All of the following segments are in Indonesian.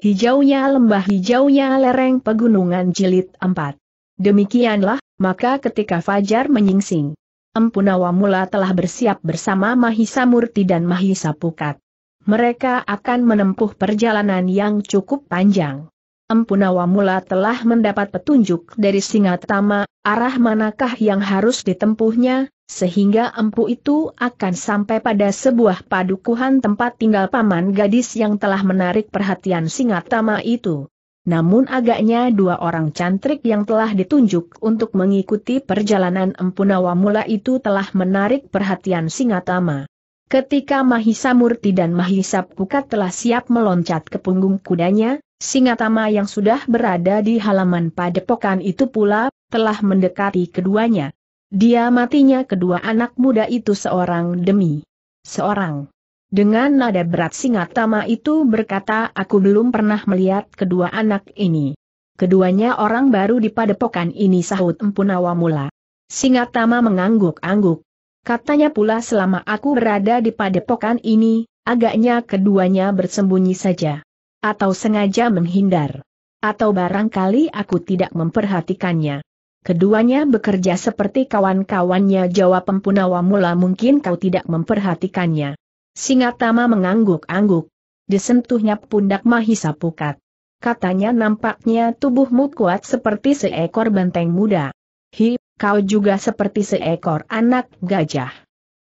Hijaunya lembah hijaunya lereng pegunungan jilid 4. Demikianlah, maka ketika Fajar menyingsing. Empunawa mula telah bersiap bersama Mahisa Murti dan Mahisa Pukat. Mereka akan menempuh perjalanan yang cukup panjang. Empunawa mula telah mendapat petunjuk dari Singatama, arah manakah yang harus ditempuhnya, sehingga empu itu akan sampai pada sebuah padukuhan tempat tinggal paman gadis yang telah menarik perhatian Singatama itu. Namun agaknya dua orang cantrik yang telah ditunjuk untuk mengikuti perjalanan empu Nawamula itu telah menarik perhatian Singatama. Ketika Mahisa Murti dan Mahisa Pukat telah siap meloncat ke punggung kudanya, Singatama yang sudah berada di halaman padepokan itu pula, telah mendekati keduanya. Dia matinya kedua anak muda itu seorang demi seorang. Dengan nada berat Singatama itu berkata aku belum pernah melihat kedua anak ini. Keduanya orang baru di padepokan ini sahut Empunawa mula. Singatama mengangguk-angguk. Katanya pula selama aku berada di padepokan ini, agaknya keduanya bersembunyi saja. Atau sengaja menghindar. Atau barangkali aku tidak memperhatikannya. Keduanya bekerja seperti kawan-kawannya jawab Empunawa mula mungkin kau tidak memperhatikannya. Singatama mengangguk-angguk. Disentuhnya pundak Mahisa Pukat. Katanya nampaknya tubuhmu kuat seperti seekor benteng muda. Hi, kau juga seperti seekor anak gajah.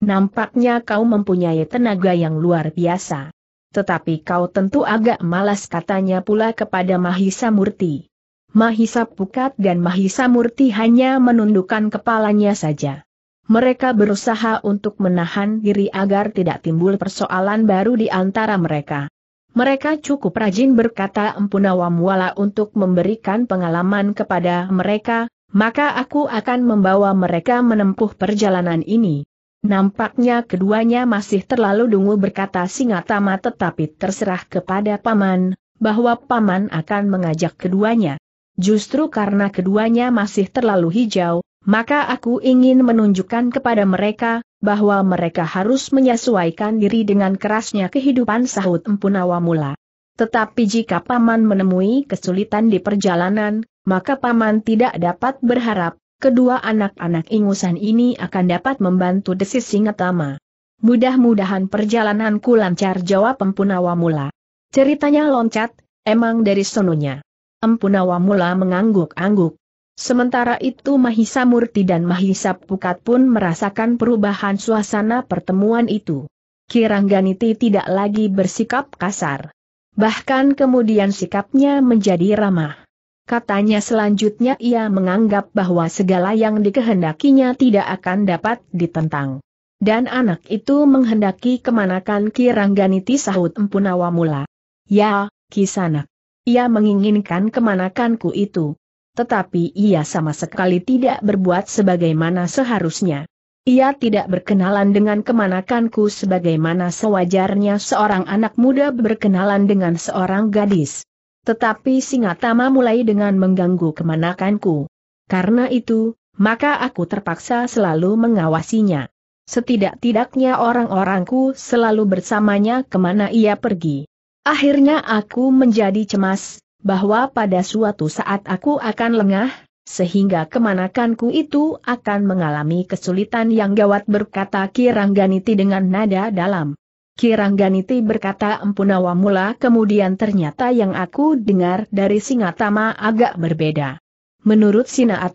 Nampaknya kau mempunyai tenaga yang luar biasa. Tetapi kau tentu agak malas katanya pula kepada Mahisa Murti. Mahisa Pukat dan Mahisa Murti hanya menundukkan kepalanya saja. Mereka berusaha untuk menahan diri agar tidak timbul persoalan baru di antara mereka. Mereka cukup rajin berkata Empunawamwala untuk memberikan pengalaman kepada mereka, maka aku akan membawa mereka menempuh perjalanan ini. Nampaknya keduanya masih terlalu dungu berkata Singatama tetapi terserah kepada Paman, bahwa Paman akan mengajak keduanya. Justru karena keduanya masih terlalu hijau, maka aku ingin menunjukkan kepada mereka, bahwa mereka harus menyesuaikan diri dengan kerasnya kehidupan sahut Empunawa mula. Tetapi jika Paman menemui kesulitan di perjalanan, maka Paman tidak dapat berharap, kedua anak-anak ingusan ini akan dapat membantu desis Singatama. Mudah-mudahan perjalananku lancar jawab Empunawa mula. Ceritanya loncat, emang dari sononya. Empunawa mula mengangguk-angguk. Sementara itu Mahisa Murti dan Mahisa Pukat pun merasakan perubahan suasana pertemuan itu. Kirangganiti tidak lagi bersikap kasar. Bahkan kemudian sikapnya menjadi ramah. Katanya selanjutnya ia menganggap bahwa segala yang dikehendakinya tidak akan dapat ditentang. Dan anak itu menghendaki kemanakan Kirangganiti sahut Empunawa mula. Ya, Kisanak. Ia menginginkan kemanakanku itu. Tetapi ia sama sekali tidak berbuat sebagaimana seharusnya. Ia tidak berkenalan dengan kemanakanku sebagaimana sewajarnya seorang anak muda berkenalan dengan seorang gadis. Tetapi Singatama mulai dengan mengganggu kemanakanku. Karena itu, maka aku terpaksa selalu mengawasinya. Setidak-tidaknya orang-orangku selalu bersamanya kemana ia pergi. Akhirnya aku menjadi cemas, bahwa pada suatu saat aku akan lengah, sehingga kemanakanku itu akan mengalami kesulitan yang gawat berkata Kirangganiti dengan nada dalam. Kirangganiti berkata Empunawa mula kemudian ternyata yang aku dengar dari Singatama agak berbeda. Menurut Sina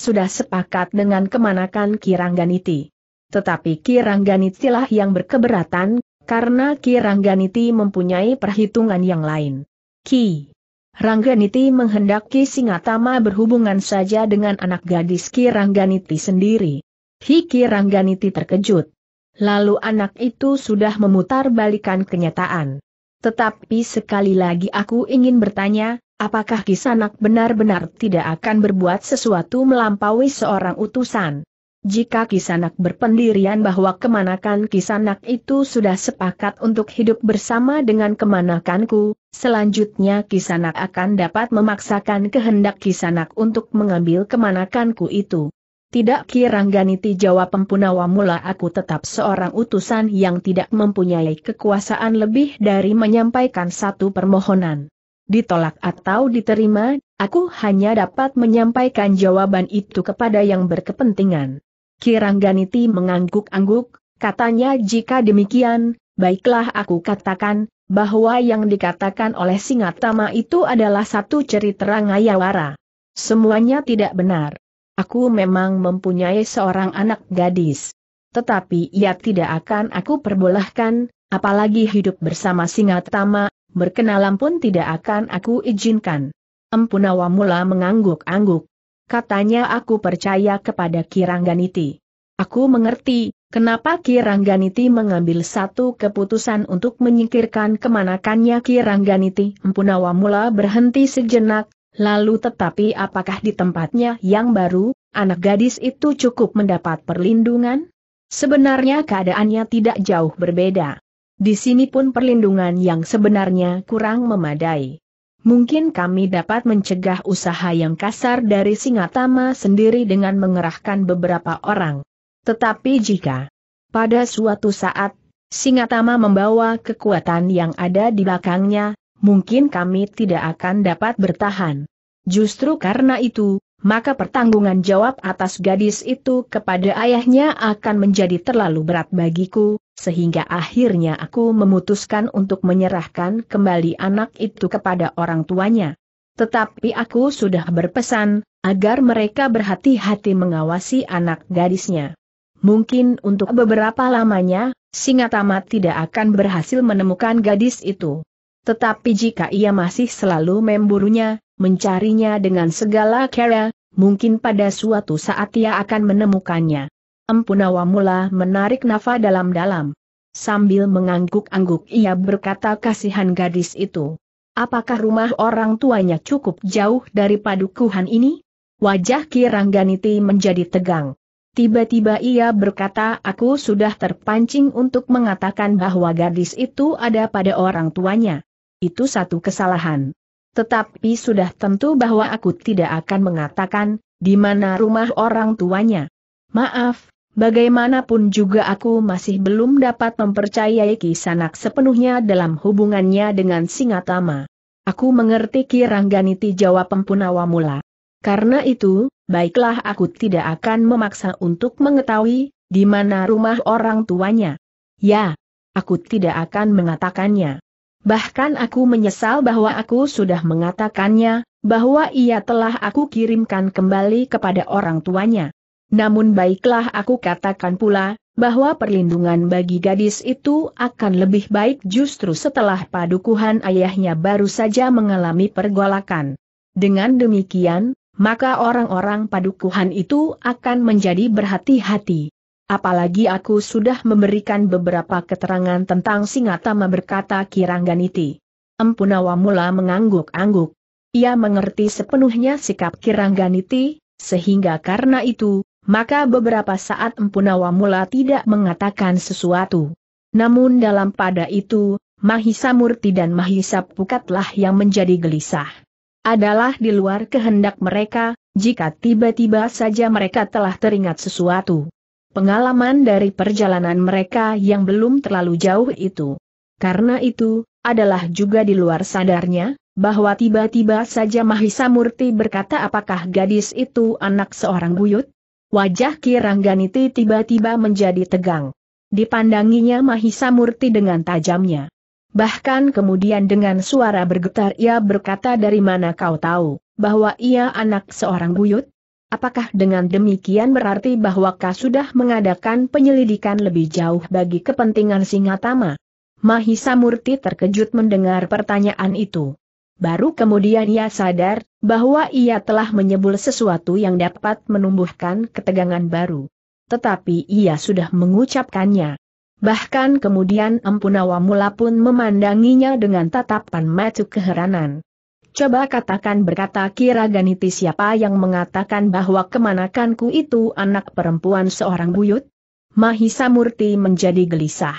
sudah sepakat dengan kemanakan Kirangganiti. Tetapi Kiranganitilah yang berkeberatan, karena Ki Rangganiti mempunyai perhitungan yang lain. Ki Rangganiti menghendaki Singatama berhubungan saja dengan anak gadis Ki Rangganiti sendiri. Ki Rangganiti terkejut. Lalu anak itu sudah memutar balikan kenyataan. Tetapi sekali lagi aku ingin bertanya, apakah Kisanak benar-benar tidak akan berbuat sesuatu melampaui seorang utusan? Jika Kisanak berpendirian bahwa kemanakan Kisanak itu sudah sepakat untuk hidup bersama dengan kemanakanku, selanjutnya Kisanak akan dapat memaksakan kehendak Kisanak untuk mengambil kemanakanku itu. Tidak kirangganiti jawab Pempunawa mula aku tetap seorang utusan yang tidak mempunyai kekuasaan lebih dari menyampaikan satu permohonan. Ditolak atau diterima, aku hanya dapat menyampaikan jawaban itu kepada yang berkepentingan. Kirangganiti mengangguk-angguk, katanya jika demikian, baiklah aku katakan, bahwa yang dikatakan oleh Singatama itu adalah satu cerita Ngayawara. Semuanya tidak benar. Aku memang mempunyai seorang anak gadis. Tetapi ia tidak akan aku perbolehkan, apalagi hidup bersama Singatama, berkenalan pun tidak akan aku izinkan. Empunawamula mengangguk-angguk katanya aku percaya kepada Kiranganiti. Aku mengerti, kenapa Kiranganiti mengambil satu keputusan untuk menyingkirkan kemanakannya Kiranganiti. Empunawa mula berhenti sejenak, lalu tetapi apakah di tempatnya yang baru, anak gadis itu cukup mendapat perlindungan? Sebenarnya keadaannya tidak jauh berbeda. Di sini pun perlindungan yang sebenarnya kurang memadai mungkin kami dapat mencegah usaha yang kasar dari Singatama sendiri dengan mengerahkan beberapa orang. Tetapi jika pada suatu saat, Singatama membawa kekuatan yang ada di belakangnya, mungkin kami tidak akan dapat bertahan. Justru karena itu, maka pertanggungan jawab atas gadis itu kepada ayahnya akan menjadi terlalu berat bagiku, sehingga akhirnya aku memutuskan untuk menyerahkan kembali anak itu kepada orang tuanya. Tetapi aku sudah berpesan, agar mereka berhati-hati mengawasi anak gadisnya. Mungkin untuk beberapa lamanya, Singatama tidak akan berhasil menemukan gadis itu. Tetapi jika ia masih selalu memburunya, mencarinya dengan segala cara, mungkin pada suatu saat ia akan menemukannya. Empunawa mula menarik nafas dalam-dalam. Sambil mengangguk-angguk ia berkata kasihan gadis itu. Apakah rumah orang tuanya cukup jauh dari padukuhan ini? Wajah Kirangganiti menjadi tegang. Tiba-tiba ia berkata aku sudah terpancing untuk mengatakan bahwa gadis itu ada pada orang tuanya. Itu satu kesalahan. Tetapi sudah tentu bahwa aku tidak akan mengatakan, di mana rumah orang tuanya. Maaf, Bagaimanapun juga aku masih belum dapat mempercayai kisanak sepenuhnya dalam hubungannya dengan Singatama. Aku mengerti Kirangganiti jawab Empunawa mula. Karena itu, baiklah aku tidak akan memaksa untuk mengetahui, di mana rumah orang tuanya. Ya, aku tidak akan mengatakannya. Bahkan aku menyesal bahwa aku sudah mengatakannya, bahwa ia telah aku kirimkan kembali kepada orang tuanya. Namun baiklah aku katakan pula, bahwa perlindungan bagi gadis itu akan lebih baik justru setelah padukuhan ayahnya baru saja mengalami pergolakan. Dengan demikian, maka orang-orang padukuhan itu akan menjadi berhati-hati. Apalagi aku sudah memberikan beberapa keterangan tentang Singatama berkata Kiranganiti. Empunawa mula mengangguk-angguk. Ia mengerti sepenuhnya sikap Kiranganiti, sehingga karena itu, maka beberapa saat Empunawa mula tidak mengatakan sesuatu. Namun dalam pada itu, Mahisa Murti dan Mahisa Pukatlah yang menjadi gelisah. Adalah di luar kehendak mereka, jika tiba-tiba saja mereka telah teringat sesuatu. Pengalaman dari perjalanan mereka yang belum terlalu jauh itu. Karena itu, adalah juga di luar sadarnya, bahwa tiba-tiba saja Mahisa Murti berkata apakah gadis itu anak seorang buyut? Wajah Ki tiba-tiba menjadi tegang. Dipandanginya Mahisa Murti dengan tajamnya. Bahkan kemudian dengan suara bergetar ia berkata dari mana kau tahu, bahwa ia anak seorang buyut? Apakah dengan demikian berarti bahwa kau sudah mengadakan penyelidikan lebih jauh bagi kepentingan Singatama? Mahisa Murti terkejut mendengar pertanyaan itu. Baru kemudian ia sadar, bahwa ia telah menyebul sesuatu yang dapat menumbuhkan ketegangan baru. Tetapi ia sudah mengucapkannya. Bahkan kemudian Empunawa mula pun memandanginya dengan tatapan mata keheranan. Coba katakan berkata Kiraganiti siapa yang mengatakan bahwa kemanakanku itu anak perempuan seorang buyut? Mahisa Murti menjadi gelisah.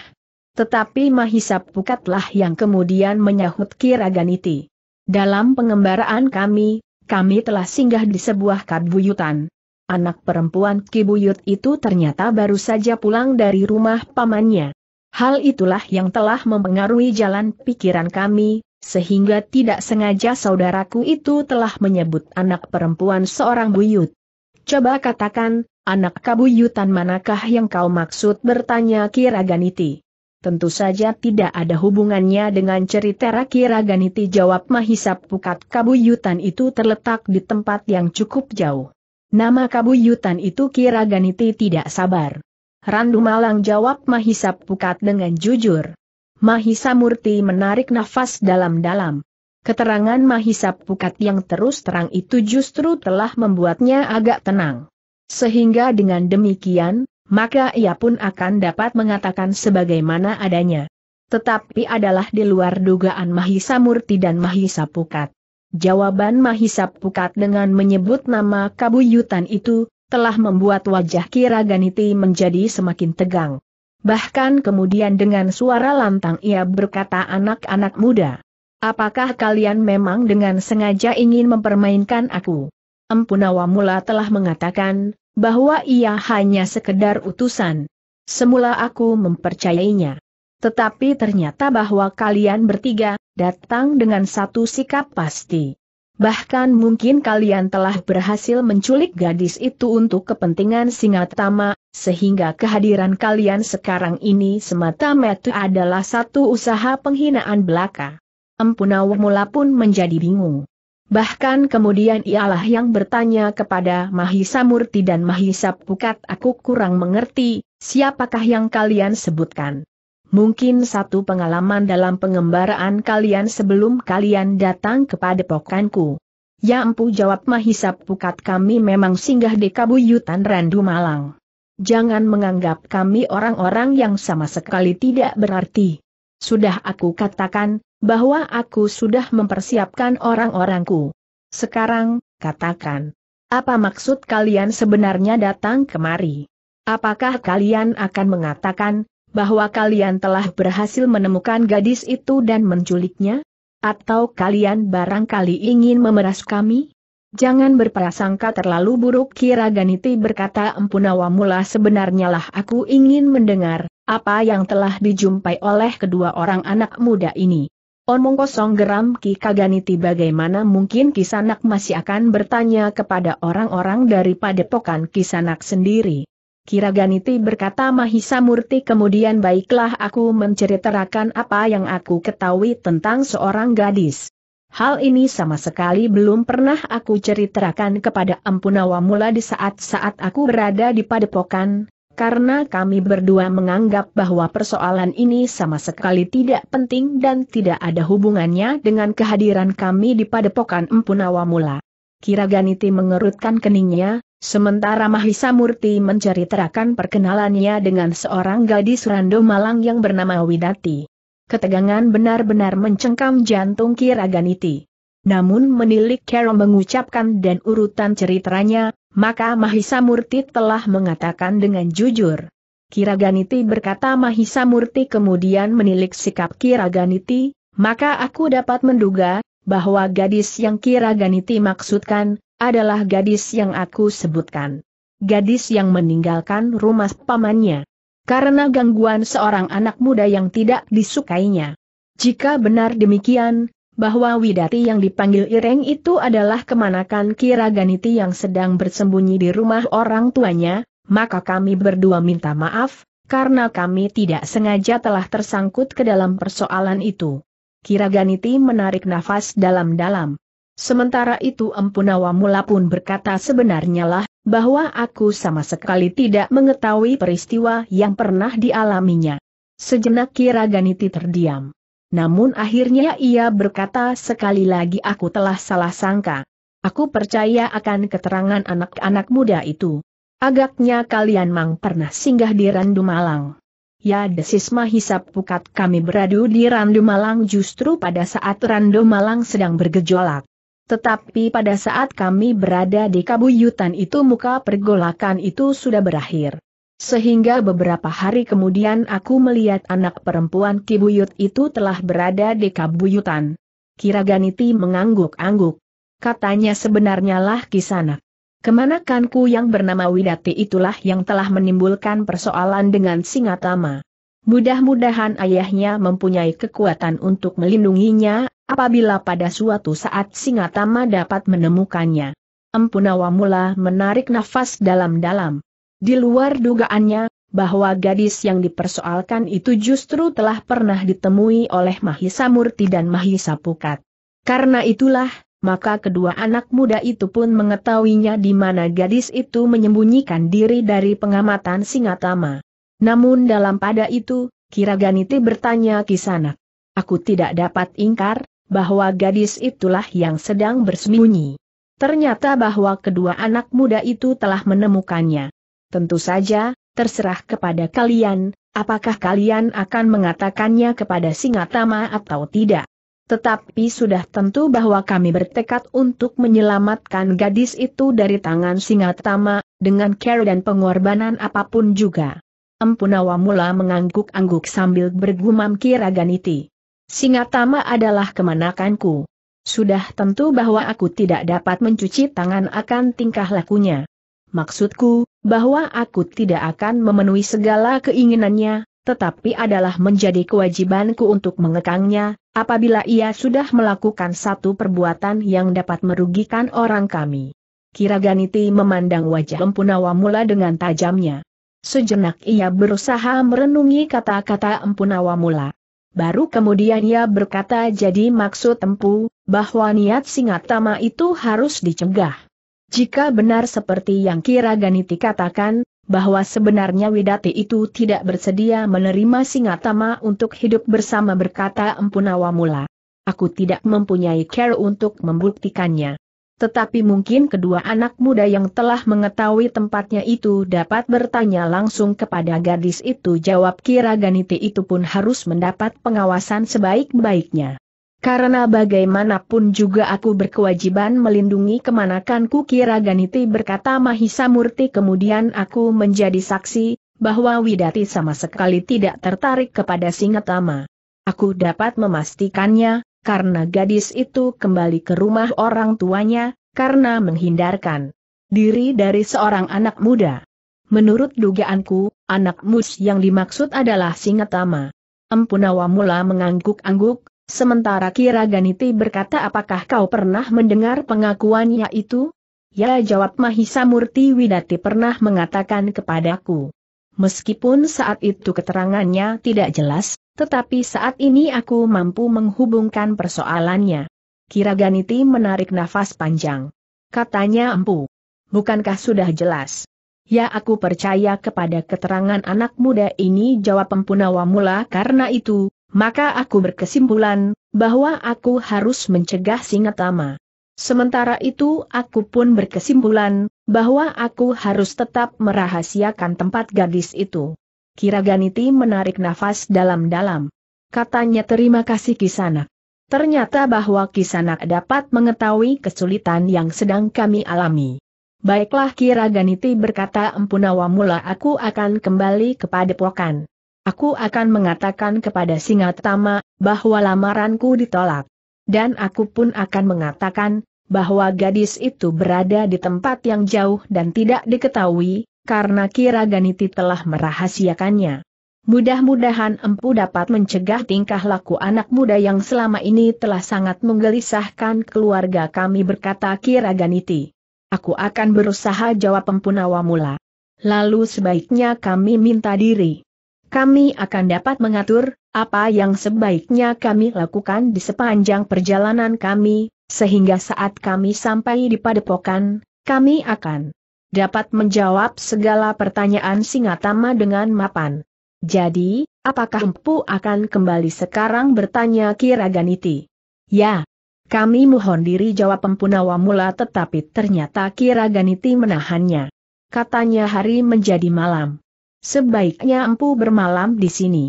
Tetapi Mahisa Pukatlah yang kemudian menyahut Kiraganiti. Dalam pengembaraan kami, kami telah singgah di sebuah kabuyutan. Anak perempuan Kibuyut itu ternyata baru saja pulang dari rumah pamannya. Hal itulah yang telah mempengaruhi jalan pikiran kami, sehingga tidak sengaja saudaraku itu telah menyebut anak perempuan seorang buyut. Coba katakan, anak kabuyutan manakah yang kau maksud bertanya Kiraganiti tentu saja tidak ada hubungannya dengan cerita Raki Raganiti jawab Mahisa Pukat Kabuyutan itu terletak di tempat yang cukup jauh. Nama Kabuyutan itu kira Kiraganiti tidak sabar. Randu Malang jawab Mahisa Pukat dengan jujur. Mahisa Murti menarik nafas dalam-dalam. Keterangan Mahisa Pukat yang terus terang itu justru telah membuatnya agak tenang. Sehingga dengan demikian, maka ia pun akan dapat mengatakan sebagaimana adanya. Tetapi adalah di luar dugaan Mahisa Murti dan Mahisa Pukat. Jawaban Mahisa Pukat dengan menyebut nama kabuyutan itu, telah membuat wajah Kira Kiraganiti menjadi semakin tegang. Bahkan kemudian dengan suara lantang ia berkata anak-anak muda. Apakah kalian memang dengan sengaja ingin mempermainkan aku? Empunawamula telah mengatakan, bahwa ia hanya sekedar utusan. Semula aku mempercayainya. Tetapi ternyata bahwa kalian bertiga, datang dengan satu sikap pasti. Bahkan mungkin kalian telah berhasil menculik gadis itu untuk kepentingan singa tama, sehingga kehadiran kalian sekarang ini semata-mata adalah satu usaha penghinaan belaka. Empunawamula pun menjadi bingung. Bahkan kemudian ialah yang bertanya kepada Mahisa Murti dan Mahisa Pukat aku kurang mengerti, siapakah yang kalian sebutkan. Mungkin satu pengalaman dalam pengembaraan kalian sebelum kalian datang kepada pokanku. Ya empu jawab Mahisa Pukat kami memang singgah di Kabuyutan Randu Malang. Jangan menganggap kami orang-orang yang sama sekali tidak berarti. Sudah aku katakan, bahwa aku sudah mempersiapkan orang-orangku. Sekarang, katakan. Apa maksud kalian sebenarnya datang kemari? Apakah kalian akan mengatakan, bahwa kalian telah berhasil menemukan gadis itu dan menculiknya? Atau kalian barangkali ingin memeras kami? Jangan berprasangka terlalu buruk kira Ganiti berkata empunawa mula sebenarnya lah aku ingin mendengar, apa yang telah dijumpai oleh kedua orang anak muda ini. Omong kosong geram Ki Kaganiti bagaimana mungkin Kisanak masih akan bertanya kepada orang-orang dari padepokan Kisanak sendiri. Kiraganiti berkata Mahisa Murti kemudian baiklah aku menceritakan apa yang aku ketahui tentang seorang gadis. Hal ini sama sekali belum pernah aku ceritakan kepada Ampunawa mula di saat-saat aku berada di padepokan, karena kami berdua menganggap bahwa persoalan ini sama sekali tidak penting dan tidak ada hubungannya dengan kehadiran kami di padepokan Empunawa mula. Kiraganiti mengerutkan keningnya, sementara Mahisa Murti menceritakan perkenalannya dengan seorang gadis rando malang yang bernama Widati. Ketegangan benar-benar mencengkam jantung Kiraganiti. Namun menilik Carol mengucapkan dan urutan ceritanya, maka Mahisa Murti telah mengatakan dengan jujur. Kiraganiti berkata Mahisa Murti kemudian menilik sikap Kiraganiti, maka aku dapat menduga, bahwa gadis yang Kiraganiti maksudkan, adalah gadis yang aku sebutkan. Gadis yang meninggalkan rumah pamannya. Karena gangguan seorang anak muda yang tidak disukainya. Jika benar demikian, bahwa Widati yang dipanggil Ireng itu adalah kemanakan Kiraganiti yang sedang bersembunyi di rumah orang tuanya, maka kami berdua minta maaf, karena kami tidak sengaja telah tersangkut ke dalam persoalan itu. Kiraganiti menarik nafas dalam-dalam. Sementara itu Empunawamula pun berkata sebenarnya lah, bahwa aku sama sekali tidak mengetahui peristiwa yang pernah dialaminya. Sejenak Kiraganiti terdiam. Namun akhirnya ia berkata sekali lagi aku telah salah sangka. Aku percaya akan keterangan anak-anak muda itu. Agaknya kalian mang pernah singgah di Randu Malang. Ya desis mahisap pukat kami beradu di Randu Malang justru pada saat Randu Malang sedang bergejolak. Tetapi pada saat kami berada di kabuyutan itu muka pergolakan itu sudah berakhir. Sehingga beberapa hari kemudian aku melihat anak perempuan Kibuyut itu telah berada di Kabuyutan. Kiraganiti mengangguk-angguk. Katanya sebenarnya lah kisanak. Kemanakanku yang bernama Widati itulah yang telah menimbulkan persoalan dengan Singatama. Mudah-mudahan ayahnya mempunyai kekuatan untuk melindunginya, apabila pada suatu saat Singatama dapat menemukannya. Empunawamula menarik nafas dalam-dalam. Di luar dugaannya, bahwa gadis yang dipersoalkan itu justru telah pernah ditemui oleh Mahisa Murti dan Mahisa Pukat. Karena itulah, maka kedua anak muda itu pun mengetahuinya di mana gadis itu menyembunyikan diri dari pengamatan Singatama. Namun dalam pada itu, Kiraganiti bertanya Kisanak. Aku tidak dapat ingkar, bahwa gadis itulah yang sedang bersembunyi. Ternyata bahwa kedua anak muda itu telah menemukannya. Tentu saja, terserah kepada kalian, apakah kalian akan mengatakannya kepada Singatama atau tidak. Tetapi sudah tentu bahwa kami bertekad untuk menyelamatkan gadis itu dari tangan Singatama, dengan care dan pengorbanan apapun juga. Empunawa mula mengangguk-angguk sambil bergumam kiraganiti. Singatama adalah kemanakanku. Sudah tentu bahwa aku tidak dapat mencuci tangan akan tingkah lakunya. Maksudku, bahwa aku tidak akan memenuhi segala keinginannya, tetapi adalah menjadi kewajibanku untuk mengekangnya, apabila ia sudah melakukan satu perbuatan yang dapat merugikan orang kami. Kiraganiti memandang wajah Empunawa mula dengan tajamnya. Sejenak ia berusaha merenungi kata-kata Empunawa mula. Baru kemudian ia berkata jadi maksud tempu, bahwa niat singatama itu harus dicegah. Jika benar seperti yang Kira Ganiti katakan, bahwa sebenarnya Widati itu tidak bersedia menerima Singatama untuk hidup bersama berkata Empunawa mula. Aku tidak mempunyai care untuk membuktikannya. Tetapi mungkin kedua anak muda yang telah mengetahui tempatnya itu dapat bertanya langsung kepada gadis itu jawab Kira Ganiti itu pun harus mendapat pengawasan sebaik-baiknya. Karena bagaimanapun juga aku berkewajiban melindungi kemanakanku kira Ganiti berkata Mahisa Murti kemudian aku menjadi saksi, bahwa Widati sama sekali tidak tertarik kepada Singatama. Aku dapat memastikannya, karena gadis itu kembali ke rumah orang tuanya, karena menghindarkan diri dari seorang anak muda. Menurut dugaanku, anak mus yang dimaksud adalah Singatama. Empunawa mula mengangguk-angguk, Sementara Kira Kiraganiti berkata apakah kau pernah mendengar pengakuannya itu? Ya jawab Mahisa Murti Widati pernah mengatakan kepadaku. Meskipun saat itu keterangannya tidak jelas, tetapi saat ini aku mampu menghubungkan persoalannya. Kira Kiraganiti menarik nafas panjang. Katanya empu. Bukankah sudah jelas? Ya aku percaya kepada keterangan anak muda ini jawab Empunawa mula karena itu, maka aku berkesimpulan bahwa aku harus mencegah Singatama. Sementara itu aku pun berkesimpulan bahwa aku harus tetap merahasiakan tempat gadis itu. Kira Kiraganiti menarik nafas dalam-dalam. Katanya terima kasih Kisanak. Ternyata bahwa Kisanak dapat mengetahui kesulitan yang sedang kami alami. Baiklah Kira Kiraganiti berkata Empunawa mula aku akan kembali kepada Pokan. Aku akan mengatakan kepada singa tama bahwa lamaranku ditolak. Dan aku pun akan mengatakan, bahwa gadis itu berada di tempat yang jauh dan tidak diketahui, karena Kiraganiti telah merahasiakannya. Mudah-mudahan empu dapat mencegah tingkah laku anak muda yang selama ini telah sangat menggelisahkan keluarga kami berkata Kiraganiti. Aku akan berusaha jawab empu Nawamula. Lalu sebaiknya kami minta diri kami akan dapat mengatur apa yang sebaiknya kami lakukan di sepanjang perjalanan kami, sehingga saat kami sampai di padepokan, kami akan dapat menjawab segala pertanyaan Singatama dengan mapan. Jadi, apakah Empu akan kembali sekarang bertanya Kiraganiti? Ya, kami mohon diri jawab Empu mula tetapi ternyata Kiraganiti menahannya. Katanya hari menjadi malam. Sebaiknya empu bermalam di sini.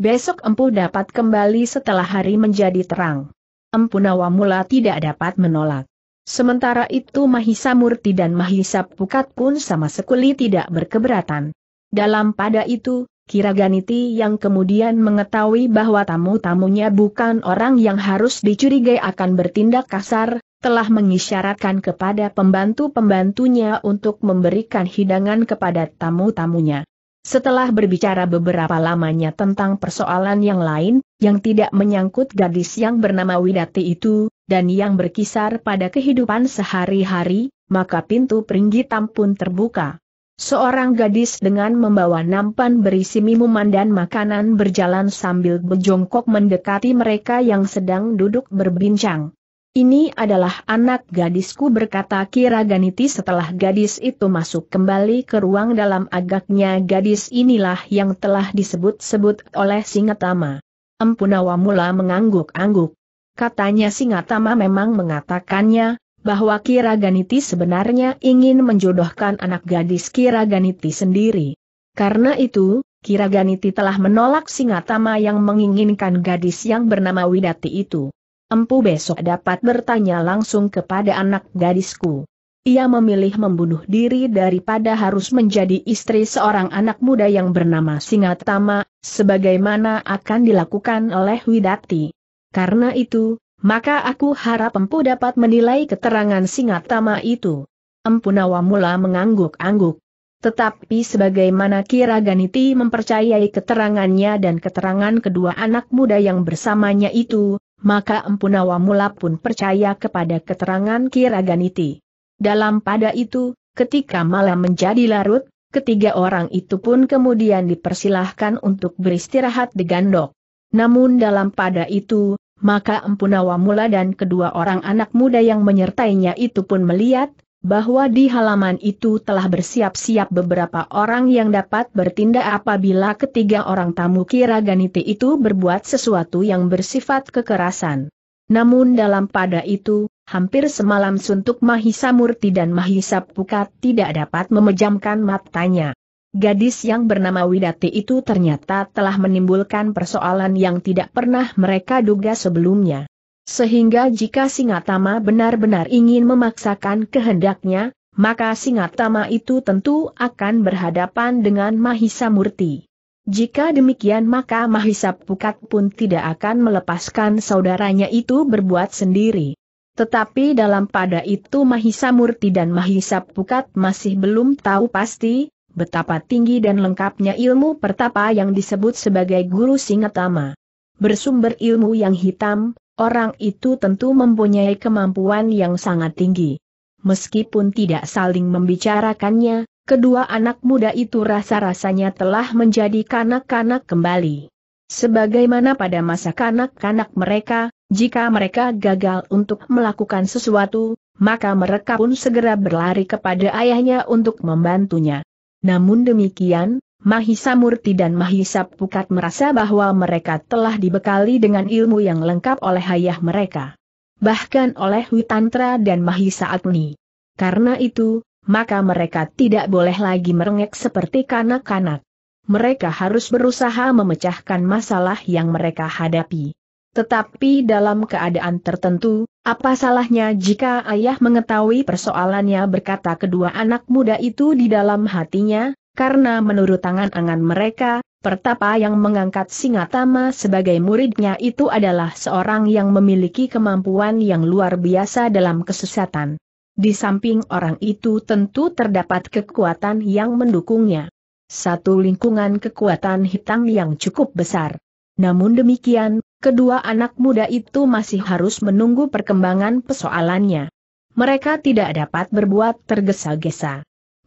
Besok empu dapat kembali setelah hari menjadi terang. Empu Nawamula tidak dapat menolak. Sementara itu Mahisa Murti dan Mahisa Pukat pun sama sekali tidak berkeberatan. Dalam pada itu, Kiraganiti yang kemudian mengetahui bahwa tamu-tamunya bukan orang yang harus dicurigai akan bertindak kasar, telah mengisyaratkan kepada pembantu-pembantunya untuk memberikan hidangan kepada tamu-tamunya. Setelah berbicara beberapa lamanya tentang persoalan yang lain, yang tidak menyangkut gadis yang bernama Widati itu, dan yang berkisar pada kehidupan sehari-hari, maka pintu peringgitan pun terbuka. Seorang gadis dengan membawa nampan berisi minuman dan makanan berjalan sambil berjongkok mendekati mereka yang sedang duduk berbincang. Ini adalah anak gadisku berkata Kira Kiraganiti setelah gadis itu masuk kembali ke ruang dalam agaknya gadis inilah yang telah disebut-sebut oleh Singatama. Empunawa mula mengangguk-angguk. Katanya Singatama memang mengatakannya, bahwa Kira Kiraganiti sebenarnya ingin menjodohkan anak gadis Kira Kiraganiti sendiri. Karena itu, Kira Kiraganiti telah menolak Singatama yang menginginkan gadis yang bernama Widati itu. Empu besok dapat bertanya langsung kepada anak gadisku. Ia memilih membunuh diri daripada harus menjadi istri seorang anak muda yang bernama Singatama, sebagaimana akan dilakukan oleh Widati. Karena itu, maka aku harap Empu dapat menilai keterangan Singatama itu. Empu Nawamula mengangguk-angguk. Tetapi sebagaimana Kiraganiti mempercayai keterangannya dan keterangan kedua anak muda yang bersamanya itu, maka Empunawa Mula pun percaya kepada keterangan Kiraganiti. Dalam pada itu, ketika malam menjadi larut, ketiga orang itu pun kemudian dipersilahkan untuk beristirahat di gandok. Namun dalam pada itu, maka Empunawa Mula dan kedua orang anak muda yang menyertainya itu pun melihat, bahwa di halaman itu telah bersiap-siap beberapa orang yang dapat bertindak apabila ketiga orang tamu Kiraganiti itu berbuat sesuatu yang bersifat kekerasan. Namun dalam pada itu, hampir semalam suntuk Mahisa Murti dan Mahisa Pukat tidak dapat memejamkan matanya. Gadis yang bernama Widati itu ternyata telah menimbulkan persoalan yang tidak pernah mereka duga sebelumnya. Sehingga jika Singatama benar-benar ingin memaksakan kehendaknya, maka Singatama itu tentu akan berhadapan dengan Mahisa Murti. Jika demikian maka Mahisa Pukat pun tidak akan melepaskan saudaranya itu berbuat sendiri. Tetapi dalam pada itu Mahisa Murti dan Mahisa Pukat masih belum tahu pasti, betapa tinggi dan lengkapnya ilmu pertapa yang disebut sebagai guru Singatama. Bersumber ilmu yang hitam, Orang itu tentu mempunyai kemampuan yang sangat tinggi. Meskipun tidak saling membicarakannya, kedua anak muda itu rasa-rasanya telah menjadi kanak-kanak kembali. Sebagaimana pada masa kanak-kanak mereka, jika mereka gagal untuk melakukan sesuatu, maka mereka pun segera berlari kepada ayahnya untuk membantunya. Namun demikian, Mahisa Murti dan Mahisa Pukat merasa bahwa mereka telah dibekali dengan ilmu yang lengkap oleh ayah mereka. Bahkan oleh Witantra dan Mahisa Agni. Karena itu, maka mereka tidak boleh lagi merengek seperti kanak-kanak. Mereka harus berusaha memecahkan masalah yang mereka hadapi. Tetapi dalam keadaan tertentu, apa salahnya jika ayah mengetahui persoalannya berkata kedua anak muda itu di dalam hatinya, karena menurut tangan-angan mereka, Pertapa yang mengangkat Singatama sebagai muridnya itu adalah seorang yang memiliki kemampuan yang luar biasa dalam kesesatan. Di samping orang itu tentu terdapat kekuatan yang mendukungnya. Satu lingkungan kekuatan hitam yang cukup besar. Namun demikian, kedua anak muda itu masih harus menunggu perkembangan persoalannya. Mereka tidak dapat berbuat tergesa-gesa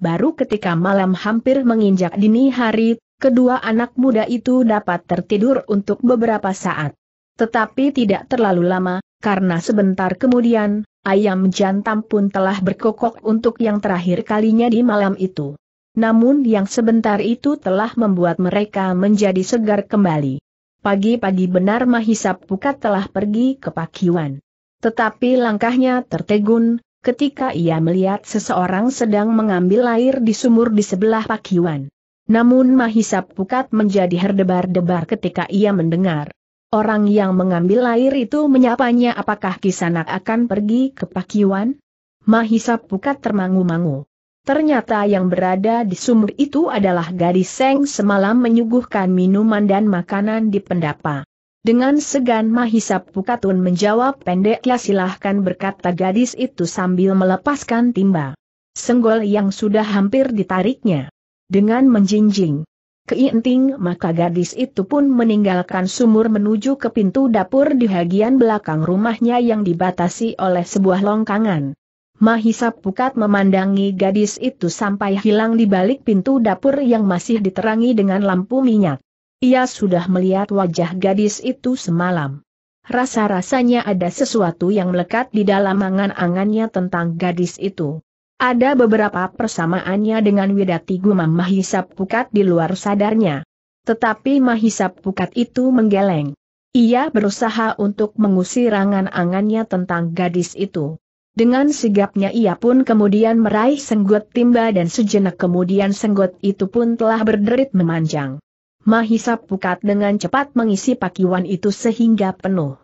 baru ketika malam hampir menginjak dini hari, kedua anak muda itu dapat tertidur untuk beberapa saat. Tetapi tidak terlalu lama, karena sebentar kemudian, ayam jantan pun telah berkokok untuk yang terakhir kalinya di malam itu. Namun yang sebentar itu telah membuat mereka menjadi segar kembali. Pagi-pagi benar Mahisa Pukat telah pergi ke Pakiwan. Tetapi langkahnya tertegun, ketika ia melihat seseorang sedang mengambil air di sumur di sebelah pakiwan. Namun Mahisa Pukat menjadi herdebar-debar ketika ia mendengar. Orang yang mengambil air itu menyapanya apakah kisanak akan pergi ke pakiwan? Mahisa Pukat termangu-mangu. Ternyata yang berada di sumur itu adalah gadis Seng semalam menyuguhkan minuman dan makanan di pendapa. Dengan segan Mahisa Pukatun menjawab pendeknya silahkan berkata gadis itu sambil melepaskan timba. Senggol yang sudah hampir ditariknya. Dengan menjinjing. Keinting maka gadis itu pun meninggalkan sumur menuju ke pintu dapur di bagian belakang rumahnya yang dibatasi oleh sebuah longkangan. Mahisa Pukat memandangi gadis itu sampai hilang di balik pintu dapur yang masih diterangi dengan lampu minyak. Ia sudah melihat wajah gadis itu semalam. Rasa-rasanya ada sesuatu yang melekat di dalam angan-angannya tentang gadis itu. Ada beberapa persamaannya dengan Widati Gumam Mahisa Pukat di luar sadarnya. Tetapi Mahisa Pukat itu menggeleng. Ia berusaha untuk mengusir angan-angannya tentang gadis itu. Dengan sigapnya ia pun kemudian meraih senggot timba dan sejenak kemudian senggot itu pun telah berderit memanjang. Mahisa Pukat dengan cepat mengisi pakiwan itu sehingga penuh.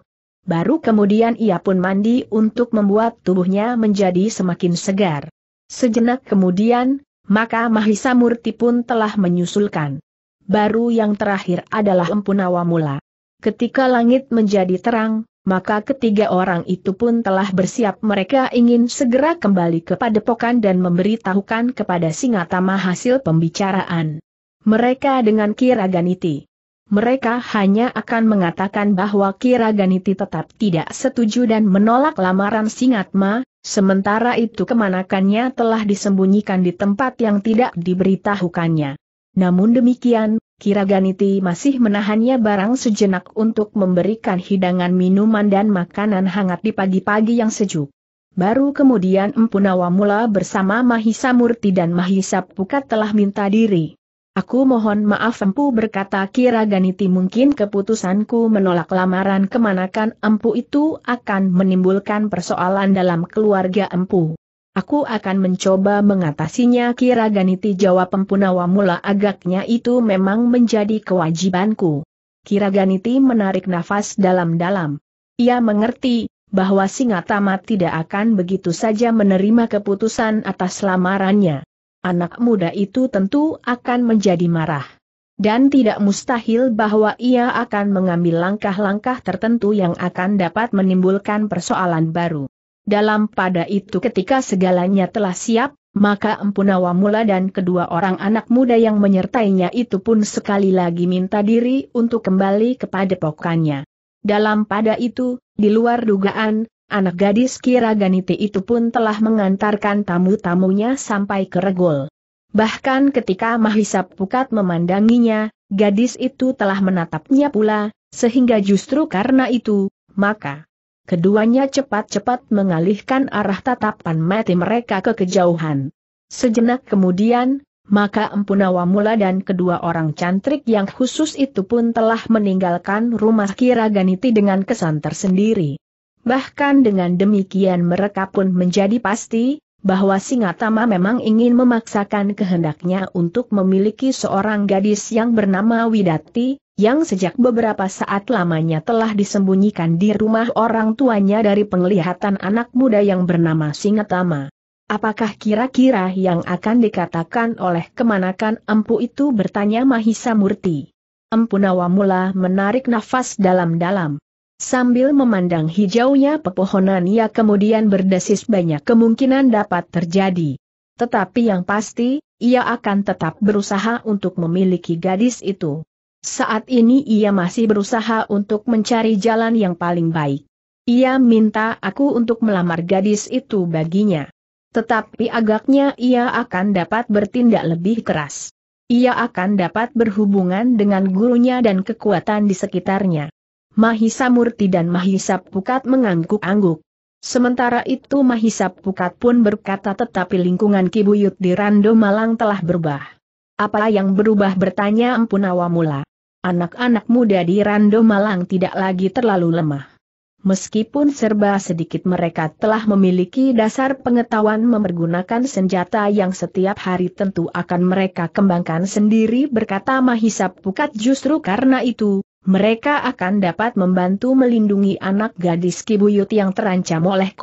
Baru kemudian ia pun mandi untuk membuat tubuhnya menjadi semakin segar. Sejenak kemudian, maka Mahisa Murti pun telah menyusulkan. Baru yang terakhir adalah Empunawa Mula. Ketika langit menjadi terang, maka ketiga orang itu pun telah bersiap mereka ingin segera kembali kepada pokan dan memberitahukan kepada Singatama hasil pembicaraan. Mereka dengan Kiraganiti. Mereka hanya akan mengatakan bahwa Kiraganiti tetap tidak setuju dan menolak lamaran Singatma, sementara itu kemanakannya telah disembunyikan di tempat yang tidak diberitahukannya. Namun demikian, Kiraganiti masih menahannya barang sejenak untuk memberikan hidangan minuman dan makanan hangat di pagi-pagi yang sejuk. Baru kemudian Empunawa mula bersama Mahisa Murti dan Mahisa Pukat telah minta diri. Aku mohon maaf empu berkata Kiraganiti mungkin keputusanku menolak lamaran kemanakan empu itu akan menimbulkan persoalan dalam keluarga empu. Aku akan mencoba mengatasinya Kiraganiti jawab empu Nawamula agaknya itu memang menjadi kewajibanku. Kiraganiti menarik nafas dalam-dalam. Ia mengerti, bahwa Singatama tidak akan begitu saja menerima keputusan atas lamarannya anak muda itu tentu akan menjadi marah. Dan tidak mustahil bahwa ia akan mengambil langkah-langkah tertentu yang akan dapat menimbulkan persoalan baru. Dalam pada itu ketika segalanya telah siap, maka Empunawa Mula dan kedua orang anak muda yang menyertainya itu pun sekali lagi minta diri untuk kembali kepada pokoknya. Dalam pada itu, di luar dugaan, Anak gadis Kiraganiti itu pun telah mengantarkan tamu-tamunya sampai ke regol. Bahkan ketika Mahisap Pukat memandanginya, gadis itu telah menatapnya pula, sehingga justru karena itu, maka keduanya cepat-cepat mengalihkan arah tatapan mati mereka ke kejauhan. Sejenak kemudian, maka Empunawa Mula dan kedua orang cantrik yang khusus itu pun telah meninggalkan rumah Kiraganiti dengan kesan tersendiri. Bahkan dengan demikian mereka pun menjadi pasti, bahwa Singatama memang ingin memaksakan kehendaknya untuk memiliki seorang gadis yang bernama Widati, yang sejak beberapa saat lamanya telah disembunyikan di rumah orang tuanya dari penglihatan anak muda yang bernama Singatama. Apakah kira-kira yang akan dikatakan oleh kemanakan empu itu bertanya Mahisa Murti. Empu Nawamula menarik nafas dalam-dalam. Sambil memandang hijaunya pepohonan ia kemudian berdesis banyak kemungkinan dapat terjadi. Tetapi yang pasti, ia akan tetap berusaha untuk memiliki gadis itu. Saat ini ia masih berusaha untuk mencari jalan yang paling baik. Ia minta aku untuk melamar gadis itu baginya. Tetapi agaknya ia akan dapat bertindak lebih keras. Ia akan dapat berhubungan dengan gurunya dan kekuatan di sekitarnya. Mahisa Murti dan Mahisa Pukat mengangguk-angguk. Sementara itu Mahisa Pukat pun berkata tetapi lingkungan Kibuyut di Rando Malang telah berubah. Apa yang berubah bertanya Empunawa mula. Anak-anak muda di Rando Malang tidak lagi terlalu lemah. Meskipun serba sedikit mereka telah memiliki dasar pengetahuan memergunakan senjata yang setiap hari tentu akan mereka kembangkan sendiri berkata Mahisa Pukat justru karena itu, mereka akan dapat membantu melindungi anak gadis Kibuyut yang terancam oleh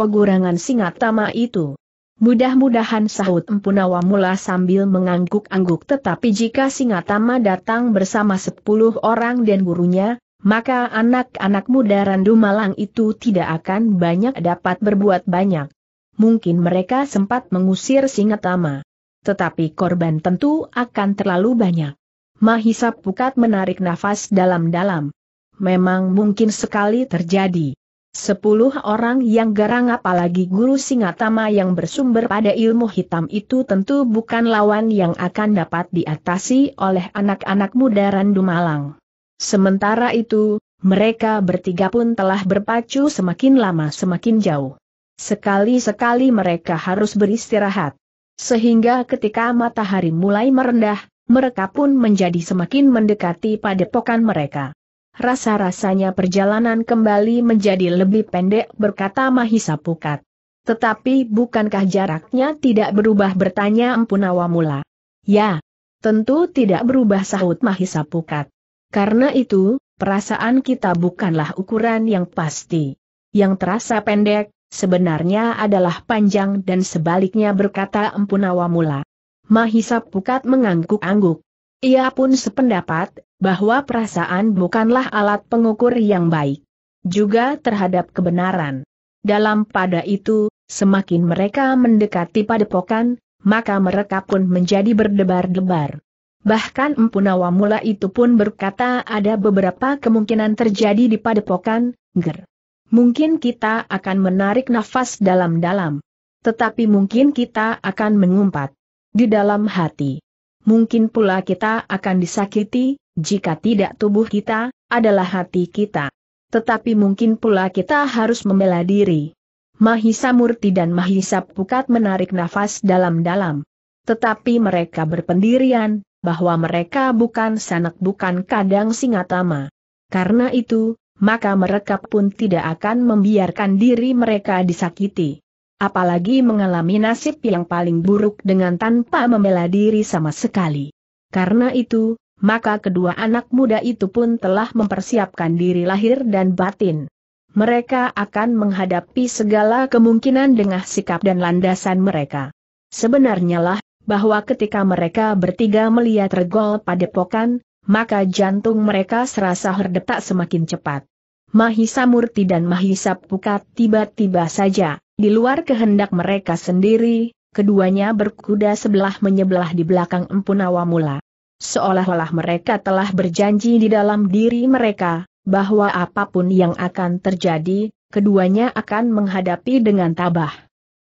singa tama itu. Mudah-mudahan sahut Empunawa mula sambil mengangguk-angguk tetapi jika singa tama datang bersama sepuluh orang dan gurunya, maka anak-anak muda Randu Malang itu tidak akan banyak dapat berbuat banyak. Mungkin mereka sempat mengusir singa tama. Tetapi korban tentu akan terlalu banyak. Mahisa Pukat menarik nafas dalam-dalam. Memang mungkin sekali terjadi. Sepuluh orang yang garang apalagi guru singatama yang bersumber pada ilmu hitam itu tentu bukan lawan yang akan dapat diatasi oleh anak-anak muda Randu Malang. Sementara itu, mereka bertiga pun telah berpacu semakin lama semakin jauh. Sekali-sekali mereka harus beristirahat. Sehingga ketika matahari mulai merendah, mereka pun menjadi semakin mendekati padepokan mereka. Rasa-rasanya perjalanan kembali menjadi lebih pendek berkata Mahisa Pukat. Tetapi bukankah jaraknya tidak berubah bertanya Empunawa Mula? Ya, tentu tidak berubah sahut Mahisa Pukat. Karena itu, perasaan kita bukanlah ukuran yang pasti. Yang terasa pendek, sebenarnya adalah panjang dan sebaliknya berkata Empunawa Mula. Mahisa Pukat mengangguk-angguk. Ia pun sependapat, bahwa perasaan bukanlah alat pengukur yang baik. Juga terhadap kebenaran. Dalam pada itu, semakin mereka mendekati padepokan, maka mereka pun menjadi berdebar-debar. Bahkan Empunawa Mula itu pun berkata ada beberapa kemungkinan terjadi di padepokan, ger. Mungkin kita akan menarik nafas dalam-dalam. Tetapi mungkin kita akan mengumpat di dalam hati. Mungkin pula kita akan disakiti, jika tidak tubuh kita, adalah hati kita. Tetapi mungkin pula kita harus membela diri. Mahisa Murti dan Mahisa Pukat menarik nafas dalam-dalam. Tetapi mereka berpendirian, bahwa mereka bukan sanak bukan kadang singatama. Karena itu, maka mereka pun tidak akan membiarkan diri mereka disakiti. Apalagi mengalami nasib yang paling buruk dengan tanpa membela diri sama sekali. Karena itu, maka kedua anak muda itu pun telah mempersiapkan diri lahir dan batin. Mereka akan menghadapi segala kemungkinan dengan sikap dan landasan mereka. Sebenarnya lah, bahwa ketika mereka bertiga melihat regol padepokan, maka jantung mereka serasa herdetak semakin cepat. Mahisa Murti dan Mahisa Pukat tiba-tiba saja di luar kehendak mereka sendiri, keduanya berkuda sebelah menyebelah di belakang Empunawa Mula. Seolah-olah mereka telah berjanji di dalam diri mereka, bahwa apapun yang akan terjadi, keduanya akan menghadapi dengan tabah.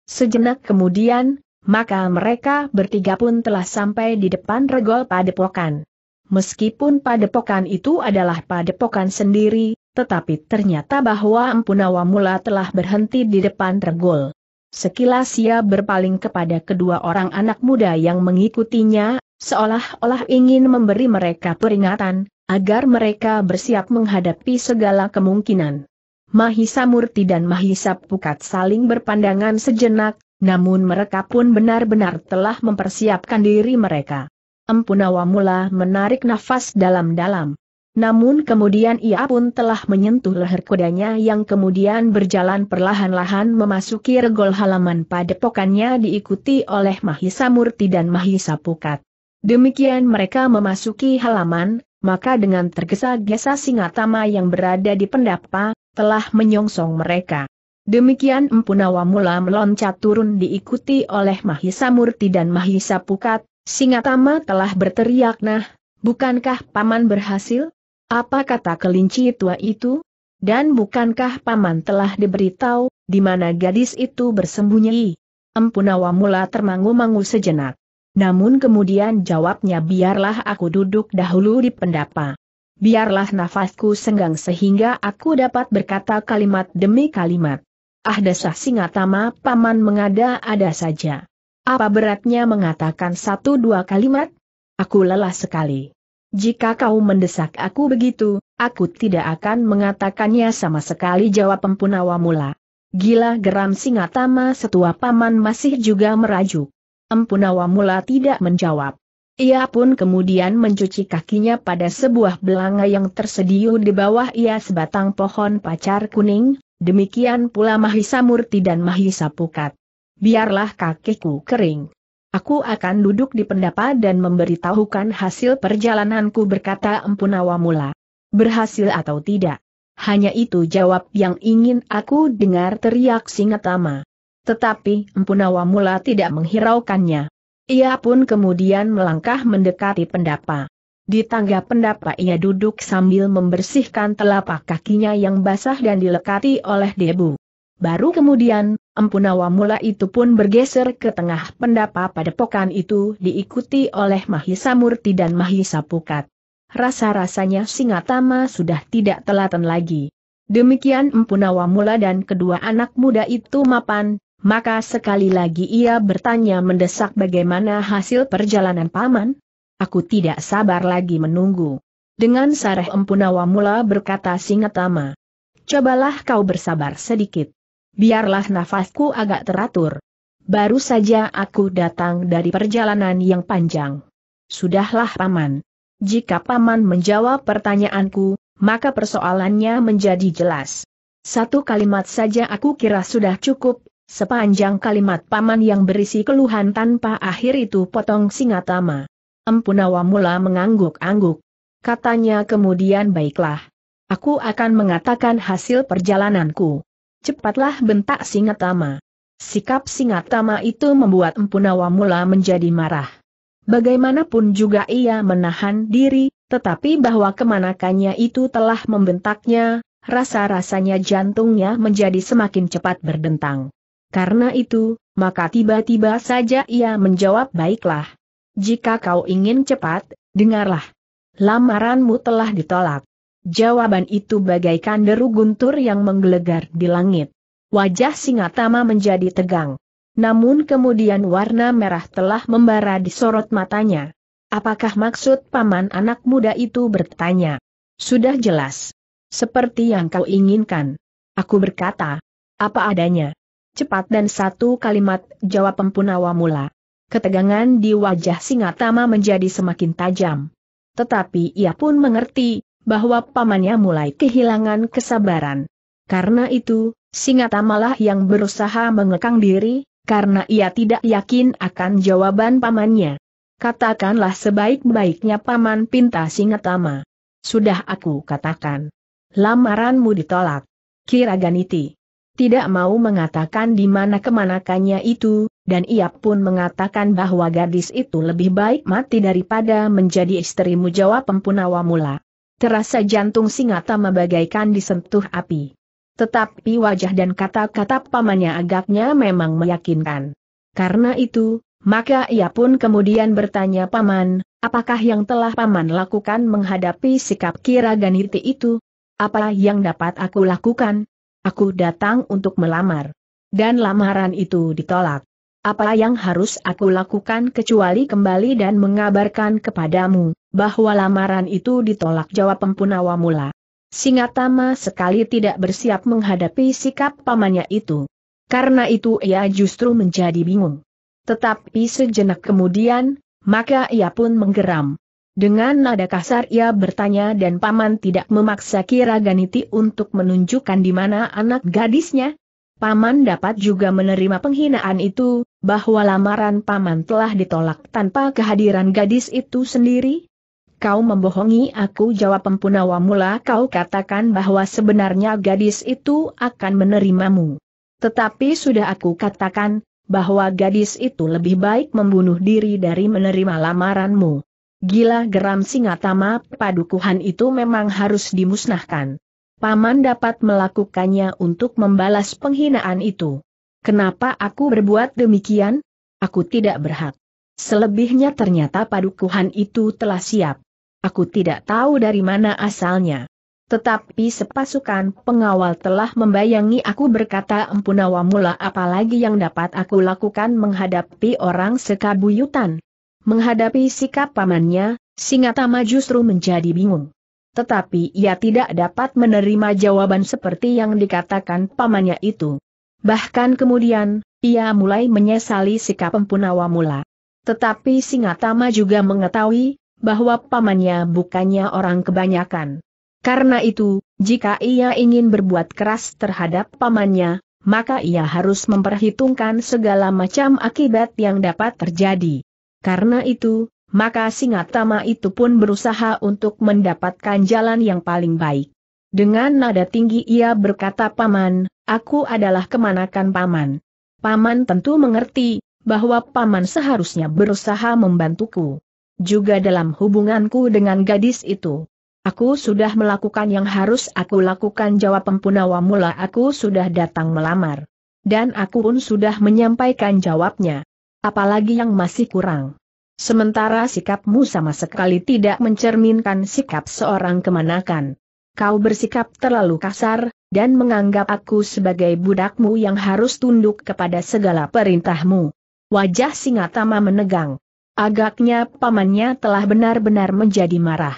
Sejenak kemudian, maka mereka bertiga pun telah sampai di depan regol padepokan. Meskipun padepokan itu adalah padepokan sendiri, tetapi ternyata bahwa Empunawa mula telah berhenti di depan regol. Sekilas ia berpaling kepada kedua orang anak muda yang mengikutinya, seolah-olah ingin memberi mereka peringatan, agar mereka bersiap menghadapi segala kemungkinan. Mahisa Murti dan Mahisa Pukat saling berpandangan sejenak, namun mereka pun benar-benar telah mempersiapkan diri mereka. Empunawa mula menarik nafas dalam-dalam. Namun kemudian ia pun telah menyentuh leher kudanya yang kemudian berjalan perlahan-lahan memasuki regol halaman padepokannya diikuti oleh Mahisa Murti dan Mahisa Pukat. Demikian mereka memasuki halaman, maka dengan tergesa-gesa Singatama yang berada di pendapa, telah menyongsong mereka. Demikian Empunawa mula meloncat turun diikuti oleh Mahisa Murti dan Mahisa Pukat, Singatama telah berteriak nah, bukankah paman berhasil? Apa kata kelinci tua itu? Dan bukankah paman telah diberitahu, di mana gadis itu bersembunyi? Empunawa mula termangu-mangu sejenak. Namun kemudian jawabnya biarlah aku duduk dahulu di pendapa. Biarlah nafasku senggang sehingga aku dapat berkata kalimat demi kalimat. Ah desah singatama paman mengada-ada saja. Apa beratnya mengatakan satu dua kalimat? Aku lelah sekali. Jika kau mendesak aku begitu, aku tidak akan mengatakannya sama sekali jawab Empunawa mula. Gila geram Singatama setua paman masih juga merajuk. Empunawa mula tidak menjawab. Ia pun kemudian mencuci kakinya pada sebuah belanga yang tersedia di bawah ia sebatang pohon pacar kuning, demikian pula Mahisa Murti dan Mahisa Pukat. Biarlah kakiku kering. Aku akan duduk di pendapa dan memberitahukan hasil perjalananku berkata Empunawa mula. Berhasil atau tidak? Hanya itu jawab yang ingin aku dengar teriak Singatama. Tetapi Empunawa mula tidak menghiraukannya. Ia pun kemudian melangkah mendekati pendapa. Di tangga pendapa ia duduk sambil membersihkan telapak kakinya yang basah dan dilekati oleh debu. Baru kemudian, Empunawa mula itu pun bergeser ke tengah pendapa pada pokan itu diikuti oleh Mahisa Murti dan Mahisa Pukat. Rasa-rasanya Singatama sudah tidak telaten lagi. Demikian Empunawa mula dan kedua anak muda itu mapan, maka sekali lagi ia bertanya mendesak bagaimana hasil perjalanan paman? Aku tidak sabar lagi menunggu. Dengan sareh Empunawa mula berkata Singatama. Cobalah kau bersabar sedikit biarlah nafasku agak teratur. Baru saja aku datang dari perjalanan yang panjang. Sudahlah Paman. Jika Paman menjawab pertanyaanku, maka persoalannya menjadi jelas. Satu kalimat saja aku kira sudah cukup, sepanjang kalimat Paman yang berisi keluhan tanpa akhir itu potong Singatama. Empunawa mula mengangguk-angguk. Katanya kemudian baiklah. Aku akan mengatakan hasil perjalananku. Cepatlah bentak Singatama. Sikap Singatama itu membuat Empunawa mula menjadi marah. Bagaimanapun juga ia menahan diri, tetapi bahwa kemanakannya itu telah membentaknya, rasa-rasanya jantungnya menjadi semakin cepat berdentang. Karena itu, maka tiba-tiba saja ia menjawab baiklah. Jika kau ingin cepat, dengarlah. Lamaranmu telah ditolak. Jawaban itu bagaikan deru guntur yang menggelegar di langit. Wajah Singatama menjadi tegang. Namun kemudian warna merah telah membara di sorot matanya. Apakah maksud paman anak muda itu bertanya? Sudah jelas. Seperti yang kau inginkan. Aku berkata, apa adanya. Cepat dan satu kalimat jawab Empunawa mula. Ketegangan di wajah Singatama menjadi semakin tajam. Tetapi ia pun mengerti, bahwa pamannya mulai kehilangan kesabaran. Karena itu, Singata malah yang berusaha mengekang diri, karena ia tidak yakin akan jawaban pamannya. Katakanlah sebaik-baiknya paman pinta Singatama. Sudah aku katakan. Lamaranmu ditolak. Kiraganiti. Tidak mau mengatakan di mana kemanakannya itu, dan ia pun mengatakan bahwa gadis itu lebih baik mati daripada menjadi istrimu jawab Empunawa mula. Terasa jantung singa tama bagaikan disentuh api. Tetapi wajah dan kata-kata pamannya agaknya memang meyakinkan. Karena itu, maka ia pun kemudian bertanya paman, apakah yang telah paman lakukan menghadapi sikap kira Kiraganirti itu? Apa yang dapat aku lakukan? Aku datang untuk melamar. Dan lamaran itu ditolak. Apa yang harus aku lakukan kecuali kembali dan mengabarkan kepadamu, bahwa lamaran itu ditolak jawab Empunawa mula. Singatama sekali tidak bersiap menghadapi sikap pamannya itu. Karena itu ia justru menjadi bingung. Tetapi sejenak kemudian, maka ia pun menggeram. Dengan nada kasar ia bertanya dan paman tidak memaksa Kiraganiti untuk menunjukkan di mana anak gadisnya, Paman dapat juga menerima penghinaan itu, bahwa lamaran Paman telah ditolak tanpa kehadiran gadis itu sendiri? Kau membohongi aku jawab Empunawa mula kau katakan bahwa sebenarnya gadis itu akan menerimamu. Tetapi sudah aku katakan, bahwa gadis itu lebih baik membunuh diri dari menerima lamaranmu. Gila geram singa Singatama, padukuhan itu memang harus dimusnahkan. Paman dapat melakukannya untuk membalas penghinaan itu. Kenapa aku berbuat demikian? Aku tidak berhak. Selebihnya ternyata padukuhan itu telah siap. Aku tidak tahu dari mana asalnya. Tetapi sepasukan pengawal telah membayangi aku berkata empunawa mula apalagi yang dapat aku lakukan menghadapi orang sekabuyutan. Menghadapi sikap pamannya, Singatama justru menjadi bingung tetapi ia tidak dapat menerima jawaban seperti yang dikatakan pamannya itu. Bahkan kemudian, ia mulai menyesali sikap Empunawa mula. Tetapi Singatama juga mengetahui, bahwa pamannya bukannya orang kebanyakan. Karena itu, jika ia ingin berbuat keras terhadap pamannya, maka ia harus memperhitungkan segala macam akibat yang dapat terjadi. Karena itu, maka singa tama itu pun berusaha untuk mendapatkan jalan yang paling baik. Dengan nada tinggi ia berkata paman, aku adalah kemanakan paman. Paman tentu mengerti, bahwa paman seharusnya berusaha membantuku. Juga dalam hubunganku dengan gadis itu. Aku sudah melakukan yang harus aku lakukan jawab Empunawa mula aku sudah datang melamar. Dan aku pun sudah menyampaikan jawabnya. Apalagi yang masih kurang. Sementara sikapmu sama sekali tidak mencerminkan sikap seorang kemanakan. Kau bersikap terlalu kasar, dan menganggap aku sebagai budakmu yang harus tunduk kepada segala perintahmu. Wajah singa Tama menegang. Agaknya pamannya telah benar-benar menjadi marah.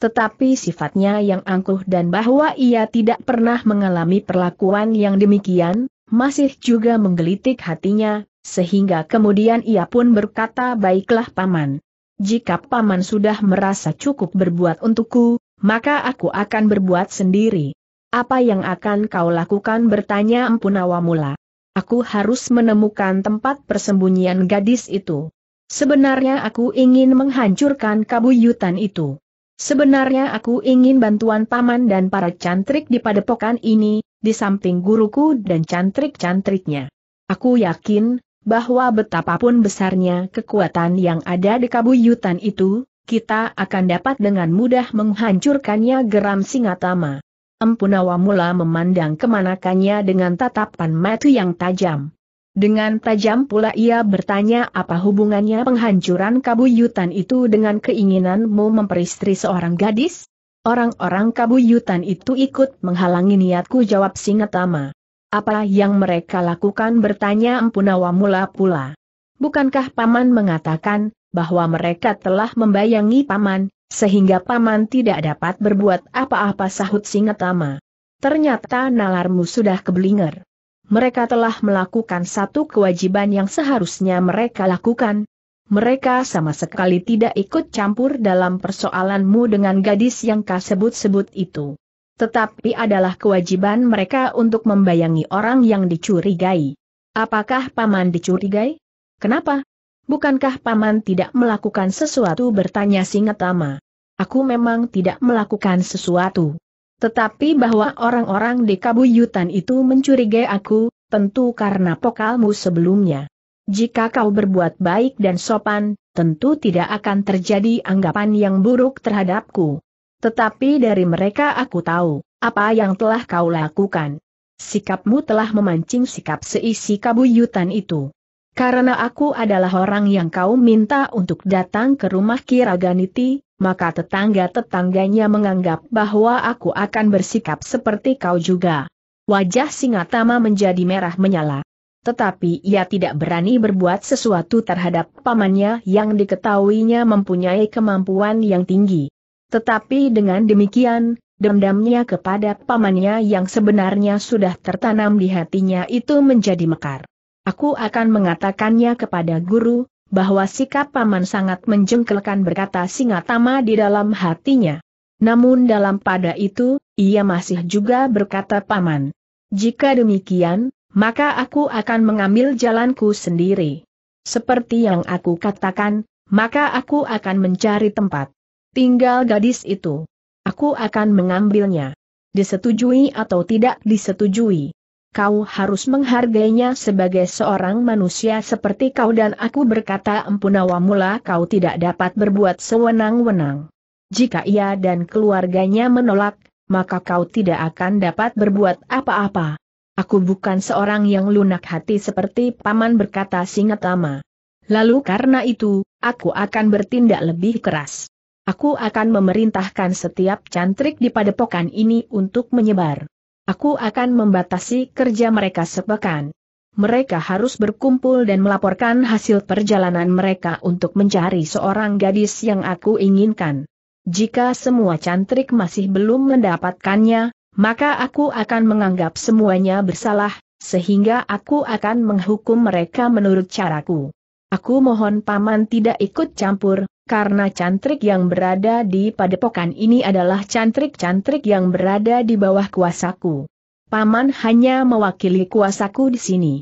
Tetapi sifatnya yang angkuh dan bahwa ia tidak pernah mengalami perlakuan yang demikian, masih juga menggelitik hatinya, sehingga kemudian ia pun berkata baiklah paman. Jika paman sudah merasa cukup berbuat untukku, maka aku akan berbuat sendiri. Apa yang akan kau lakukan bertanya Empunawa mula. Aku harus menemukan tempat persembunyian gadis itu. Sebenarnya aku ingin menghancurkan kabuyutan itu. Sebenarnya aku ingin bantuan paman dan para cantrik di padepokan ini, di samping guruku dan cantrik-cantriknya. Aku yakin, bahwa betapapun besarnya kekuatan yang ada di kabuyutan itu, kita akan dapat dengan mudah menghancurkannya geram Singatama. Empunawa mula memandang kemanakannya dengan tatapan mata yang tajam. Dengan tajam pula ia bertanya apa hubungannya penghancuran kabuyutan itu dengan keinginanmu memperistri seorang gadis? Orang-orang kabuyutan itu ikut menghalangi niatku jawab Singatama. Apa yang mereka lakukan bertanya Empunawa mula pula. Bukankah Paman mengatakan, bahwa mereka telah membayangi Paman, sehingga Paman tidak dapat berbuat apa-apa sahut Singatama. Ternyata nalarmu sudah keblinger. Mereka telah melakukan satu kewajiban yang seharusnya mereka lakukan. Mereka sama sekali tidak ikut campur dalam persoalanmu dengan gadis yang kasebut sebut itu. Tetapi adalah kewajiban mereka untuk membayangi orang yang dicurigai. Apakah paman dicurigai? Kenapa? Bukankah paman tidak melakukan sesuatu bertanya Singatama? Aku memang tidak melakukan sesuatu. Tetapi bahwa orang-orang di kabuyutan itu mencurigai aku, tentu karena pokalmu sebelumnya. Jika kau berbuat baik dan sopan, tentu tidak akan terjadi anggapan yang buruk terhadapku. Tetapi dari mereka aku tahu, apa yang telah kau lakukan. Sikapmu telah memancing sikap seisi kabuyutan itu. Karena aku adalah orang yang kau minta untuk datang ke rumah Kiraganiti, maka tetangga-tetangganya menganggap bahwa aku akan bersikap seperti kau juga. Wajah Singatama menjadi merah menyala. Tetapi ia tidak berani berbuat sesuatu terhadap pamannya yang diketahuinya mempunyai kemampuan yang tinggi. Tetapi dengan demikian, dendamnya kepada pamannya yang sebenarnya sudah tertanam di hatinya itu menjadi mekar. Aku akan mengatakannya kepada guru, bahwa sikap paman sangat menjengkelkan berkata Singatama di dalam hatinya. Namun dalam pada itu, ia masih juga berkata paman. Jika demikian, maka aku akan mengambil jalanku sendiri. Seperti yang aku katakan, maka aku akan mencari tempat. Tinggal gadis itu. Aku akan mengambilnya. Disetujui atau tidak disetujui. Kau harus menghargainya sebagai seorang manusia seperti kau dan aku berkata empunawa mula kau tidak dapat berbuat sewenang-wenang. Jika ia dan keluarganya menolak, maka kau tidak akan dapat berbuat apa-apa. Aku bukan seorang yang lunak hati seperti paman berkata Singatama. Lalu karena itu, aku akan bertindak lebih keras. Aku akan memerintahkan setiap cantrik di padepokan ini untuk menyebar. Aku akan membatasi kerja mereka sepekan. Mereka harus berkumpul dan melaporkan hasil perjalanan mereka untuk mencari seorang gadis yang aku inginkan. Jika semua cantrik masih belum mendapatkannya, maka aku akan menganggap semuanya bersalah, sehingga aku akan menghukum mereka menurut caraku. Aku mohon paman tidak ikut campur, karena cantrik yang berada di padepokan ini adalah cantrik-cantrik yang berada di bawah kuasaku. Paman hanya mewakili kuasaku di sini.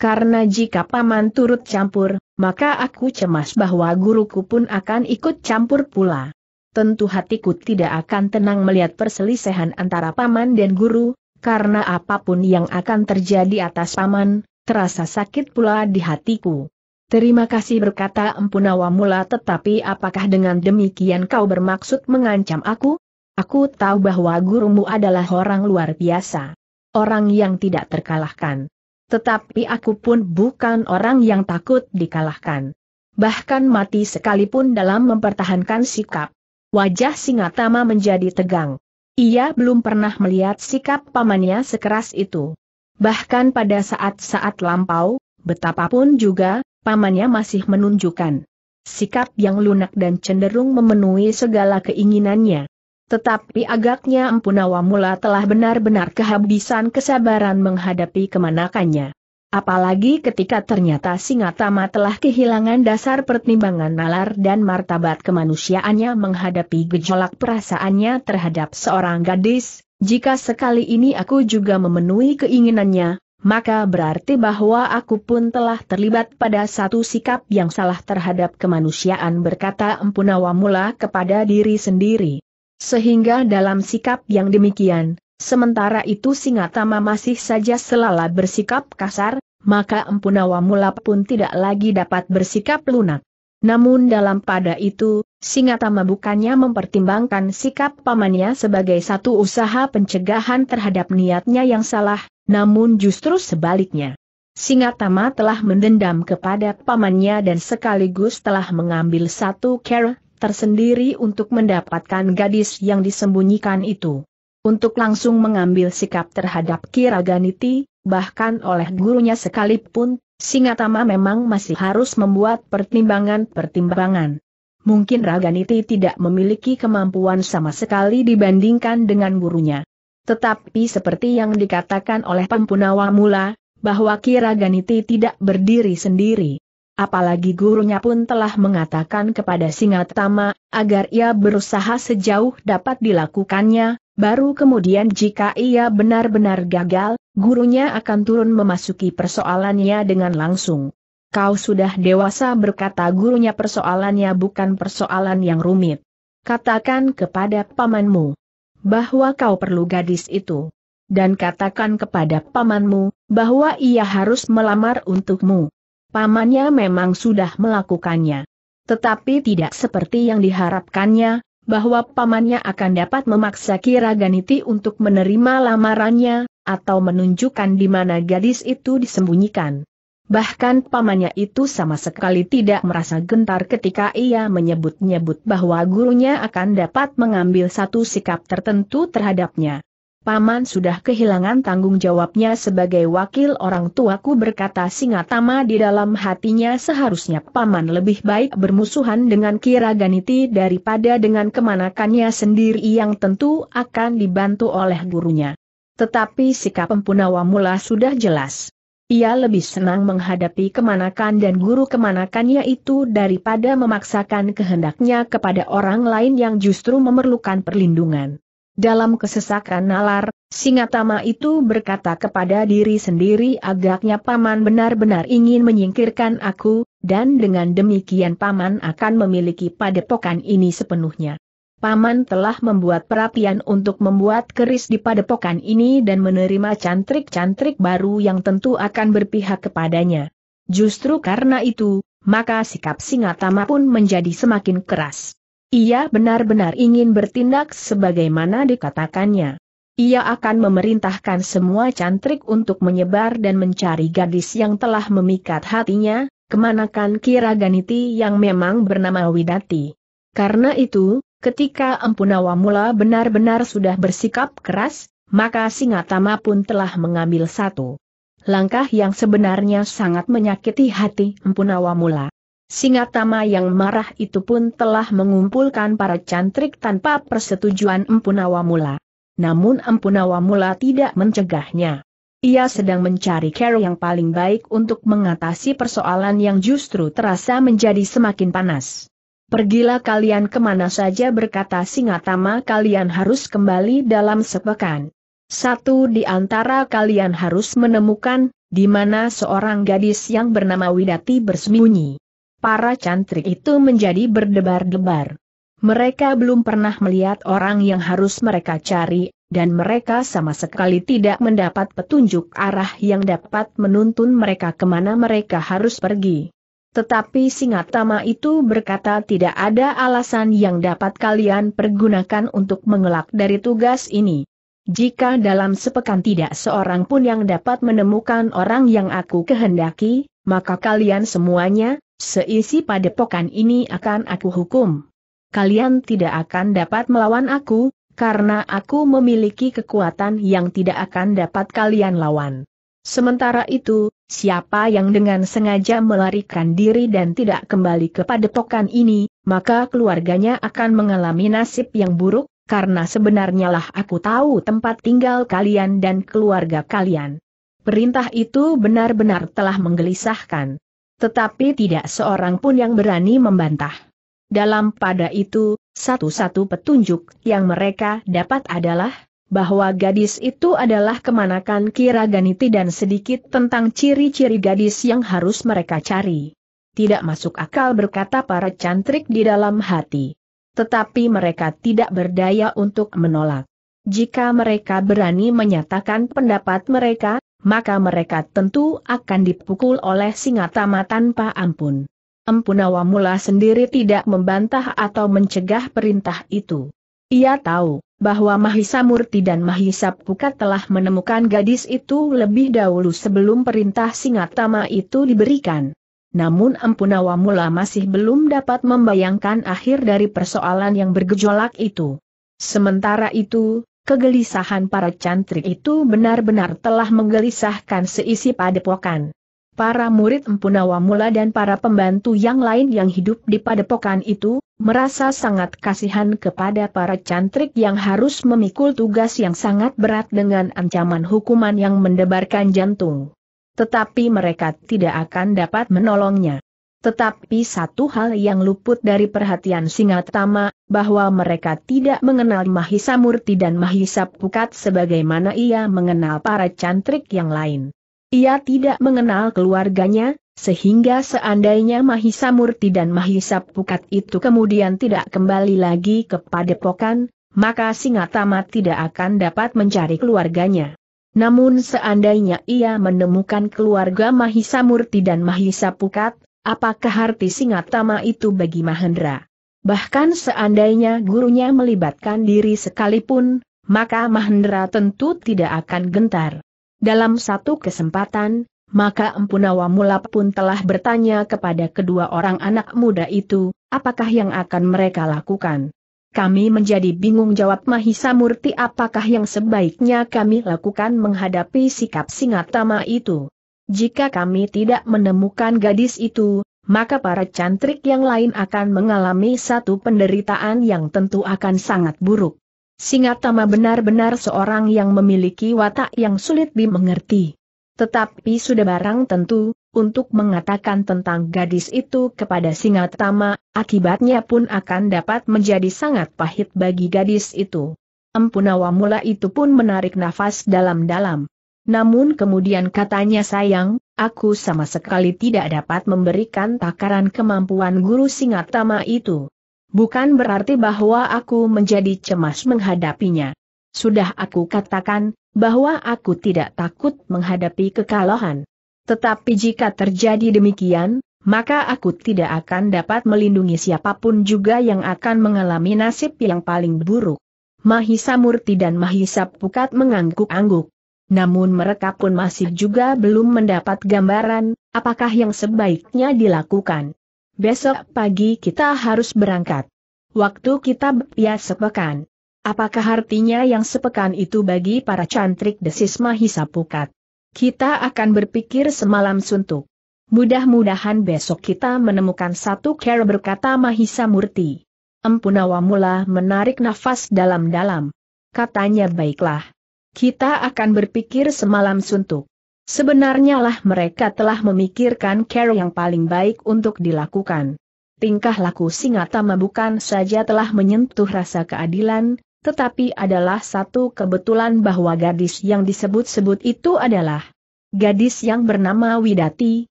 Karena jika paman turut campur, maka aku cemas bahwa guruku pun akan ikut campur pula. Tentu hatiku tidak akan tenang melihat perselisihan antara paman dan guru, karena apapun yang akan terjadi atas paman, terasa sakit pula di hatiku. Terima kasih berkata Empunawa mula tetapi apakah dengan demikian kau bermaksud mengancam aku? Aku tahu bahwa gurumu adalah orang luar biasa. Orang yang tidak terkalahkan. Tetapi aku pun bukan orang yang takut dikalahkan. Bahkan mati sekalipun dalam mempertahankan sikap. Wajah Singatama menjadi tegang. Ia belum pernah melihat sikap pamannya sekeras itu. Bahkan pada saat-saat lampau, betapapun juga, pamannya masih menunjukkan sikap yang lunak dan cenderung memenuhi segala keinginannya. Tetapi agaknya Empunawa Mula telah benar-benar kehabisan kesabaran menghadapi kemanakannya. Apalagi ketika ternyata Singatama telah kehilangan dasar pertimbangan nalar dan martabat kemanusiaannya menghadapi gejolak perasaannya terhadap seorang gadis, jika sekali ini aku juga memenuhi keinginannya, maka berarti bahwa aku pun telah terlibat pada satu sikap yang salah terhadap kemanusiaan berkata Empunawa mula kepada diri sendiri. Sehingga dalam sikap yang demikian, sementara itu Singatama masih saja selalu bersikap kasar, maka Empunawa mula pun tidak lagi dapat bersikap lunak. Namun dalam pada itu, Singatama bukannya mempertimbangkan sikap pamannya sebagai satu usaha pencegahan terhadap niatnya yang salah, namun justru sebaliknya. Singatama telah mendendam kepada pamannya dan sekaligus telah mengambil satu care tersendiri untuk mendapatkan gadis yang disembunyikan itu. Untuk langsung mengambil sikap terhadap Kiraganiti, bahkan oleh gurunya sekalipun, Singatama memang masih harus membuat pertimbangan-pertimbangan. Mungkin Raganiti tidak memiliki kemampuan sama sekali dibandingkan dengan gurunya. Tetapi seperti yang dikatakan oleh Pempunawa mula, bahwa Kiraganiti tidak berdiri sendiri. Apalagi gurunya pun telah mengatakan kepada Singatama, agar ia berusaha sejauh dapat dilakukannya, baru kemudian jika ia benar-benar gagal, gurunya akan turun memasuki persoalannya dengan langsung. Kau sudah dewasa berkata gurunya persoalannya bukan persoalan yang rumit. Katakan kepada pamanmu, bahwa kau perlu gadis itu. Dan katakan kepada pamanmu, bahwa ia harus melamar untukmu. Pamannya memang sudah melakukannya. Tetapi tidak seperti yang diharapkannya, bahwa pamannya akan dapat memaksa Kiraganiti untuk menerima lamarannya, atau menunjukkan di mana gadis itu disembunyikan. Bahkan pamannya itu sama sekali tidak merasa gentar ketika ia menyebut-nyebut bahwa gurunya akan dapat mengambil satu sikap tertentu terhadapnya. Paman sudah kehilangan tanggung jawabnya sebagai wakil orang tuaku berkata Singatama di dalam hatinya seharusnya paman lebih baik bermusuhan dengan Kiraganiti daripada dengan kemanakannya sendiri yang tentu akan dibantu oleh gurunya. Tetapi sikap Empunawa mula sudah jelas. Ia lebih senang menghadapi kemanakan dan guru kemanakannya itu daripada memaksakan kehendaknya kepada orang lain yang justru memerlukan perlindungan. Dalam kesesakan nalar, Singatama itu berkata kepada diri sendiri agaknya paman benar-benar ingin menyingkirkan aku, dan dengan demikian paman akan memiliki padepokan ini sepenuhnya. Paman telah membuat perapian untuk membuat keris di padepokan ini dan menerima cantrik-cantrik baru yang tentu akan berpihak kepadanya. Justru karena itu, maka sikap Singatama pun menjadi semakin keras. Ia benar-benar ingin bertindak sebagaimana dikatakannya. Ia akan memerintahkan semua cantrik untuk menyebar dan mencari gadis yang telah memikat hatinya, kemanakan Kira Ganiti yang memang bernama Widati. Karena itu, Ketika Empunawa mula benar-benar sudah bersikap keras, maka Singatama pun telah mengambil satu langkah yang sebenarnya sangat menyakiti hati Empunawa mula. Singatama yang marah itu pun telah mengumpulkan para cantrik tanpa persetujuan Empunawa mula. Namun Empunawa mula tidak mencegahnya. Ia sedang mencari cara yang paling baik untuk mengatasi persoalan yang justru terasa menjadi semakin panas. Pergilah kalian kemana saja berkata Singatama kalian harus kembali dalam sepekan. Satu di antara kalian harus menemukan, di mana seorang gadis yang bernama Widati bersembunyi. Para cantrik itu menjadi berdebar-debar. Mereka belum pernah melihat orang yang harus mereka cari, dan mereka sama sekali tidak mendapat petunjuk arah yang dapat menuntun mereka kemana mereka harus pergi. Tetapi Singatama itu berkata tidak ada alasan yang dapat kalian pergunakan untuk mengelak dari tugas ini. Jika dalam sepekan tidak seorang pun yang dapat menemukan orang yang aku kehendaki, maka kalian semuanya, seisi padepokan ini akan aku hukum. Kalian tidak akan dapat melawan aku, karena aku memiliki kekuatan yang tidak akan dapat kalian lawan. Sementara itu, siapa yang dengan sengaja melarikan diri dan tidak kembali ke padepokan ini, maka keluarganya akan mengalami nasib yang buruk, karena sebenarnya lah aku tahu tempat tinggal kalian dan keluarga kalian. Perintah itu benar-benar telah menggelisahkan. Tetapi tidak seorang pun yang berani membantah. Dalam pada itu, satu-satu petunjuk yang mereka dapat adalah, bahwa gadis itu adalah kemanakan Kiraganiti dan sedikit tentang ciri-ciri gadis yang harus mereka cari. Tidak masuk akal berkata para cantrik di dalam hati. Tetapi mereka tidak berdaya untuk menolak. Jika mereka berani menyatakan pendapat mereka, maka mereka tentu akan dipukul oleh tama tanpa ampun. Empunawamula sendiri tidak membantah atau mencegah perintah itu. Ia tahu, bahwa Mahisa Murti dan Mahisa Pukat telah menemukan gadis itu lebih dahulu sebelum perintah Singatama itu diberikan. Namun Ampunawa Mula masih belum dapat membayangkan akhir dari persoalan yang bergejolak itu. Sementara itu, kegelisahan para cantrik itu benar-benar telah menggelisahkan seisi padepokan para murid Empunawa Mula dan para pembantu yang lain yang hidup di padepokan itu, merasa sangat kasihan kepada para cantrik yang harus memikul tugas yang sangat berat dengan ancaman hukuman yang mendebarkan jantung. Tetapi mereka tidak akan dapat menolongnya. Tetapi satu hal yang luput dari perhatian singa tama, bahwa mereka tidak mengenal Mahisa Murti dan Mahisa Pukat sebagaimana ia mengenal para cantrik yang lain. Ia tidak mengenal keluarganya, sehingga seandainya Mahisa Murti dan Mahisa Pukat itu kemudian tidak kembali lagi ke padepokan, maka Singatama tidak akan dapat mencari keluarganya. Namun seandainya ia menemukan keluarga Mahisa Murti dan Mahisa Pukat, apakah arti Singatama itu bagi Mahendra? Bahkan seandainya gurunya melibatkan diri sekalipun, maka Mahendra tentu tidak akan gentar. Dalam satu kesempatan, maka Empunawa Mulap pun telah bertanya kepada kedua orang anak muda itu, apakah yang akan mereka lakukan. Kami menjadi bingung jawab Mahisa Murti apakah yang sebaiknya kami lakukan menghadapi sikap Singatama itu. Jika kami tidak menemukan gadis itu, maka para cantrik yang lain akan mengalami satu penderitaan yang tentu akan sangat buruk. Singatama benar-benar seorang yang memiliki watak yang sulit dimengerti. Tetapi sudah barang tentu, untuk mengatakan tentang gadis itu kepada Singatama, akibatnya pun akan dapat menjadi sangat pahit bagi gadis itu. Empunawa mula itu pun menarik nafas dalam-dalam. Namun kemudian katanya sayang, aku sama sekali tidak dapat memberikan takaran kemampuan guru Singatama itu bukan berarti bahwa aku menjadi cemas menghadapinya. Sudah aku katakan, bahwa aku tidak takut menghadapi kekalahan. Tetapi jika terjadi demikian, maka aku tidak akan dapat melindungi siapapun juga yang akan mengalami nasib yang paling buruk. Mahisa Murti dan Mahisa Pukat mengangguk-angguk. Namun mereka pun masih juga belum mendapat gambaran, apakah yang sebaiknya dilakukan. Besok pagi kita harus berangkat. Waktu kita ya sepekan. Apakah artinya yang sepekan itu bagi para cantrik desis Mahisa Pukat? Kita akan berpikir semalam suntuk. Mudah-mudahan besok kita menemukan satu care berkata Mahisa Murti. Empunawa mula menarik nafas dalam-dalam. Katanya baiklah. Kita akan berpikir semalam suntuk. Sebenarnya lah mereka telah memikirkan care yang paling baik untuk dilakukan. Tingkah laku Singatama bukan saja telah menyentuh rasa keadilan, tetapi adalah satu kebetulan bahwa gadis yang disebut-sebut itu adalah gadis yang bernama Widati,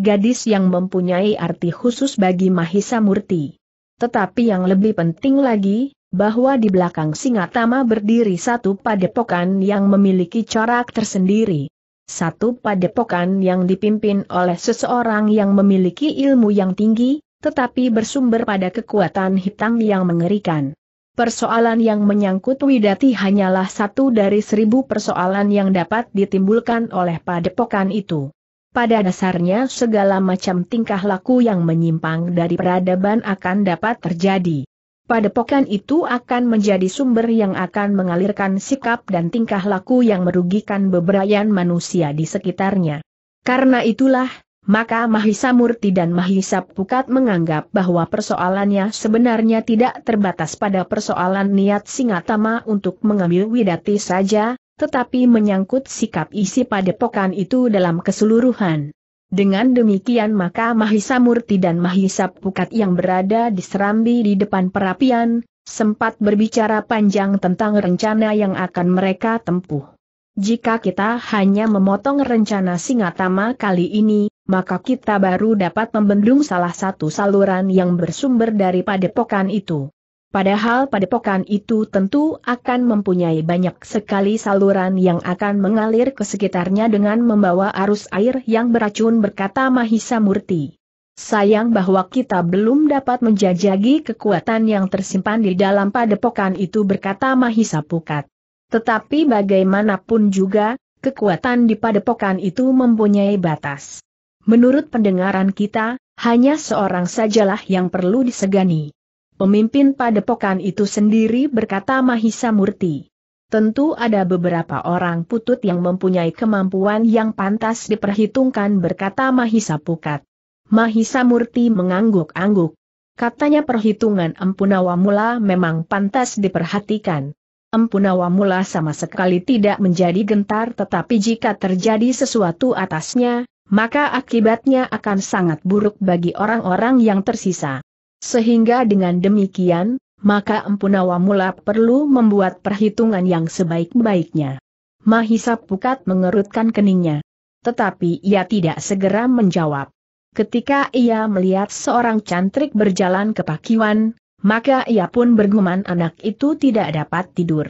gadis yang mempunyai arti khusus bagi Mahisa Murti. Tetapi yang lebih penting lagi, bahwa di belakang Singatama berdiri satu padepokan yang memiliki corak tersendiri satu padepokan yang dipimpin oleh seseorang yang memiliki ilmu yang tinggi, tetapi bersumber pada kekuatan hitam yang mengerikan. Persoalan yang menyangkut Widati hanyalah satu dari seribu persoalan yang dapat ditimbulkan oleh padepokan itu. Pada dasarnya segala macam tingkah laku yang menyimpang dari peradaban akan dapat terjadi padepokan itu akan menjadi sumber yang akan mengalirkan sikap dan tingkah laku yang merugikan beberapa manusia di sekitarnya. Karena itulah, maka Mahisa Murti dan Mahisa Pukat menganggap bahwa persoalannya sebenarnya tidak terbatas pada persoalan niat Singatama untuk mengambil Widati saja, tetapi menyangkut sikap isi padepokan itu dalam keseluruhan. Dengan demikian maka Mahisa Murti dan Mahisa Pukat yang berada di Serambi di depan perapian, sempat berbicara panjang tentang rencana yang akan mereka tempuh. Jika kita hanya memotong rencana Singatama kali ini, maka kita baru dapat membendung salah satu saluran yang bersumber dari padepokan itu. Padahal padepokan itu tentu akan mempunyai banyak sekali saluran yang akan mengalir ke sekitarnya dengan membawa arus air yang beracun berkata Mahisa Murti. Sayang bahwa kita belum dapat menjajagi kekuatan yang tersimpan di dalam padepokan itu berkata Mahisa Pukat. Tetapi bagaimanapun juga, kekuatan di padepokan itu mempunyai batas. Menurut pendengaran kita, hanya seorang sajalah yang perlu disegani Pemimpin padepokan itu sendiri berkata Mahisa Murti. Tentu ada beberapa orang putut yang mempunyai kemampuan yang pantas diperhitungkan berkata Mahisa Pukat. Mahisa Murti mengangguk-angguk. Katanya perhitungan Empunawa memang pantas diperhatikan. Empunawa sama sekali tidak menjadi gentar tetapi jika terjadi sesuatu atasnya, maka akibatnya akan sangat buruk bagi orang-orang yang tersisa. Sehingga dengan demikian, maka Empunawa mula perlu membuat perhitungan yang sebaik-baiknya. Mahisa Pukat mengerutkan keningnya. Tetapi ia tidak segera menjawab. Ketika ia melihat seorang cantrik berjalan ke Pakiwan, maka ia pun bergumam anak itu tidak dapat tidur.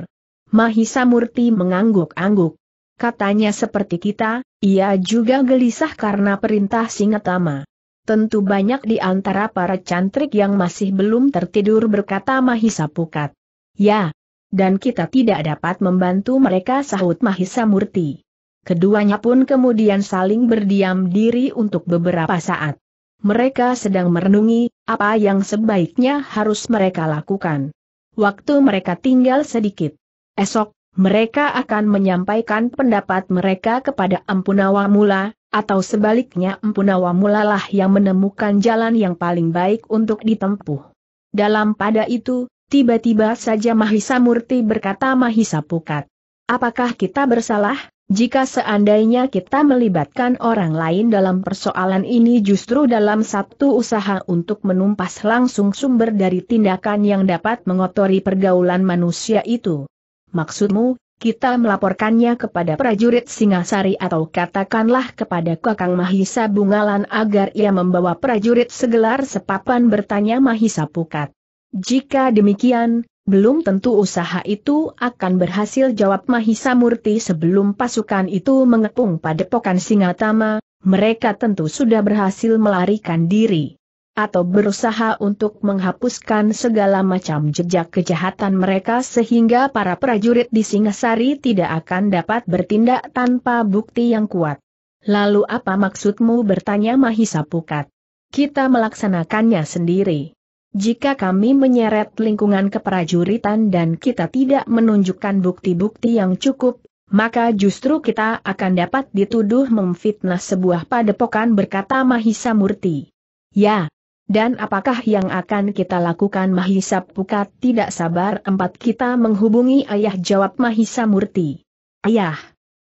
Mahisa Murti mengangguk-angguk. Katanya seperti kita, ia juga gelisah karena perintah Singatama tentu banyak di antara para cantrik yang masih belum tertidur berkata Mahisa Pukat. Ya, dan kita tidak dapat membantu mereka sahut Mahisa Murti. Keduanya pun kemudian saling berdiam diri untuk beberapa saat. Mereka sedang merenungi, apa yang sebaiknya harus mereka lakukan. Waktu mereka tinggal sedikit. Esok, mereka akan menyampaikan pendapat mereka kepada Ampunawa Mula, atau sebaliknya Empunawa mulalah yang menemukan jalan yang paling baik untuk ditempuh. Dalam pada itu, tiba-tiba saja Mahisa Murti berkata Mahisa Pukat. Apakah kita bersalah, jika seandainya kita melibatkan orang lain dalam persoalan ini justru dalam satu usaha untuk menumpas langsung sumber dari tindakan yang dapat mengotori pergaulan manusia itu? Maksudmu, kita melaporkannya kepada prajurit Singasari atau katakanlah kepada Kakang Mahisa Bungalan agar ia membawa prajurit segelar sepapan bertanya Mahisa Pukat. Jika demikian, belum tentu usaha itu akan berhasil jawab Mahisa Murti sebelum pasukan itu mengepung padepokan Singatama, mereka tentu sudah berhasil melarikan diri atau berusaha untuk menghapuskan segala macam jejak kejahatan mereka sehingga para prajurit di Singasari tidak akan dapat bertindak tanpa bukti yang kuat. Lalu apa maksudmu bertanya Mahisa Pukat? Kita melaksanakannya sendiri. Jika kami menyeret lingkungan keprajuritan dan kita tidak menunjukkan bukti-bukti yang cukup, maka justru kita akan dapat dituduh memfitnah sebuah padepokan berkata Mahisa Murti. Ya, dan apakah yang akan kita lakukan Mahisa Pukat tidak sabar empat kita menghubungi ayah jawab Mahisa Murti. Ayah.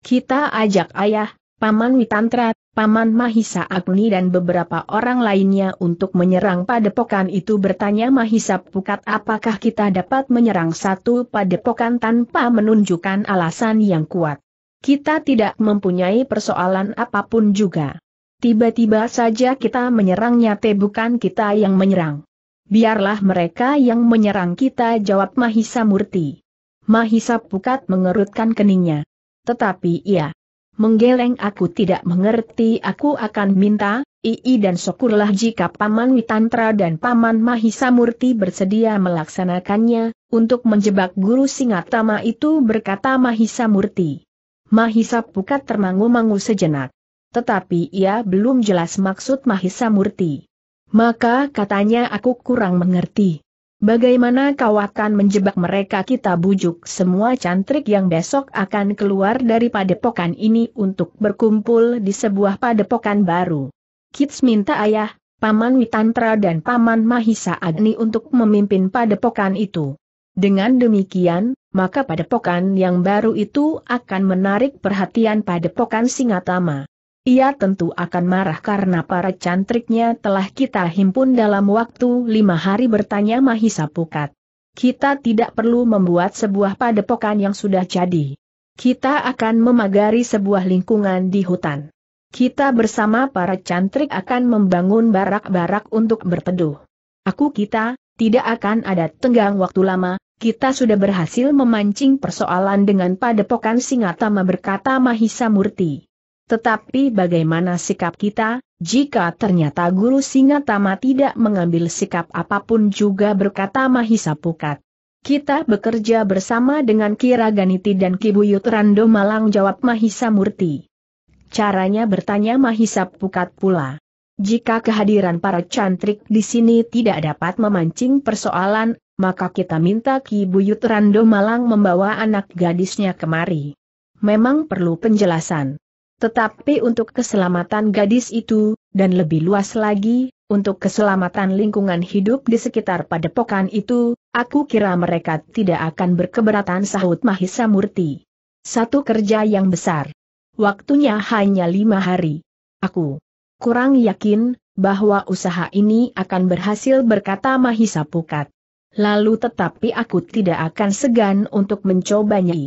Kita ajak ayah, Paman Witantra, Paman Mahisa Agni dan beberapa orang lainnya untuk menyerang padepokan itu bertanya Mahisa Pukat apakah kita dapat menyerang satu padepokan tanpa menunjukkan alasan yang kuat. Kita tidak mempunyai persoalan apapun juga. Tiba-tiba saja kita menyerangnya te bukan kita yang menyerang. Biarlah mereka yang menyerang kita jawab Mahisa Murti. Mahisa Pukat mengerutkan keningnya. Tetapi ia menggeleng aku tidak mengerti aku akan minta, Ii dan syukurlah jika Paman Witantra dan Paman Mahisa Murti bersedia melaksanakannya, untuk menjebak guru Singatama itu berkata Mahisa Murti. Mahisa Pukat termangu-mangu sejenak tetapi ia belum jelas maksud Mahisa Murti. Maka katanya aku kurang mengerti. Bagaimana kau akan menjebak mereka kita bujuk semua cantrik yang besok akan keluar dari padepokan ini untuk berkumpul di sebuah padepokan baru. Kids minta ayah, Paman Witantra dan Paman Mahisa Agni untuk memimpin padepokan itu. Dengan demikian, maka padepokan yang baru itu akan menarik perhatian padepokan Singatama. Ia tentu akan marah karena para cantriknya telah kita himpun dalam waktu lima hari bertanya Mahisa Pukat. Kita tidak perlu membuat sebuah padepokan yang sudah jadi. Kita akan memagari sebuah lingkungan di hutan. Kita bersama para cantrik akan membangun barak-barak untuk berteduh. Aku kita, tidak akan ada tenggang waktu lama, kita sudah berhasil memancing persoalan dengan padepokan Singatama berkata Mahisa Murti. Tetapi bagaimana sikap kita, jika ternyata Guru Singatama tidak mengambil sikap apapun juga berkata Mahisa Pukat. Kita bekerja bersama dengan Kiraganiti dan Kibuyut Rando Malang jawab Mahisa Murti. Caranya bertanya Mahisa Pukat pula. Jika kehadiran para cantrik di sini tidak dapat memancing persoalan, maka kita minta Ki Buyut Rando Malang membawa anak gadisnya kemari. Memang perlu penjelasan. Tetapi untuk keselamatan gadis itu, dan lebih luas lagi, untuk keselamatan lingkungan hidup di sekitar padepokan itu, aku kira mereka tidak akan berkeberatan sahut Mahisa Murti. Satu kerja yang besar. Waktunya hanya lima hari. Aku kurang yakin, bahwa usaha ini akan berhasil berkata Mahisa Pukat. Lalu tetapi aku tidak akan segan untuk mencobanya.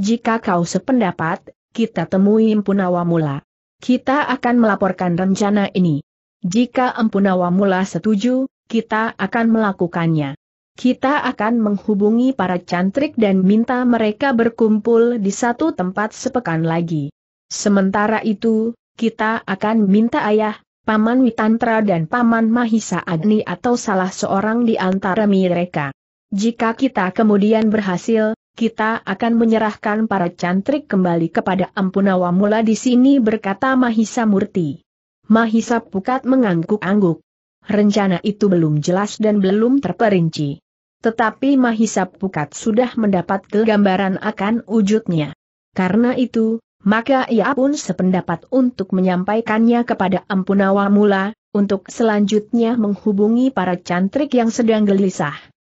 Jika kau sependapat, kita temui Empunawa Mula. Kita akan melaporkan rencana ini. Jika Empunawa Mula setuju, kita akan melakukannya. Kita akan menghubungi para cantrik dan minta mereka berkumpul di satu tempat sepekan lagi. Sementara itu, kita akan minta ayah, Paman Witantra dan Paman Mahisa Agni atau salah seorang di antara mereka. Jika kita kemudian berhasil, kita akan menyerahkan para cantrik kembali kepada Ampunawa mula di sini berkata Mahisa Murti. Mahisa Pukat mengangguk-angguk. Rencana itu belum jelas dan belum terperinci. Tetapi Mahisa Pukat sudah mendapat kegambaran akan wujudnya. Karena itu, maka ia pun sependapat untuk menyampaikannya kepada Ampunawa mula, untuk selanjutnya menghubungi para cantrik yang sedang gelisah.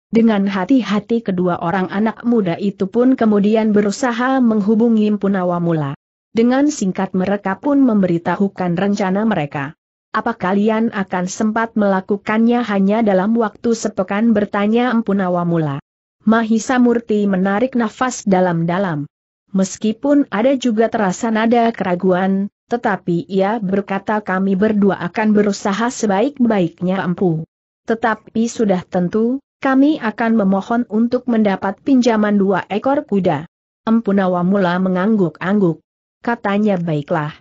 Dengan hati-hati kedua orang anak muda itu pun kemudian berusaha menghubungi Punawa Mula. Dengan singkat mereka pun memberitahukan rencana mereka. Apa kalian akan sempat melakukannya hanya dalam waktu sepekan bertanya Empunawa Mula. Mahisa Murti menarik nafas dalam-dalam. Meskipun ada juga terasa nada keraguan, tetapi ia berkata kami berdua akan berusaha sebaik-baiknya empu. Tetapi sudah tentu, kami akan memohon untuk mendapat pinjaman dua ekor kuda. Empunawa mula mengangguk-angguk. Katanya baiklah.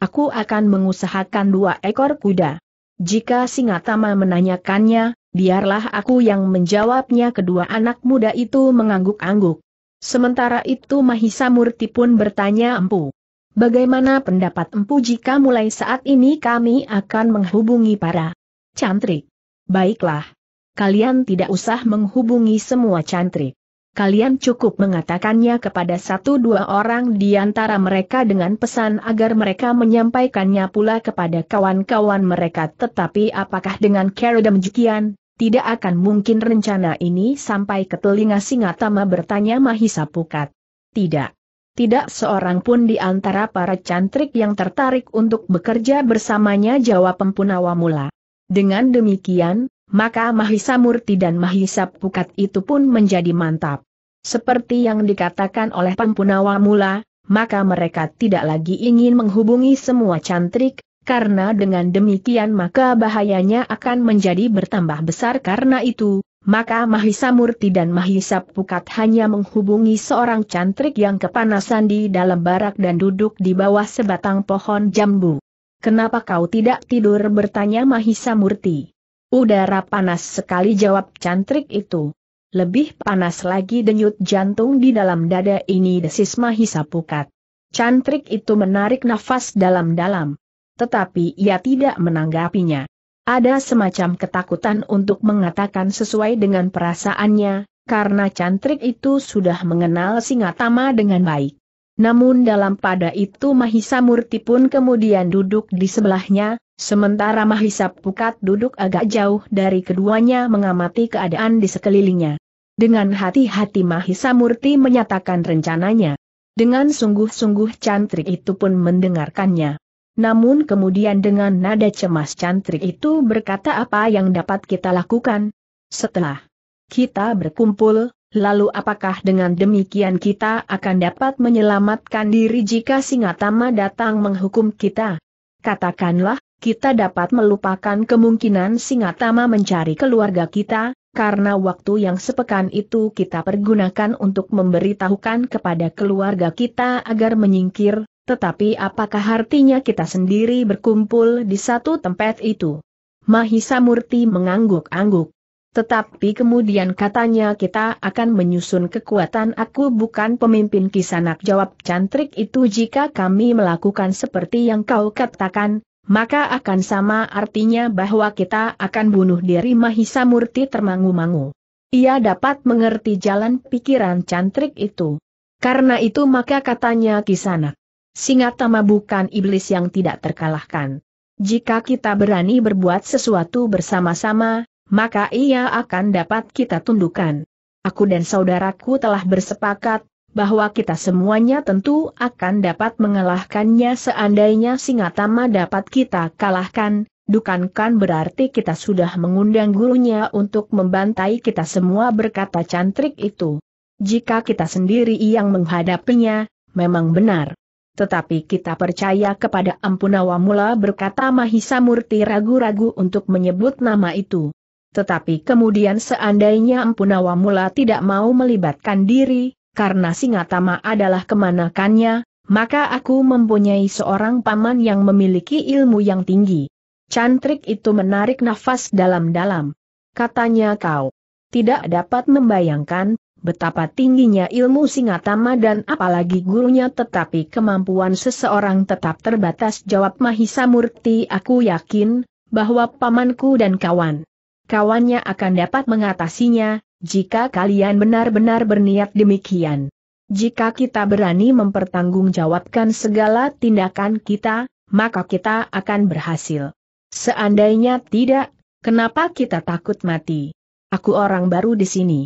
Aku akan mengusahakan dua ekor kuda. Jika Singatama menanyakannya, biarlah aku yang menjawabnya kedua anak muda itu mengangguk-angguk. Sementara itu Mahisa Murti pun bertanya Empu. Bagaimana pendapat Empu jika mulai saat ini kami akan menghubungi para cantrik? Baiklah kalian tidak usah menghubungi semua cantrik. Kalian cukup mengatakannya kepada satu dua orang di antara mereka dengan pesan agar mereka menyampaikannya pula kepada kawan-kawan mereka tetapi apakah dengan cara demikian, tidak akan mungkin rencana ini sampai ke telinga singa tama bertanya Mahisa Pukat. Tidak. Tidak seorang pun di antara para cantrik yang tertarik untuk bekerja bersamanya jawab Empunawa Mula. Dengan demikian, maka Mahisa Murti dan Mahisa Pukat itu pun menjadi mantap. Seperti yang dikatakan oleh Pampunawa mula, maka mereka tidak lagi ingin menghubungi semua cantrik, karena dengan demikian maka bahayanya akan menjadi bertambah besar karena itu, maka Mahisa Murti dan Mahisa Pukat hanya menghubungi seorang cantrik yang kepanasan di dalam barak dan duduk di bawah sebatang pohon jambu. Kenapa kau tidak tidur bertanya Mahisa Murti. Udara panas sekali jawab cantrik itu. Lebih panas lagi denyut jantung di dalam dada ini desis Mahisa Pukat. Cantrik itu menarik nafas dalam-dalam. Tetapi ia tidak menanggapinya. Ada semacam ketakutan untuk mengatakan sesuai dengan perasaannya, karena cantrik itu sudah mengenal Singatama dengan baik. Namun dalam pada itu Mahisa Murti pun kemudian duduk di sebelahnya, Sementara Mahisa Pukat duduk agak jauh dari keduanya mengamati keadaan di sekelilingnya. Dengan hati-hati Mahisa Murti menyatakan rencananya. Dengan sungguh-sungguh cantrik itu pun mendengarkannya. Namun kemudian dengan nada cemas cantrik itu berkata apa yang dapat kita lakukan? Setelah kita berkumpul, lalu apakah dengan demikian kita akan dapat menyelamatkan diri jika Singatama datang menghukum kita? Katakanlah, kita dapat melupakan kemungkinan Singatama mencari keluarga kita, karena waktu yang sepekan itu kita pergunakan untuk memberitahukan kepada keluarga kita agar menyingkir, tetapi apakah artinya kita sendiri berkumpul di satu tempat itu? Mahisa Murti mengangguk-angguk. Tetapi kemudian katanya kita akan menyusun kekuatan aku bukan pemimpin kisanak jawab cantrik itu jika kami melakukan seperti yang kau katakan, maka akan sama artinya bahwa kita akan bunuh diri Mahisa Murti termangu-mangu. Ia dapat mengerti jalan pikiran cantrik itu. Karena itu maka katanya Kisanak. Singatama bukan iblis yang tidak terkalahkan. Jika kita berani berbuat sesuatu bersama-sama, maka ia akan dapat kita tundukkan. Aku dan saudaraku telah bersepakat, bahwa kita semuanya tentu akan dapat mengalahkannya seandainya Singatama dapat kita kalahkan, dukankan berarti kita sudah mengundang gurunya untuk membantai kita semua berkata cantrik itu. Jika kita sendiri yang menghadapinya, memang benar. Tetapi kita percaya kepada Ampunawa mula berkata Mahisa Murti ragu-ragu untuk menyebut nama itu. Tetapi kemudian seandainya Ampunawa mula tidak mau melibatkan diri, karena Singatama adalah kemanakannya, maka aku mempunyai seorang paman yang memiliki ilmu yang tinggi. Cantrik itu menarik nafas dalam-dalam. Katanya kau tidak dapat membayangkan betapa tingginya ilmu Singatama dan apalagi gurunya tetapi kemampuan seseorang tetap terbatas jawab Mahisa Murti aku yakin, bahwa pamanku dan kawan. Kawannya akan dapat mengatasinya, jika kalian benar-benar berniat demikian. Jika kita berani mempertanggungjawabkan segala tindakan kita, maka kita akan berhasil. Seandainya tidak, kenapa kita takut mati? Aku orang baru di sini.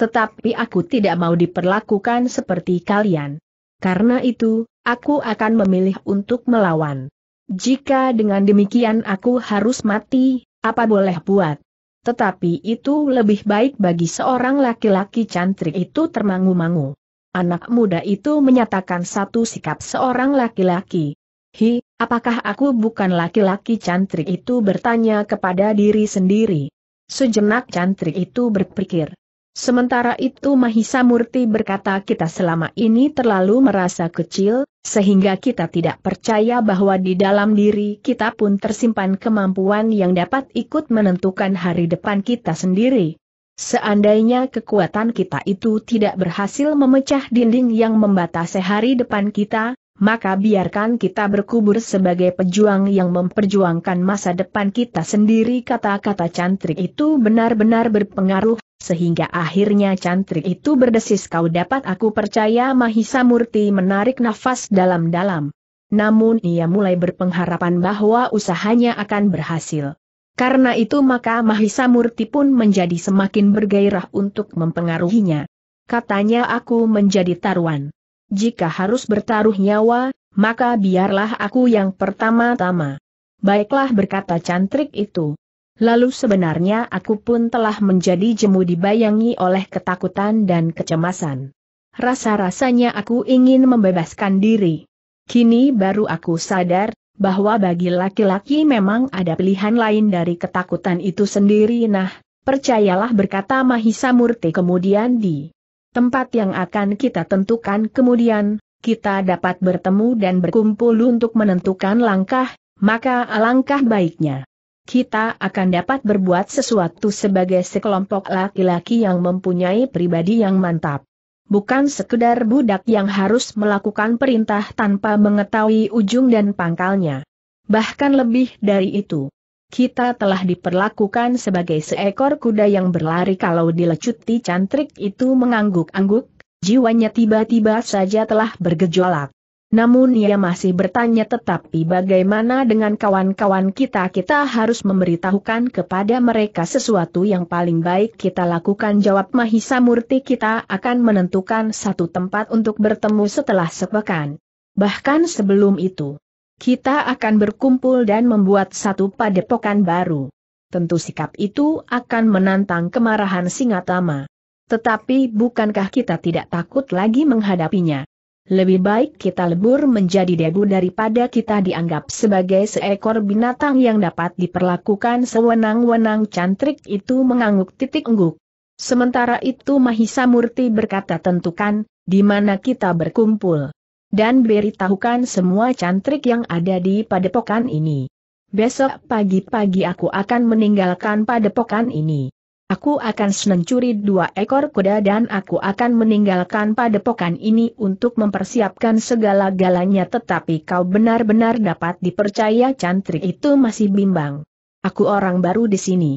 Tetapi aku tidak mau diperlakukan seperti kalian. Karena itu, aku akan memilih untuk melawan. Jika dengan demikian aku harus mati, apa boleh buat? Tetapi itu lebih baik bagi seorang laki-laki cantrik itu termangu-mangu. Anak muda itu menyatakan satu sikap seorang laki-laki. Hi, apakah aku bukan laki-laki cantrik itu bertanya kepada diri sendiri. Sejenak cantrik itu berpikir. Sementara itu Mahisa Murti berkata kita selama ini terlalu merasa kecil, sehingga kita tidak percaya bahwa di dalam diri kita pun tersimpan kemampuan yang dapat ikut menentukan hari depan kita sendiri. Seandainya kekuatan kita itu tidak berhasil memecah dinding yang membatasi hari depan kita, maka biarkan kita berkubur sebagai pejuang yang memperjuangkan masa depan kita sendiri kata-kata cantrik itu benar-benar berpengaruh, sehingga akhirnya cantrik itu berdesis kau dapat aku percaya Mahisa Murti menarik nafas dalam-dalam. Namun ia mulai berpengharapan bahwa usahanya akan berhasil. Karena itu maka Mahisa Murti pun menjadi semakin bergairah untuk mempengaruhinya. Katanya aku menjadi taruhan jika harus bertaruh nyawa, maka biarlah aku yang pertama-tama. Baiklah berkata cantrik itu. Lalu sebenarnya aku pun telah menjadi jemu dibayangi oleh ketakutan dan kecemasan. Rasa-rasanya aku ingin membebaskan diri. Kini baru aku sadar, bahwa bagi laki-laki memang ada pilihan lain dari ketakutan itu sendiri nah, percayalah berkata Mahisa Murti kemudian di Tempat yang akan kita tentukan kemudian, kita dapat bertemu dan berkumpul untuk menentukan langkah, maka alangkah baiknya. Kita akan dapat berbuat sesuatu sebagai sekelompok laki-laki yang mempunyai pribadi yang mantap. Bukan sekedar budak yang harus melakukan perintah tanpa mengetahui ujung dan pangkalnya. Bahkan lebih dari itu, kita telah diperlakukan sebagai seekor kuda yang berlari kalau dilecuti cantrik itu mengangguk-angguk, jiwanya tiba-tiba saja telah bergejolak. Namun ia masih bertanya tetapi bagaimana dengan kawan-kawan kita kita harus memberitahukan kepada mereka sesuatu yang paling baik kita lakukan jawab Mahisa Murti kita akan menentukan satu tempat untuk bertemu setelah sepekan. Bahkan sebelum itu. Kita akan berkumpul dan membuat satu padepokan baru. Tentu sikap itu akan menantang kemarahan Singatama. Tetapi bukankah kita tidak takut lagi menghadapinya? Lebih baik kita lebur menjadi debu daripada kita dianggap sebagai seekor binatang yang dapat diperlakukan sewenang-wenang cantrik itu mengangguk titik engguk. Sementara itu Mahisa Murti berkata tentukan, di mana kita berkumpul dan beritahukan semua cantrik yang ada di padepokan ini. Besok pagi-pagi aku akan meninggalkan padepokan ini. Aku akan senencuri dua ekor kuda dan aku akan meninggalkan padepokan ini untuk mempersiapkan segala-galanya tetapi kau benar-benar dapat dipercaya cantrik itu masih bimbang. Aku orang baru di sini.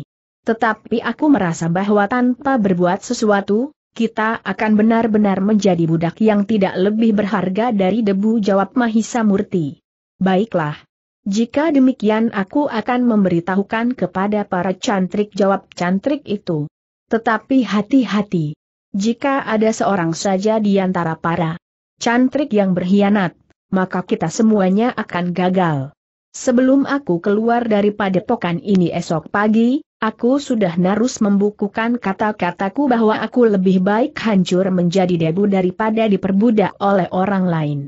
Tetapi aku merasa bahwa tanpa berbuat sesuatu, kita akan benar-benar menjadi budak yang tidak lebih berharga dari debu jawab Mahisa Murti. Baiklah. Jika demikian aku akan memberitahukan kepada para cantrik jawab cantrik itu. Tetapi hati-hati. Jika ada seorang saja di antara para cantrik yang berkhianat, maka kita semuanya akan gagal. Sebelum aku keluar dari padepokan ini esok pagi, Aku sudah narus membukukan kata-kataku bahwa aku lebih baik hancur menjadi debu daripada diperbudak oleh orang lain.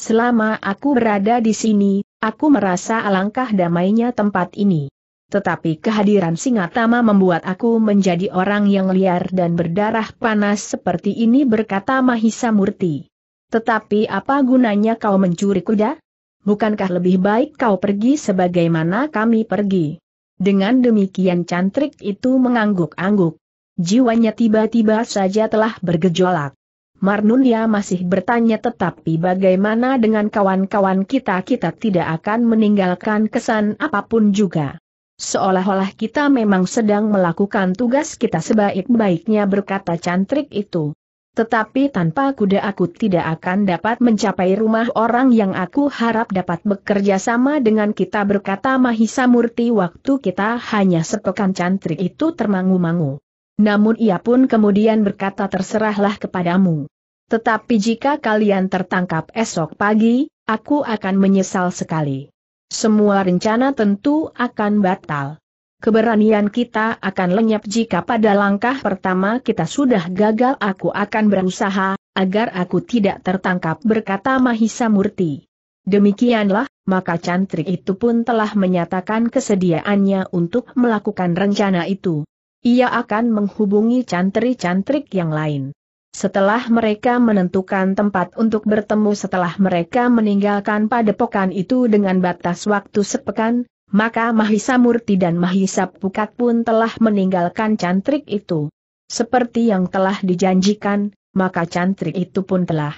Selama aku berada di sini, aku merasa alangkah damainya tempat ini. Tetapi kehadiran Singatama membuat aku menjadi orang yang liar dan berdarah panas seperti ini berkata Mahisa Murti. Tetapi apa gunanya kau mencuri kuda? Bukankah lebih baik kau pergi sebagaimana kami pergi? Dengan demikian cantrik itu mengangguk-angguk. Jiwanya tiba-tiba saja telah bergejolak. Marunia ya masih bertanya tetapi bagaimana dengan kawan-kawan kita kita tidak akan meninggalkan kesan apapun juga. Seolah-olah kita memang sedang melakukan tugas kita sebaik-baiknya berkata cantrik itu. Tetapi tanpa kuda aku tidak akan dapat mencapai rumah orang yang aku harap dapat bekerja sama dengan kita berkata Mahisa Murti waktu kita hanya sepekan cantrik itu termangu-mangu. Namun ia pun kemudian berkata terserahlah kepadamu. Tetapi jika kalian tertangkap esok pagi, aku akan menyesal sekali. Semua rencana tentu akan batal. Keberanian kita akan lenyap jika pada langkah pertama kita sudah gagal aku akan berusaha, agar aku tidak tertangkap berkata Mahisa Murti. Demikianlah, maka cantrik itu pun telah menyatakan kesediaannya untuk melakukan rencana itu. Ia akan menghubungi cantri-cantrik yang lain. Setelah mereka menentukan tempat untuk bertemu setelah mereka meninggalkan padepokan itu dengan batas waktu sepekan, maka Mahisa Murti dan Mahisa Pukat pun telah meninggalkan cantrik itu. Seperti yang telah dijanjikan, maka cantrik itu pun telah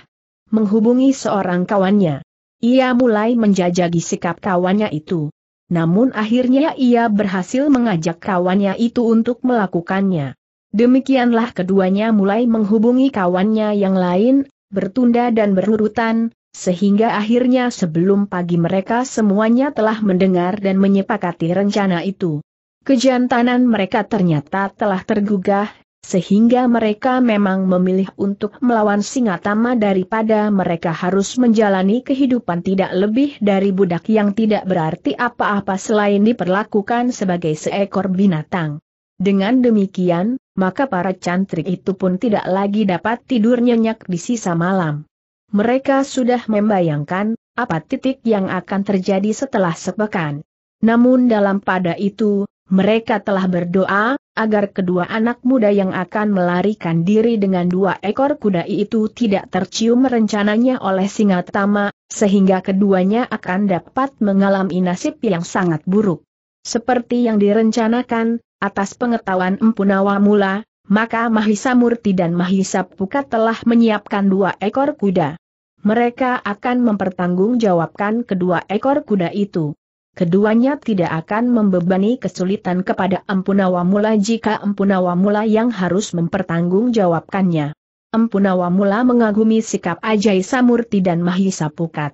menghubungi seorang kawannya. Ia mulai menjajagi sikap kawannya itu. Namun akhirnya ia berhasil mengajak kawannya itu untuk melakukannya. Demikianlah keduanya mulai menghubungi kawannya yang lain, bertunda dan berurutan, sehingga akhirnya sebelum pagi mereka semuanya telah mendengar dan menyepakati rencana itu. Kejantanan mereka ternyata telah tergugah, sehingga mereka memang memilih untuk melawan singa Singatama daripada mereka harus menjalani kehidupan tidak lebih dari budak yang tidak berarti apa-apa selain diperlakukan sebagai seekor binatang. Dengan demikian, maka para cantrik itu pun tidak lagi dapat tidur nyenyak di sisa malam. Mereka sudah membayangkan, apa titik yang akan terjadi setelah sepekan. Namun dalam pada itu, mereka telah berdoa, agar kedua anak muda yang akan melarikan diri dengan dua ekor kuda itu tidak tercium rencananya oleh singa tama, sehingga keduanya akan dapat mengalami nasib yang sangat buruk. Seperti yang direncanakan, atas pengetahuan Empunawa mula, maka mahisa murti dan mahisa pukat telah menyiapkan dua ekor kuda mereka akan mempertanggungjawabkan kedua ekor kuda itu. Keduanya tidak akan membebani kesulitan kepada Empunawamula jika Empunawamula yang harus mempertanggungjawabkannya. Empunawamula mengagumi sikap Ajai Samurti dan Mahisa Pukat.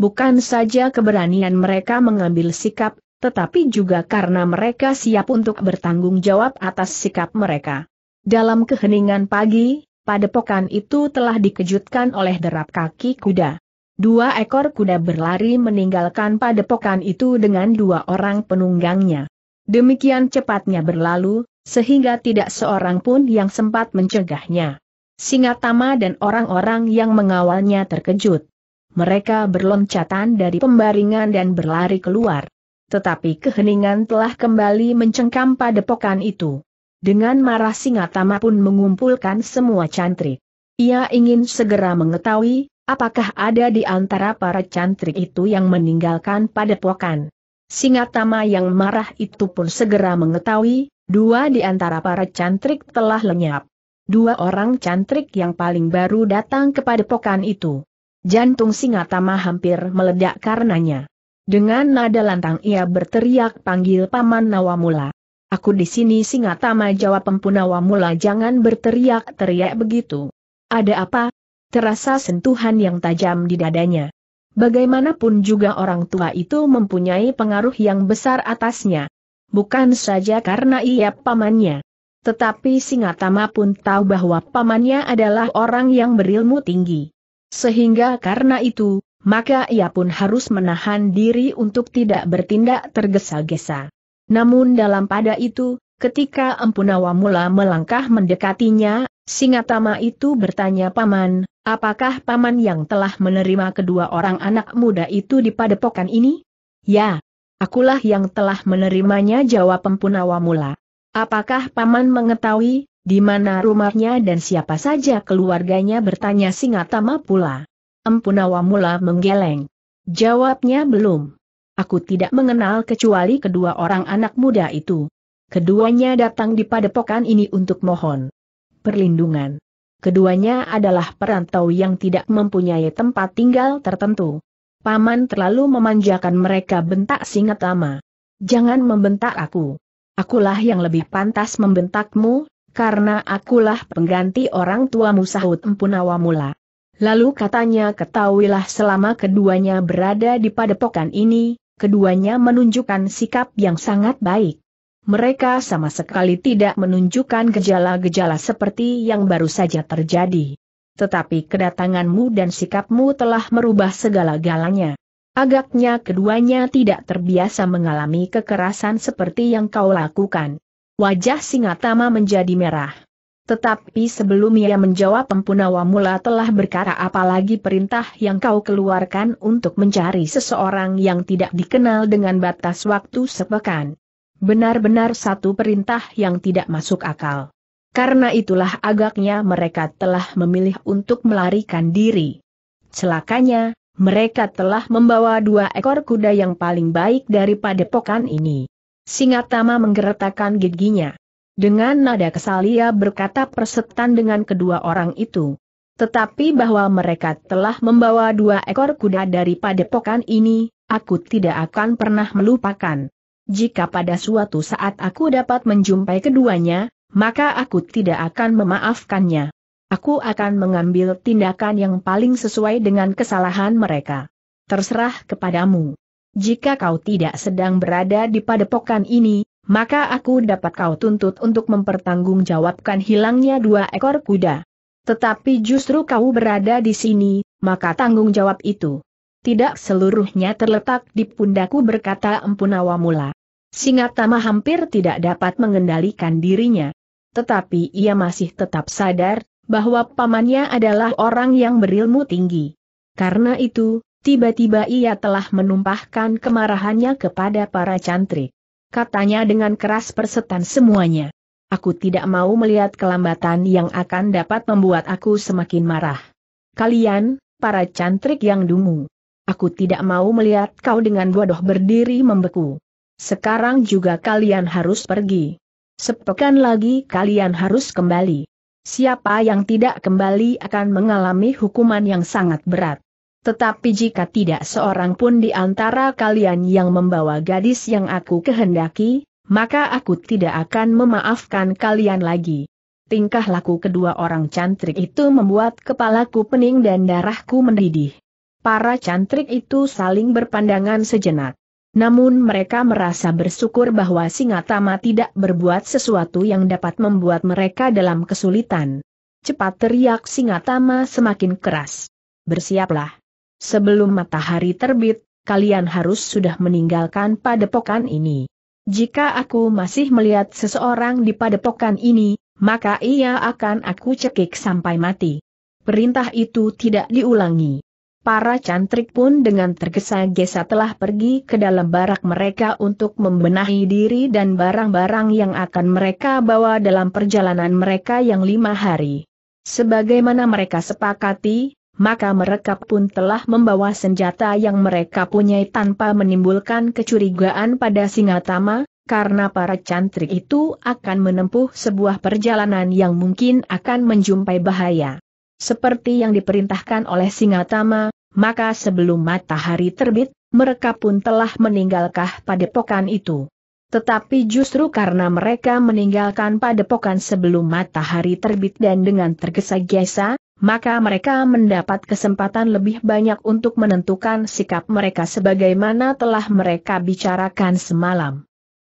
Bukan saja keberanian mereka mengambil sikap, tetapi juga karena mereka siap untuk bertanggung jawab atas sikap mereka. Dalam keheningan pagi, padepokan itu telah dikejutkan oleh derap kaki kuda. Dua ekor kuda berlari meninggalkan padepokan itu dengan dua orang penunggangnya. Demikian cepatnya berlalu, sehingga tidak seorang pun yang sempat mencegahnya. Singatama dan orang-orang yang mengawalnya terkejut. Mereka berloncatan dari pembaringan dan berlari keluar. Tetapi keheningan telah kembali mencengkam padepokan itu. Dengan marah Singatama pun mengumpulkan semua cantrik. Ia ingin segera mengetahui, apakah ada di antara para cantrik itu yang meninggalkan padepokan. Singatama yang marah itu pun segera mengetahui, dua di antara para cantrik telah lenyap. Dua orang cantrik yang paling baru datang ke padepokan itu. Jantung Singatama hampir meledak karenanya. Dengan nada lantang ia berteriak panggil Paman Nawamula. Aku di sini singa tama jawab Empunawa mula jangan berteriak-teriak begitu. Ada apa? Terasa sentuhan yang tajam di dadanya. Bagaimanapun juga orang tua itu mempunyai pengaruh yang besar atasnya. Bukan saja karena ia pamannya. Tetapi Singatama pun tahu bahwa pamannya adalah orang yang berilmu tinggi. Sehingga karena itu, maka ia pun harus menahan diri untuk tidak bertindak tergesa-gesa. Namun dalam pada itu, ketika Empunawa mula melangkah mendekatinya, Singatama itu bertanya Paman, apakah Paman yang telah menerima kedua orang anak muda itu di padepokan ini? Ya, akulah yang telah menerimanya jawab Empunawa mula. Apakah Paman mengetahui, di mana rumahnya dan siapa saja keluarganya bertanya Singatama pula. Empunawa mula menggeleng. Jawabnya belum. Aku tidak mengenal kecuali kedua orang anak muda itu. Keduanya datang di padepokan ini untuk mohon perlindungan. Keduanya adalah perantau yang tidak mempunyai tempat tinggal tertentu. Paman terlalu memanjakan mereka bentak singat lama. Jangan membentak aku. Akulah yang lebih pantas membentakmu, karena akulah pengganti orang tuamu sahut empunawa mula. Lalu katanya ketahuilah selama keduanya berada di padepokan ini, keduanya menunjukkan sikap yang sangat baik. Mereka sama sekali tidak menunjukkan gejala-gejala seperti yang baru saja terjadi. Tetapi kedatanganmu dan sikapmu telah merubah segala-galanya. Agaknya keduanya tidak terbiasa mengalami kekerasan seperti yang kau lakukan. Wajah Singatama menjadi merah. Tetapi sebelum ia menjawab Empunawa mula telah berkata apalagi perintah yang kau keluarkan untuk mencari seseorang yang tidak dikenal dengan batas waktu sepekan. Benar-benar satu perintah yang tidak masuk akal. Karena itulah agaknya mereka telah memilih untuk melarikan diri. Celakanya, mereka telah membawa dua ekor kuda yang paling baik daripada padepokan ini. Singatama menggeretakkan giginya. Dengan nada kesal ia berkata persetan dengan kedua orang itu. Tetapi bahwa mereka telah membawa dua ekor kuda dari padepokan ini, aku tidak akan pernah melupakan. Jika pada suatu saat aku dapat menjumpai keduanya, maka aku tidak akan memaafkannya. Aku akan mengambil tindakan yang paling sesuai dengan kesalahan mereka. Terserah kepadamu. Jika kau tidak sedang berada di padepokan ini, maka aku dapat kau tuntut untuk mempertanggungjawabkan hilangnya dua ekor kuda. Tetapi justru kau berada di sini, maka tanggung jawab itu tidak seluruhnya terletak di pundaku berkata Empunawa mula. Singatama hampir tidak dapat mengendalikan dirinya. Tetapi ia masih tetap sadar, bahwa pamannya adalah orang yang berilmu tinggi. Karena itu, tiba-tiba ia telah menumpahkan kemarahannya kepada para cantrik katanya dengan keras persetan semuanya. Aku tidak mau melihat kelambatan yang akan dapat membuat aku semakin marah. Kalian, para cantrik yang dungu. Aku tidak mau melihat kau dengan bodoh berdiri membeku. Sekarang juga kalian harus pergi. Sepekan lagi kalian harus kembali. Siapa yang tidak kembali akan mengalami hukuman yang sangat berat. Tetapi jika tidak seorang pun di antara kalian yang membawa gadis yang aku kehendaki, maka aku tidak akan memaafkan kalian lagi. Tingkah laku kedua orang cantrik itu membuat kepalaku pening dan darahku mendidih. Para cantrik itu saling berpandangan sejenak. Namun mereka merasa bersyukur bahwa Singatama tidak berbuat sesuatu yang dapat membuat mereka dalam kesulitan. Cepat teriak Singatama semakin keras. Bersiaplah. Sebelum matahari terbit, kalian harus sudah meninggalkan padepokan ini. Jika aku masih melihat seseorang di padepokan ini, maka ia akan aku cekik sampai mati. Perintah itu tidak diulangi. Para cantrik pun dengan tergesa-gesa telah pergi ke dalam barak mereka untuk membenahi diri dan barang-barang yang akan mereka bawa dalam perjalanan mereka yang lima hari. Sebagaimana mereka sepakati, maka mereka pun telah membawa senjata yang mereka punyai tanpa menimbulkan kecurigaan pada Singatama, karena para cantrik itu akan menempuh sebuah perjalanan yang mungkin akan menjumpai bahaya. Seperti yang diperintahkan oleh Singatama, maka sebelum matahari terbit, mereka pun telah meninggalkah padepokan itu. Tetapi justru karena mereka meninggalkan padepokan sebelum matahari terbit dan dengan tergesa-gesa, maka mereka mendapat kesempatan lebih banyak untuk menentukan sikap mereka sebagaimana telah mereka bicarakan semalam.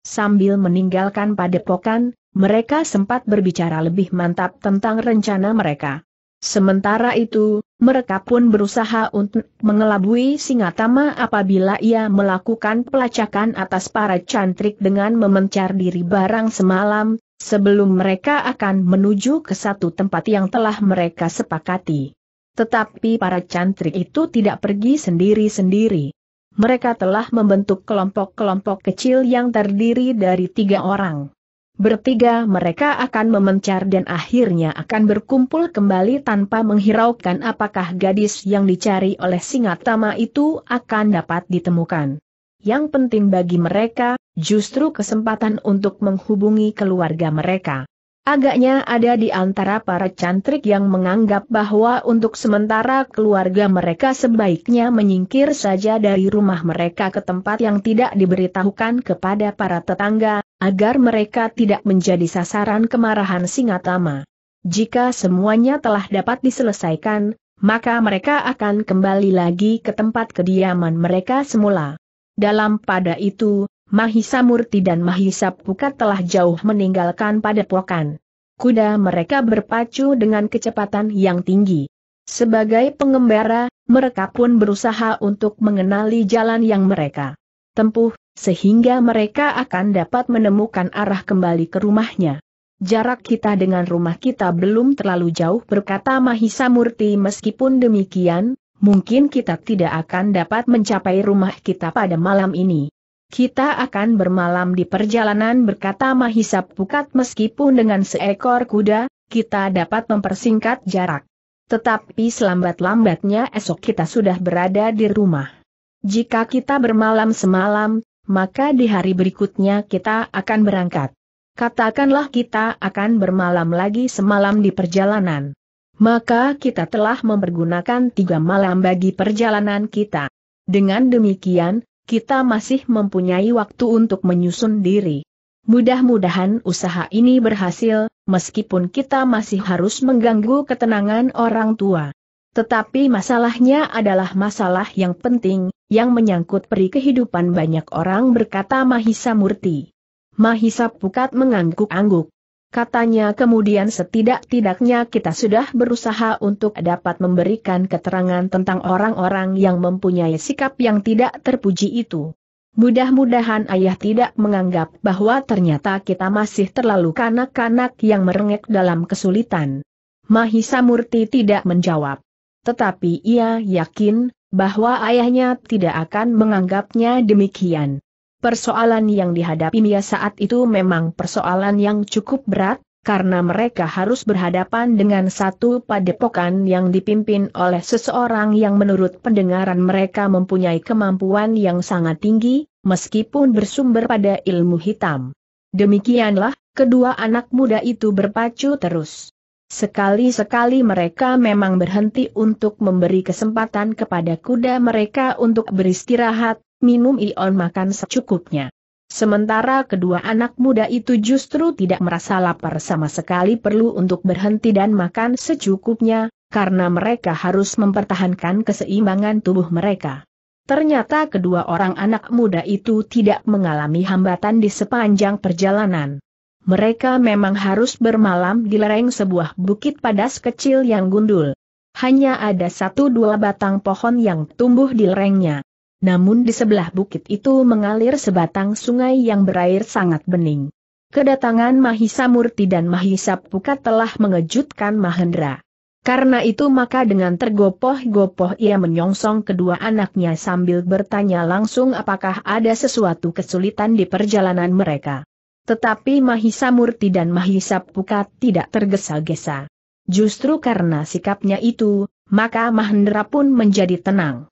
Sambil meninggalkan padepokan, mereka sempat berbicara lebih mantap tentang rencana mereka. Sementara itu, mereka pun berusaha untuk mengelabui Singatama apabila ia melakukan pelacakan atas para cantrik dengan memencar diri barang semalam, sebelum mereka akan menuju ke satu tempat yang telah mereka sepakati. Tetapi para cantrik itu tidak pergi sendiri-sendiri. Mereka telah membentuk kelompok-kelompok kecil yang terdiri dari tiga orang. Bertiga mereka akan memencar dan akhirnya akan berkumpul kembali tanpa menghiraukan apakah gadis yang dicari oleh Singatama itu akan dapat ditemukan. Yang penting bagi mereka, justru kesempatan untuk menghubungi keluarga mereka. Agaknya ada di antara para cantrik yang menganggap bahwa untuk sementara keluarga mereka sebaiknya menyingkir saja dari rumah mereka ke tempat yang tidak diberitahukan kepada para tetangga, agar mereka tidak menjadi sasaran kemarahan Singatama. Jika semuanya telah dapat diselesaikan, maka mereka akan kembali lagi ke tempat kediaman mereka semula. Dalam pada itu, Mahisa Murti dan Mahisa Pukat telah jauh meninggalkan padepokan. Kuda mereka berpacu dengan kecepatan yang tinggi. Sebagai pengembara, mereka pun berusaha untuk mengenali jalan yang mereka tempuh, sehingga mereka akan dapat menemukan arah kembali ke rumahnya. Jarak kita dengan rumah kita belum terlalu jauh berkata Mahisa Murti meskipun demikian, mungkin kita tidak akan dapat mencapai rumah kita pada malam ini. Kita akan bermalam di perjalanan berkata Mahisa Pukat meskipun dengan seekor kuda, kita dapat mempersingkat jarak. Tetapi selambat-lambatnya esok kita sudah berada di rumah. Jika kita bermalam semalam, maka di hari berikutnya kita akan berangkat. Katakanlah kita akan bermalam lagi semalam di perjalanan. Maka kita telah mempergunakan tiga malam bagi perjalanan kita. Dengan demikian, kita masih mempunyai waktu untuk menyusun diri. Mudah-mudahan usaha ini berhasil, meskipun kita masih harus mengganggu ketenangan orang tua. Tetapi masalahnya adalah masalah yang penting, yang menyangkut peri kehidupan banyak orang berkata Mahisa Murti. Mahisa Pukat mengangguk-angguk. Katanya kemudian setidak-tidaknya kita sudah berusaha untuk dapat memberikan keterangan tentang orang-orang yang mempunyai sikap yang tidak terpuji itu. Mudah-mudahan ayah tidak menganggap bahwa ternyata kita masih terlalu kanak-kanak yang merengek dalam kesulitan. Mahisa Murti tidak menjawab. Tetapi ia yakin bahwa ayahnya tidak akan menganggapnya demikian. Persoalan yang dihadapi Mia saat itu memang persoalan yang cukup berat, karena mereka harus berhadapan dengan satu padepokan yang dipimpin oleh seseorang yang menurut pendengaran mereka mempunyai kemampuan yang sangat tinggi, meskipun bersumber pada ilmu hitam. Demikianlah, kedua anak muda itu berpacu terus. Sekali-sekali mereka memang berhenti untuk memberi kesempatan kepada kuda mereka untuk beristirahat, minum ion makan secukupnya. Sementara kedua anak muda itu justru tidak merasa lapar sama sekali perlu untuk berhenti dan makan secukupnya, karena mereka harus mempertahankan keseimbangan tubuh mereka. Ternyata kedua orang anak muda itu tidak mengalami hambatan di sepanjang perjalanan. Mereka memang harus bermalam di lereng sebuah bukit padas kecil yang gundul. Hanya ada satu dua batang pohon yang tumbuh di lerengnya namun di sebelah bukit itu mengalir sebatang sungai yang berair sangat bening. Kedatangan Mahisa Murti dan Mahisa Pukat telah mengejutkan Mahendra. Karena itu maka dengan tergopoh-gopoh ia menyongsong kedua anaknya sambil bertanya langsung apakah ada sesuatu kesulitan di perjalanan mereka. Tetapi Mahisa Murti dan Mahisa Pukat tidak tergesa-gesa. Justru karena sikapnya itu, maka Mahendra pun menjadi tenang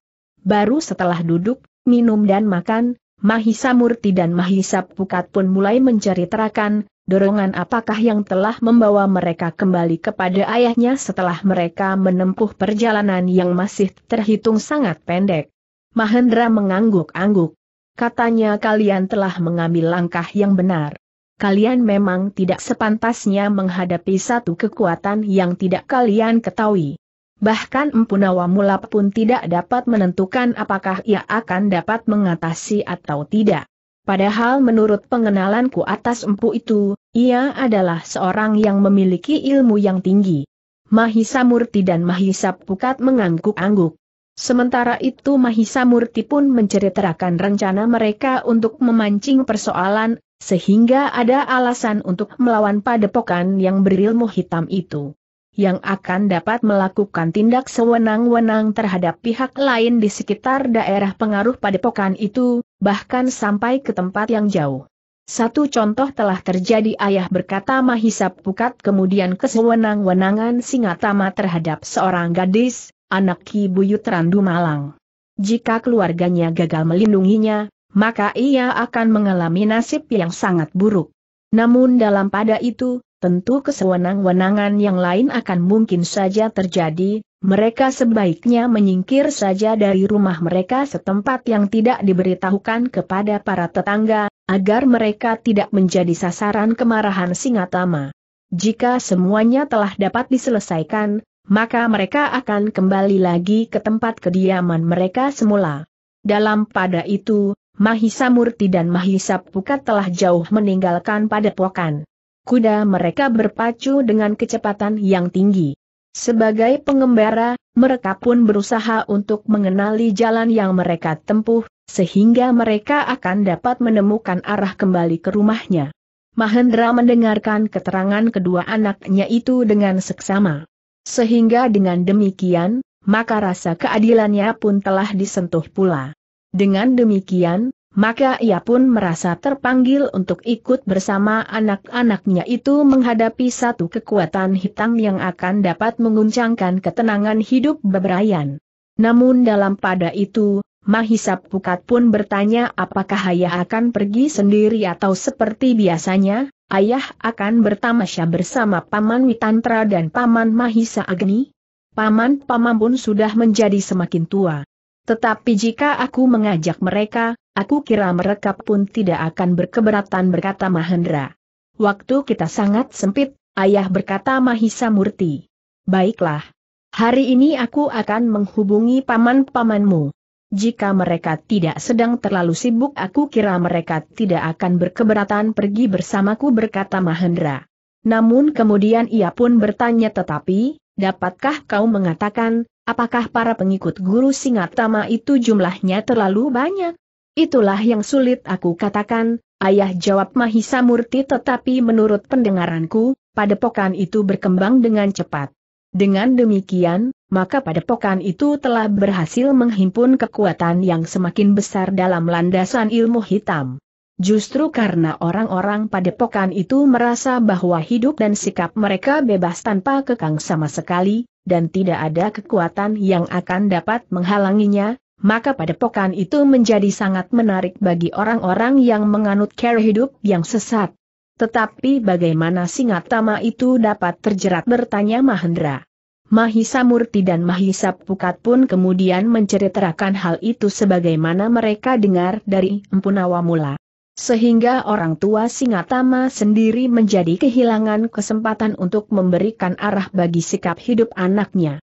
baru setelah duduk, minum dan makan, Mahisa Murti dan Mahisa Pukat pun mulai mencari terakan, dorongan apakah yang telah membawa mereka kembali kepada ayahnya setelah mereka menempuh perjalanan yang masih terhitung sangat pendek. Mahendra mengangguk-angguk. Katanya kalian telah mengambil langkah yang benar. Kalian memang tidak sepantasnya menghadapi satu kekuatan yang tidak kalian ketahui. Bahkan Empunawa Mula pun tidak dapat menentukan apakah ia akan dapat mengatasi atau tidak. Padahal menurut pengenalanku atas empu itu, ia adalah seorang yang memiliki ilmu yang tinggi. Mahisa Murti dan Mahisa Pukat mengangguk-angguk. Sementara itu Mahisa Murti pun menceritakan rencana mereka untuk memancing persoalan, sehingga ada alasan untuk melawan padepokan yang berilmu hitam itu yang akan dapat melakukan tindak sewenang-wenang terhadap pihak lain di sekitar daerah pengaruh padepokan itu, bahkan sampai ke tempat yang jauh. Satu contoh telah terjadi ayah berkata Mahisap Pukat kemudian kesewenang-wenangan Singatama terhadap seorang gadis, anak Ki Buyut Randu Malang. Jika keluarganya gagal melindunginya, maka ia akan mengalami nasib yang sangat buruk. Namun dalam pada itu, tentu kesewenang-wenangan yang lain akan mungkin saja terjadi, mereka sebaiknya menyingkir saja dari rumah mereka setempat yang tidak diberitahukan kepada para tetangga, agar mereka tidak menjadi sasaran kemarahan Singatama. Jika semuanya telah dapat diselesaikan, maka mereka akan kembali lagi ke tempat kediaman mereka semula. Dalam pada itu, Mahisa Murti dan Mahisa Pukat telah jauh meninggalkan padepokan kuda mereka berpacu dengan kecepatan yang tinggi. Sebagai pengembara, mereka pun berusaha untuk mengenali jalan yang mereka tempuh, sehingga mereka akan dapat menemukan arah kembali ke rumahnya. Mahendra mendengarkan keterangan kedua anaknya itu dengan seksama. Sehingga dengan demikian, maka rasa keadilannya pun telah disentuh pula. Dengan demikian, maka ia pun merasa terpanggil untuk ikut bersama anak-anaknya itu menghadapi satu kekuatan hitam yang akan dapat menguncangkan ketenangan hidup beberayan. Namun dalam pada itu, Mahisa Pukat pun bertanya apakah ayah akan pergi sendiri atau seperti biasanya, ayah akan bertamasya bersama Paman Witantra dan Paman Mahisa Agni? Paman-paman pun sudah menjadi semakin tua. Tetapi jika aku mengajak mereka, Aku kira mereka pun tidak akan berkeberatan berkata Mahendra. Waktu kita sangat sempit, ayah berkata Mahisa Murti. Baiklah. Hari ini aku akan menghubungi paman-pamanmu. Jika mereka tidak sedang terlalu sibuk aku kira mereka tidak akan berkeberatan pergi bersamaku berkata Mahendra. Namun kemudian ia pun bertanya tetapi, dapatkah kau mengatakan, apakah para pengikut guru Singatama itu jumlahnya terlalu banyak? Itulah yang sulit aku katakan, ayah jawab Mahisa Murti tetapi menurut pendengaranku, padepokan itu berkembang dengan cepat. Dengan demikian, maka padepokan itu telah berhasil menghimpun kekuatan yang semakin besar dalam landasan ilmu hitam. Justru karena orang-orang padepokan itu merasa bahwa hidup dan sikap mereka bebas tanpa kekang sama sekali, dan tidak ada kekuatan yang akan dapat menghalanginya, maka pada padepokan itu menjadi sangat menarik bagi orang-orang yang menganut cara hidup yang sesat. Tetapi bagaimana Singatama itu dapat terjerat bertanya Mahendra. Mahisa Murti dan Mahisa Pukat pun kemudian menceritakan hal itu sebagaimana mereka dengar dari Empunawa mula. Sehingga orang tua Singatama sendiri menjadi kehilangan kesempatan untuk memberikan arah bagi sikap hidup anaknya.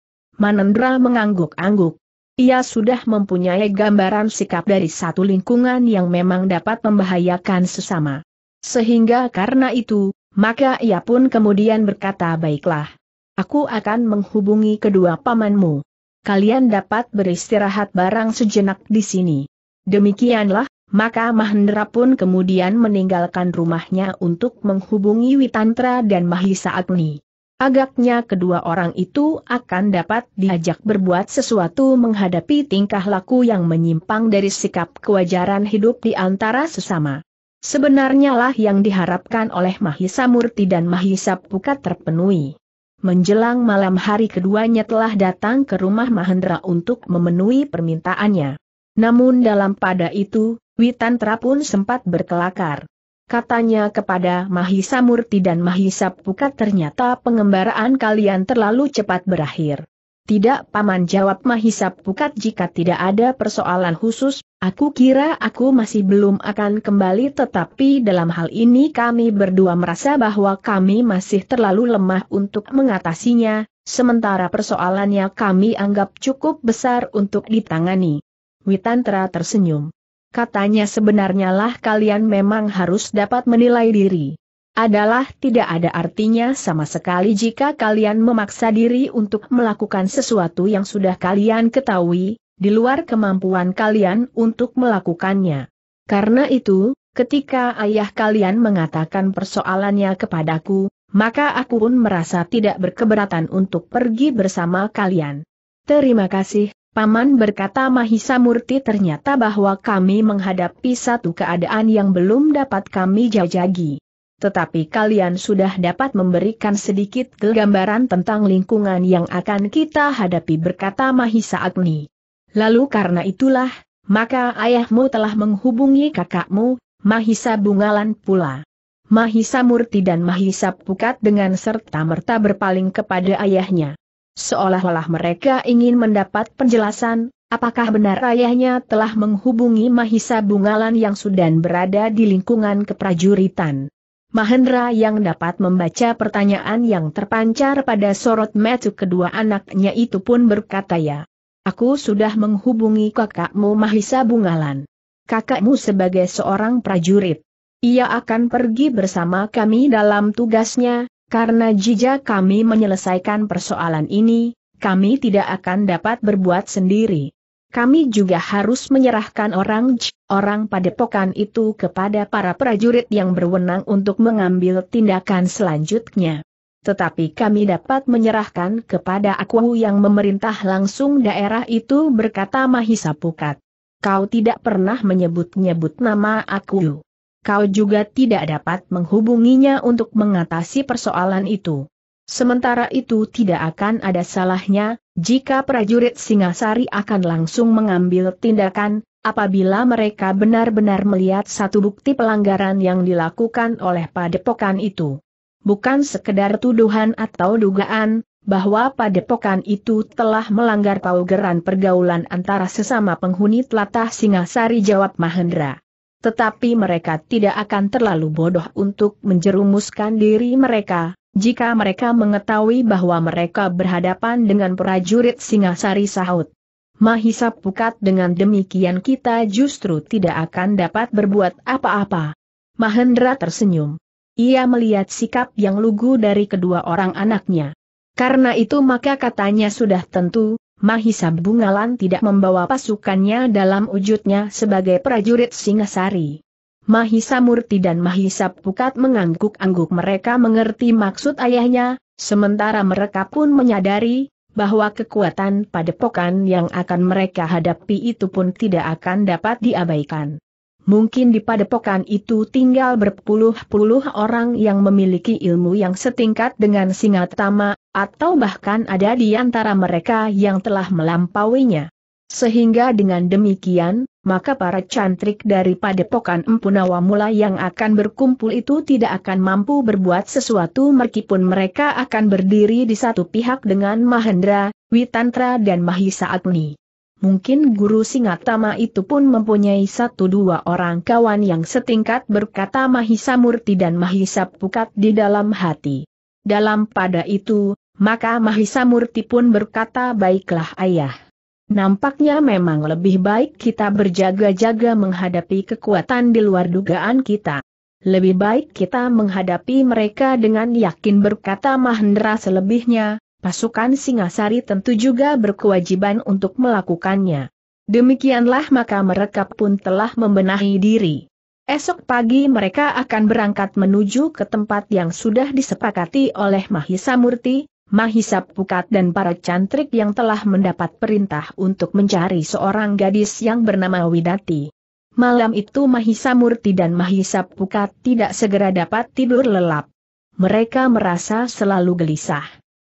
Manendra mengangguk-angguk. Ia sudah mempunyai gambaran sikap dari satu lingkungan yang memang dapat membahayakan sesama. Sehingga karena itu, maka ia pun kemudian berkata baiklah. Aku akan menghubungi kedua pamanmu. Kalian dapat beristirahat barang sejenak di sini. Demikianlah, maka Mahendra pun kemudian meninggalkan rumahnya untuk menghubungi Witantra dan Mahisa Agni. Agaknya kedua orang itu akan dapat diajak berbuat sesuatu menghadapi tingkah laku yang menyimpang dari sikap kewajaran hidup di antara sesama. Sebenarnya lah yang diharapkan oleh Mahisa Murti dan Mahisa Pukat terpenuhi. Menjelang malam hari keduanya telah datang ke rumah Mahendra untuk memenuhi permintaannya. Namun dalam pada itu, Witantra pun sempat berkelakar katanya kepada Mahisa Murti dan Mahisa Pukat ternyata pengembaraan kalian terlalu cepat berakhir. Tidak paman jawab Mahisa Pukat jika tidak ada persoalan khusus, aku kira aku masih belum akan kembali tetapi dalam hal ini kami berdua merasa bahwa kami masih terlalu lemah untuk mengatasinya, sementara persoalannya kami anggap cukup besar untuk ditangani. Witantra tersenyum katanya sebenarnya lah kalian memang harus dapat menilai diri. Adalah tidak ada artinya sama sekali jika kalian memaksa diri untuk melakukan sesuatu yang sudah kalian ketahui, di luar kemampuan kalian untuk melakukannya. Karena itu, ketika ayah kalian mengatakan persoalannya kepadaku, maka aku pun merasa tidak berkeberatan untuk pergi bersama kalian. Terima kasih, Paman berkata Mahisa Murti ternyata bahwa kami menghadapi satu keadaan yang belum dapat kami jajagi. Tetapi kalian sudah dapat memberikan sedikit gambaran tentang lingkungan yang akan kita hadapi berkata Mahisa Agni. Lalu karena itulah, maka ayahmu telah menghubungi kakakmu, Mahisa Bungalan pula. Mahisa Murti dan Mahisa Pukat dengan serta-merta berpaling kepada ayahnya. Seolah-olah mereka ingin mendapat penjelasan, apakah benar ayahnya telah menghubungi Mahisa Bungalan yang sudah berada di lingkungan keprajuritan. Mahendra yang dapat membaca pertanyaan yang terpancar pada sorot mata kedua anaknya itu pun berkata ya. Aku sudah menghubungi kakakmu Mahisa Bungalan. Kakakmu sebagai seorang prajurit. Ia akan pergi bersama kami dalam tugasnya, karena jika kami menyelesaikan persoalan ini, kami tidak akan dapat berbuat sendiri. Kami juga harus menyerahkan orang J, orang padepokan itu kepada para prajurit yang berwenang untuk mengambil tindakan selanjutnya. Tetapi kami dapat menyerahkan kepada aku yang memerintah langsung daerah itu berkata Mahisa Pukat. Kau tidak pernah menyebut-nyebut nama aku kau juga tidak dapat menghubunginya untuk mengatasi persoalan itu. Sementara itu tidak akan ada salahnya, jika prajurit Singasari akan langsung mengambil tindakan, apabila mereka benar-benar melihat satu bukti pelanggaran yang dilakukan oleh padepokan itu. Bukan sekedar tuduhan atau dugaan, bahwa padepokan itu telah melanggar paugeran pergaulan antara sesama penghuni telatah Singasari jawab Mahendra. Tetapi mereka tidak akan terlalu bodoh untuk menjerumuskan diri mereka, jika mereka mengetahui bahwa mereka berhadapan dengan prajurit Singasari Sahut. Mahisa Pukat dengan demikian kita justru tidak akan dapat berbuat apa-apa. Mahendra tersenyum. Ia melihat sikap yang lugu dari kedua orang anaknya. Karena itu maka katanya sudah tentu, Mahisa Bungalan tidak membawa pasukannya dalam wujudnya sebagai prajurit Singasari. Mahisa Murti dan Mahisa Pukat mengangguk-angguk mereka mengerti maksud ayahnya, sementara mereka pun menyadari, bahwa kekuatan padepokan yang akan mereka hadapi itu pun tidak akan dapat diabaikan mungkin di padepokan itu tinggal berpuluh-puluh orang yang memiliki ilmu yang setingkat dengan singa tama, atau bahkan ada di antara mereka yang telah melampauinya. Sehingga dengan demikian, maka para cantrik dari padepokan Empunawa mula yang akan berkumpul itu tidak akan mampu berbuat sesuatu meskipun mereka akan berdiri di satu pihak dengan Mahendra, Witantra dan Mahisa Agni. Mungkin guru Singatama itu pun mempunyai satu dua orang kawan yang setingkat berkata Mahisa Murti dan Mahisa Pukat di dalam hati. Dalam pada itu, maka Mahisa Murti pun berkata baiklah ayah. Nampaknya memang lebih baik kita berjaga-jaga menghadapi kekuatan di luar dugaan kita. Lebih baik kita menghadapi mereka dengan yakin berkata Mahendra selebihnya, pasukan Singasari tentu juga berkewajiban untuk melakukannya. Demikianlah maka mereka pun telah membenahi diri. Esok pagi mereka akan berangkat menuju ke tempat yang sudah disepakati oleh Mahisa Murti, Mahisa Pukat dan para cantrik yang telah mendapat perintah untuk mencari seorang gadis yang bernama Widati. Malam itu Mahisa Murti dan Mahisa Pukat tidak segera dapat tidur lelap. Mereka merasa selalu gelisah.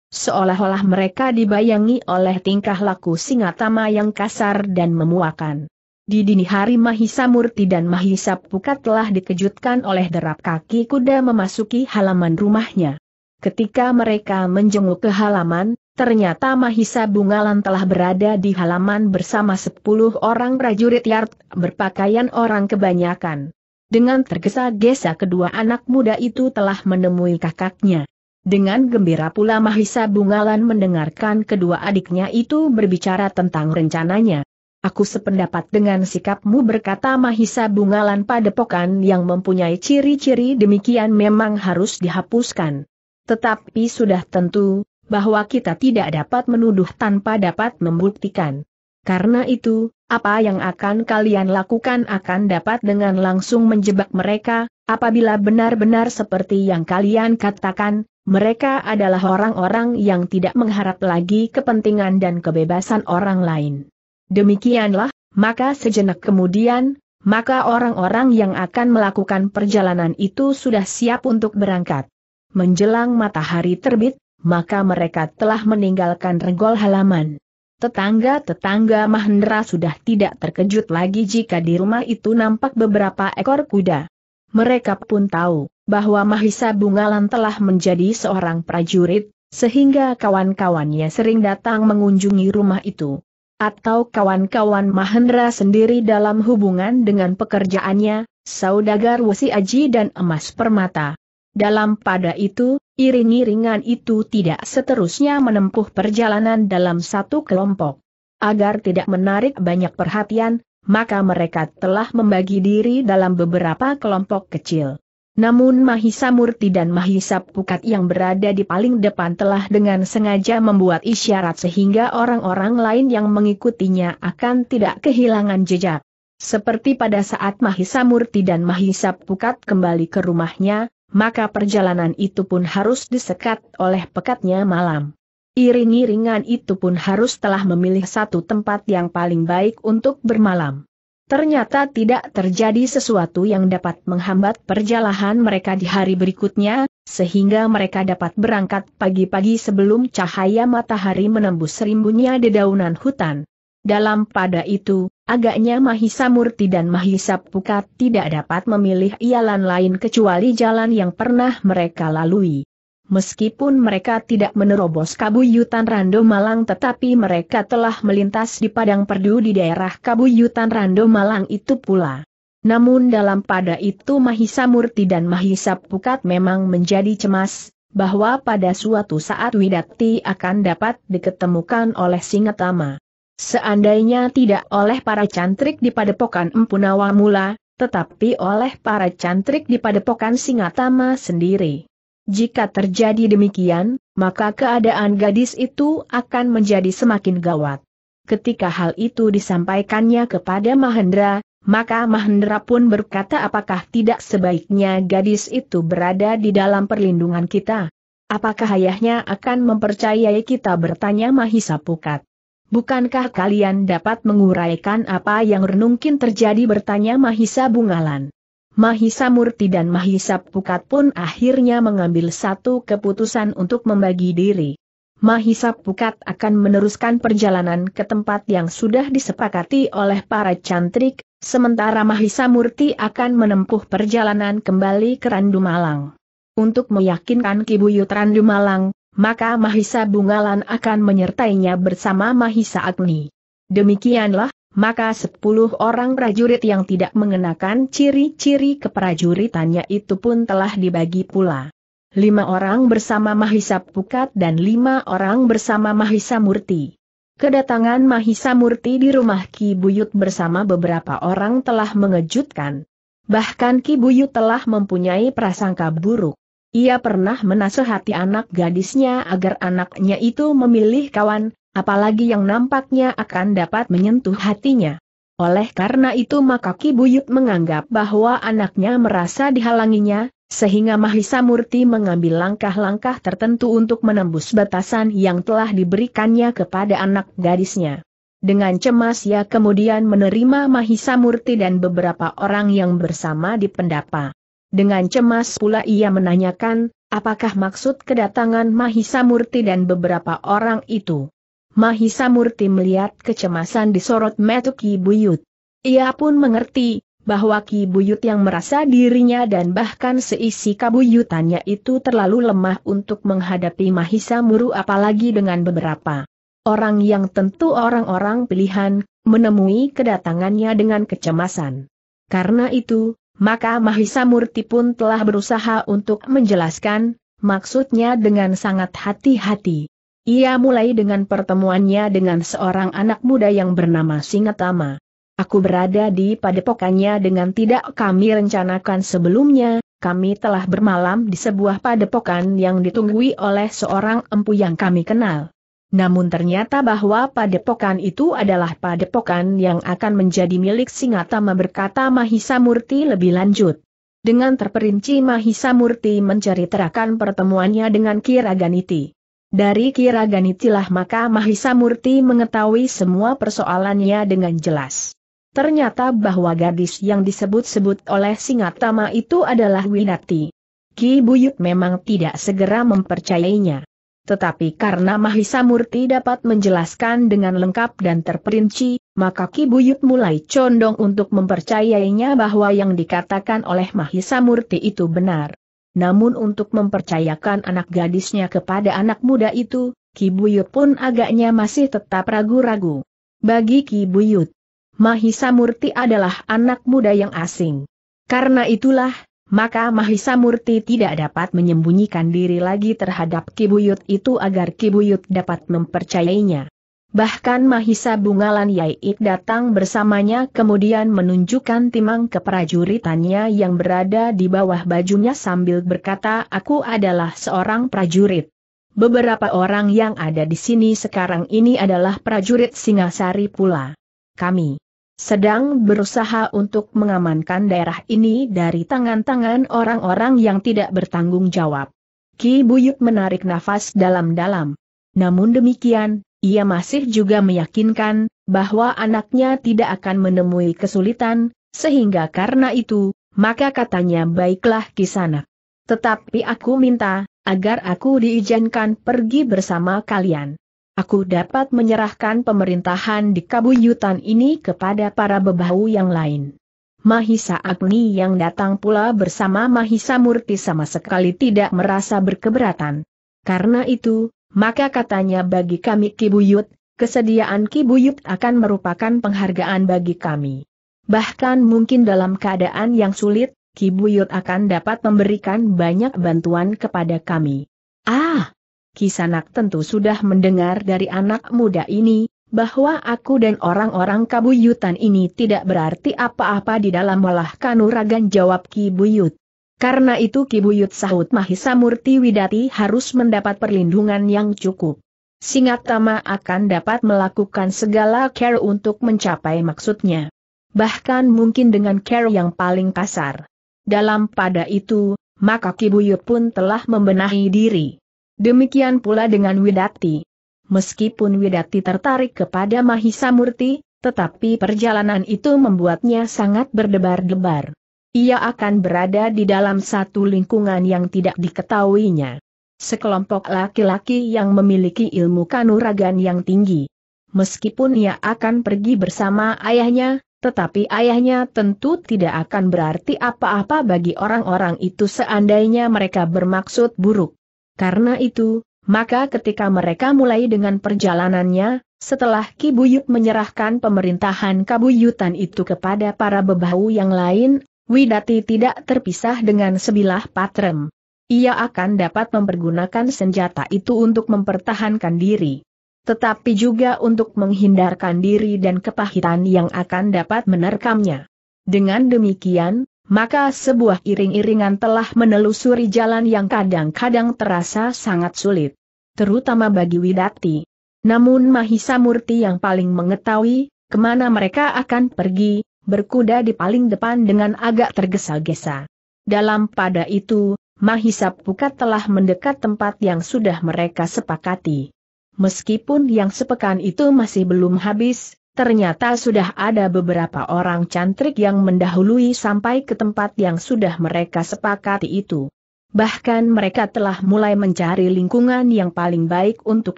Seolah-olah mereka dibayangi oleh tingkah laku singa tama yang kasar dan memuakan. Di dini hari Mahisa Murti dan Mahisa Pukat telah dikejutkan oleh derap kaki kuda memasuki halaman rumahnya. Ketika mereka menjenguk ke halaman, Ternyata Mahisa Bungalan telah berada di halaman bersama sepuluh orang prajurit Yard berpakaian orang kebanyakan. Dengan tergesa-gesa kedua anak muda itu telah menemui kakaknya. Dengan gembira pula Mahisa Bungalan mendengarkan kedua adiknya itu berbicara tentang rencananya. Aku sependapat dengan sikapmu berkata Mahisa Bungalan padepokan yang mempunyai ciri-ciri demikian memang harus dihapuskan. Tetapi sudah tentu, bahwa kita tidak dapat menuduh tanpa dapat membuktikan. Karena itu, apa yang akan kalian lakukan akan dapat dengan langsung menjebak mereka, apabila benar-benar seperti yang kalian katakan, mereka adalah orang-orang yang tidak mengharap lagi kepentingan dan kebebasan orang lain. Demikianlah, maka sejenak kemudian, maka orang-orang yang akan melakukan perjalanan itu sudah siap untuk berangkat. Menjelang matahari terbit, maka mereka telah meninggalkan regol halaman. Tetangga-tetangga Mahendra sudah tidak terkejut lagi jika di rumah itu nampak beberapa ekor kuda. Mereka pun tahu, bahwa Mahisa Bungalan telah menjadi seorang prajurit, sehingga kawan-kawannya sering datang mengunjungi rumah itu. Atau kawan-kawan Mahendra sendiri dalam hubungan dengan pekerjaannya, saudagar Wesi Aji dan Emas Permata. Dalam pada itu, iring-iringan itu tidak seterusnya menempuh perjalanan dalam satu kelompok. Agar tidak menarik banyak perhatian, maka mereka telah membagi diri dalam beberapa kelompok kecil. Namun Mahisa Murti dan Mahisa Pukat yang berada di paling depan telah dengan sengaja membuat isyarat sehingga orang-orang lain yang mengikutinya akan tidak kehilangan jejak. Seperti pada saat Mahisa Murti dan Mahisa Pukat kembali ke rumahnya, maka perjalanan itu pun harus disekat oleh pekatnya malam. Iring-iringan itu pun harus telah memilih satu tempat yang paling baik untuk bermalam. Ternyata tidak terjadi sesuatu yang dapat menghambat perjalanan mereka di hari berikutnya, sehingga mereka dapat berangkat pagi-pagi sebelum cahaya matahari menembus rimbunnya dedaunan hutan. Dalam pada itu, agaknya Mahisa Murti dan Mahisa Pukat tidak dapat memilih ialan lain kecuali jalan yang pernah mereka lalui. Meskipun mereka tidak menerobos kabuyutan Rando Malang tetapi mereka telah melintas di padang perdu di daerah kabuyutan Rando Malang itu pula. Namun dalam pada itu Mahisa Murti dan Mahisa Pukat memang menjadi cemas, bahwa pada suatu saat Widakti akan dapat diketemukan oleh Singatama. Seandainya tidak oleh para cantrik di padepokan Empunawa mula, tetapi oleh para cantrik di padepokan Singatama sendiri. Jika terjadi demikian, maka keadaan gadis itu akan menjadi semakin gawat. Ketika hal itu disampaikannya kepada Mahendra, maka Mahendra pun berkata apakah tidak sebaiknya gadis itu berada di dalam perlindungan kita? Apakah ayahnya akan mempercayai kita bertanya Mahisa Pukat? Bukankah kalian dapat menguraikan apa yang renungkin terjadi bertanya Mahisa Bungalan? Mahisa Murti dan Mahisa Pukat pun akhirnya mengambil satu keputusan untuk membagi diri. Mahisa Pukat akan meneruskan perjalanan ke tempat yang sudah disepakati oleh para cantrik, sementara Mahisa Murti akan menempuh perjalanan kembali ke Randu Malang. Untuk meyakinkan Kibuyut Randu Malang, maka Mahisa Bungalan akan menyertainya bersama Mahisa Agni. Demikianlah, maka sepuluh orang prajurit yang tidak mengenakan ciri-ciri keprajuritannya itu pun telah dibagi pula. Lima orang bersama Mahisa Pukat dan lima orang bersama Mahisa Murti. Kedatangan Mahisa Murti di rumah Ki Buyut bersama beberapa orang telah mengejutkan. Bahkan Ki Buyut telah mempunyai prasangka buruk. Ia pernah menasehati anak gadisnya agar anaknya itu memilih kawan, apalagi yang nampaknya akan dapat menyentuh hatinya. Oleh karena itu maka Ki Buyut menganggap bahwa anaknya merasa dihalanginya, sehingga Mahisa Murti mengambil langkah-langkah tertentu untuk menembus batasan yang telah diberikannya kepada anak gadisnya. Dengan cemas ia kemudian menerima Mahisa Murti dan beberapa orang yang bersama di pendapa. Dengan cemas pula ia menanyakan, apakah maksud kedatangan Mahisa Murti dan beberapa orang itu. Mahisa Murti melihat kecemasan di sorot metu Ki Buyut. Ia pun mengerti, bahwa Ki Buyut yang merasa dirinya dan bahkan seisi kabuyutannya itu terlalu lemah untuk menghadapi Mahisa Muru apalagi dengan beberapa orang yang tentu orang-orang pilihan, menemui kedatangannya dengan kecemasan. Karena itu, maka Mahisa Murti pun telah berusaha untuk menjelaskan, maksudnya dengan sangat hati-hati. Ia mulai dengan pertemuannya dengan seorang anak muda yang bernama Singatama. Aku berada di padepokannya dengan tidak kami rencanakan sebelumnya, kami telah bermalam di sebuah padepokan yang ditunggui oleh seorang empu yang kami kenal. Namun ternyata bahwa padepokan itu adalah padepokan yang akan menjadi milik Singatama berkata Mahisa Murti lebih lanjut. Dengan terperinci Mahisa Murti mencari terakan pertemuannya dengan Kiraganiti. Dari Kiraganitilah maka Mahisa Murti mengetahui semua persoalannya dengan jelas. Ternyata bahwa gadis yang disebut-sebut oleh Singatama itu adalah Winati. Ki Buyut memang tidak segera mempercayainya. Tetapi karena Mahisa Murti dapat menjelaskan dengan lengkap dan terperinci, maka Ki Buyut mulai condong untuk mempercayainya bahwa yang dikatakan oleh Mahisa Murti itu benar. Namun untuk mempercayakan anak gadisnya kepada anak muda itu, Kibuyut pun agaknya masih tetap ragu-ragu. Bagi Kibuyut, Mahisa Murti adalah anak muda yang asing. Karena itulah, maka Mahisa Murti tidak dapat menyembunyikan diri lagi terhadap Kibuyut itu agar Kibuyut dapat mempercayainya. Bahkan Mahisa Bungalan Yaiik datang bersamanya kemudian menunjukkan timang ke prajuritannya yang berada di bawah bajunya sambil berkata aku adalah seorang prajurit. Beberapa orang yang ada di sini sekarang ini adalah prajurit Singasari pula. Kami sedang berusaha untuk mengamankan daerah ini dari tangan-tangan orang-orang yang tidak bertanggung jawab. Ki Buyut menarik nafas dalam-dalam. Namun demikian, ia masih juga meyakinkan bahwa anaknya tidak akan menemui kesulitan, sehingga karena itu, maka katanya baiklah kisana. Tetapi aku minta, agar aku diizinkan pergi bersama kalian. Aku dapat menyerahkan pemerintahan di kabuyutan ini kepada para bebahu yang lain. Mahisa Agni yang datang pula bersama Mahisa Murti sama sekali tidak merasa berkeberatan. Karena itu, maka katanya bagi kami Kibuyut, kesediaan Kibuyut akan merupakan penghargaan bagi kami. Bahkan mungkin dalam keadaan yang sulit, Kibuyut akan dapat memberikan banyak bantuan kepada kami. Ah! Kisanak tentu sudah mendengar dari anak muda ini, bahwa aku dan orang-orang kabuyutan ini tidak berarti apa-apa di dalam malah kanuragan jawab kibuyut. Karena itu Kibuyut sahut Mahisa Murti Widati harus mendapat perlindungan yang cukup. Singatama akan dapat melakukan segala care untuk mencapai maksudnya. Bahkan mungkin dengan care yang paling kasar. Dalam pada itu, maka Kibuyut pun telah membenahi diri. Demikian pula dengan Widati. Meskipun Widati tertarik kepada Mahisa Murti, tetapi perjalanan itu membuatnya sangat berdebar-debar. Ia akan berada di dalam satu lingkungan yang tidak diketahuinya. Sekelompok laki-laki yang memiliki ilmu kanuragan yang tinggi. Meskipun ia akan pergi bersama ayahnya, tetapi ayahnya tentu tidak akan berarti apa-apa bagi orang-orang itu seandainya mereka bermaksud buruk. Karena itu, maka ketika mereka mulai dengan perjalanannya, setelah Kibuyut menyerahkan pemerintahan kabuyutan itu kepada para bebahu yang lain, Widati tidak terpisah dengan sebilah patrem. Ia akan dapat mempergunakan senjata itu untuk mempertahankan diri. Tetapi juga untuk menghindarkan diri dan kepahitan yang akan dapat menerkamnya. Dengan demikian, maka sebuah iring-iringan telah menelusuri jalan yang kadang-kadang terasa sangat sulit. Terutama bagi Widati. Namun Mahisa Murti yang paling mengetahui, kemana mereka akan pergi, berkuda di paling depan dengan agak tergesa-gesa. Dalam pada itu, Mahisa Pukat telah mendekat tempat yang sudah mereka sepakati. Meskipun yang sepekan itu masih belum habis, ternyata sudah ada beberapa orang cantrik yang mendahului sampai ke tempat yang sudah mereka sepakati itu. Bahkan mereka telah mulai mencari lingkungan yang paling baik untuk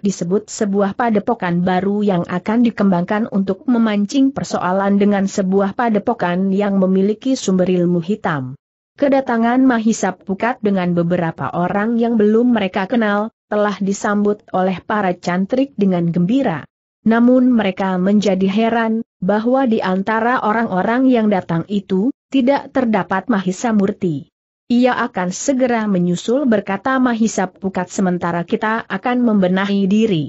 disebut sebuah padepokan baru yang akan dikembangkan untuk memancing persoalan dengan sebuah padepokan yang memiliki sumber ilmu hitam. Kedatangan Mahisa Pukat dengan beberapa orang yang belum mereka kenal, telah disambut oleh para cantrik dengan gembira. Namun mereka menjadi heran, bahwa di antara orang-orang yang datang itu, tidak terdapat Mahisa Murti. Ia akan segera menyusul berkata Mahisa Pukat sementara kita akan membenahi diri.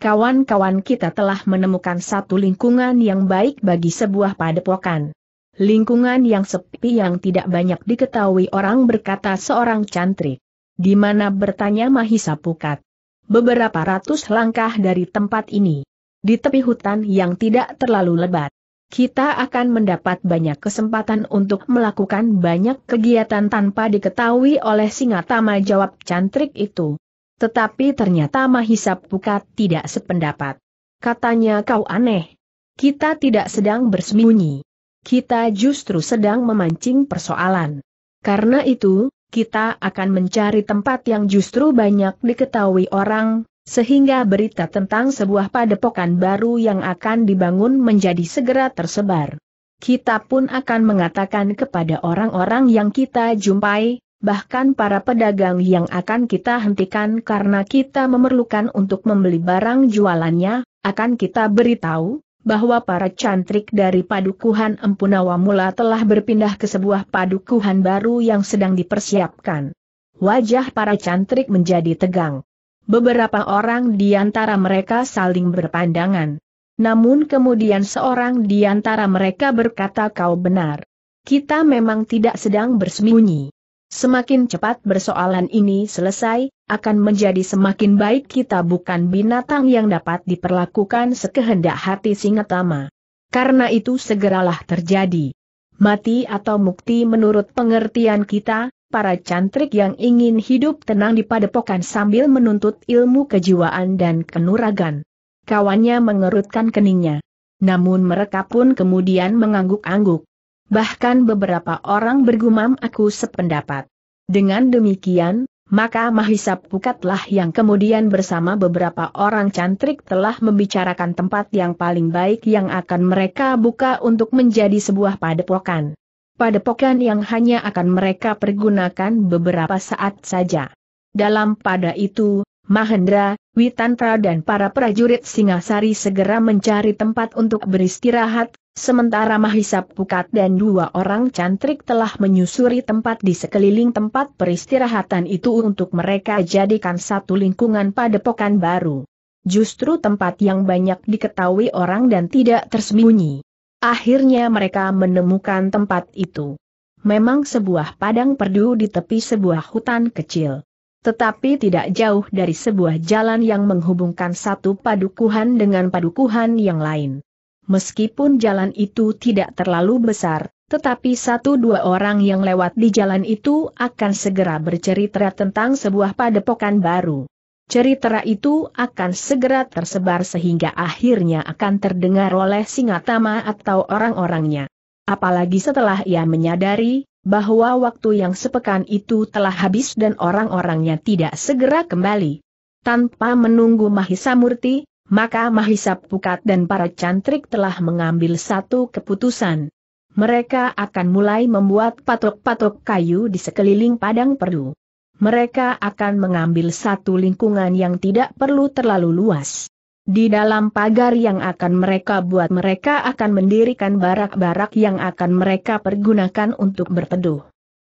Kawan-kawan kita telah menemukan satu lingkungan yang baik bagi sebuah padepokan. Lingkungan yang sepi yang tidak banyak diketahui orang berkata seorang cantrik. Di mana bertanya Mahisa Pukat. Beberapa ratus langkah dari tempat ini. Di tepi hutan yang tidak terlalu lebat kita akan mendapat banyak kesempatan untuk melakukan banyak kegiatan tanpa diketahui oleh singa tama jawab cantrik itu. Tetapi ternyata mahisap Pukat tidak sependapat. Katanya kau aneh. Kita tidak sedang bersembunyi. Kita justru sedang memancing persoalan. Karena itu, kita akan mencari tempat yang justru banyak diketahui orang, sehingga berita tentang sebuah padepokan baru yang akan dibangun menjadi segera tersebar. Kita pun akan mengatakan kepada orang-orang yang kita jumpai, bahkan para pedagang yang akan kita hentikan karena kita memerlukan untuk membeli barang jualannya, akan kita beritahu bahwa para cantrik dari padukuhan Empunawa mula telah berpindah ke sebuah padukuhan baru yang sedang dipersiapkan. Wajah para cantrik menjadi tegang. Beberapa orang di antara mereka saling berpandangan. Namun kemudian seorang di antara mereka berkata kau benar. Kita memang tidak sedang bersembunyi. Semakin cepat persoalan ini selesai, akan menjadi semakin baik kita bukan binatang yang dapat diperlakukan sekehendak hati singa tama. Karena itu segeralah terjadi. Mati atau mukti menurut pengertian kita, para cantrik yang ingin hidup tenang di padepokan sambil menuntut ilmu kejiwaan dan kenuragan. Kawannya mengerutkan keningnya. Namun mereka pun kemudian mengangguk-angguk. Bahkan beberapa orang bergumam aku sependapat. Dengan demikian, maka Mahisa Pukatlah yang kemudian bersama beberapa orang cantrik telah membicarakan tempat yang paling baik yang akan mereka buka untuk menjadi sebuah padepokan padepokan yang hanya akan mereka pergunakan beberapa saat saja. Dalam pada itu, Mahendra, Witantra dan para prajurit Singasari segera mencari tempat untuk beristirahat, sementara Mahisa Pukat dan dua orang cantrik telah menyusuri tempat di sekeliling tempat peristirahatan itu untuk mereka jadikan satu lingkungan padepokan baru. Justru tempat yang banyak diketahui orang dan tidak tersembunyi. Akhirnya mereka menemukan tempat itu. Memang sebuah padang perdu di tepi sebuah hutan kecil. Tetapi tidak jauh dari sebuah jalan yang menghubungkan satu padukuhan dengan padukuhan yang lain. Meskipun jalan itu tidak terlalu besar, tetapi satu dua orang yang lewat di jalan itu akan segera bercerita tentang sebuah padepokan baru. Cerita itu akan segera tersebar sehingga akhirnya akan terdengar oleh Singatama atau orang-orangnya. Apalagi setelah ia menyadari bahwa waktu yang sepekan itu telah habis dan orang-orangnya tidak segera kembali. Tanpa menunggu Mahisa Murti, maka Mahisa Pukat dan para cantrik telah mengambil satu keputusan. Mereka akan mulai membuat patok-patok kayu di sekeliling padang perdu mereka akan mengambil satu lingkungan yang tidak perlu terlalu luas. Di dalam pagar yang akan mereka buat mereka akan mendirikan barak-barak yang akan mereka pergunakan untuk berteduh.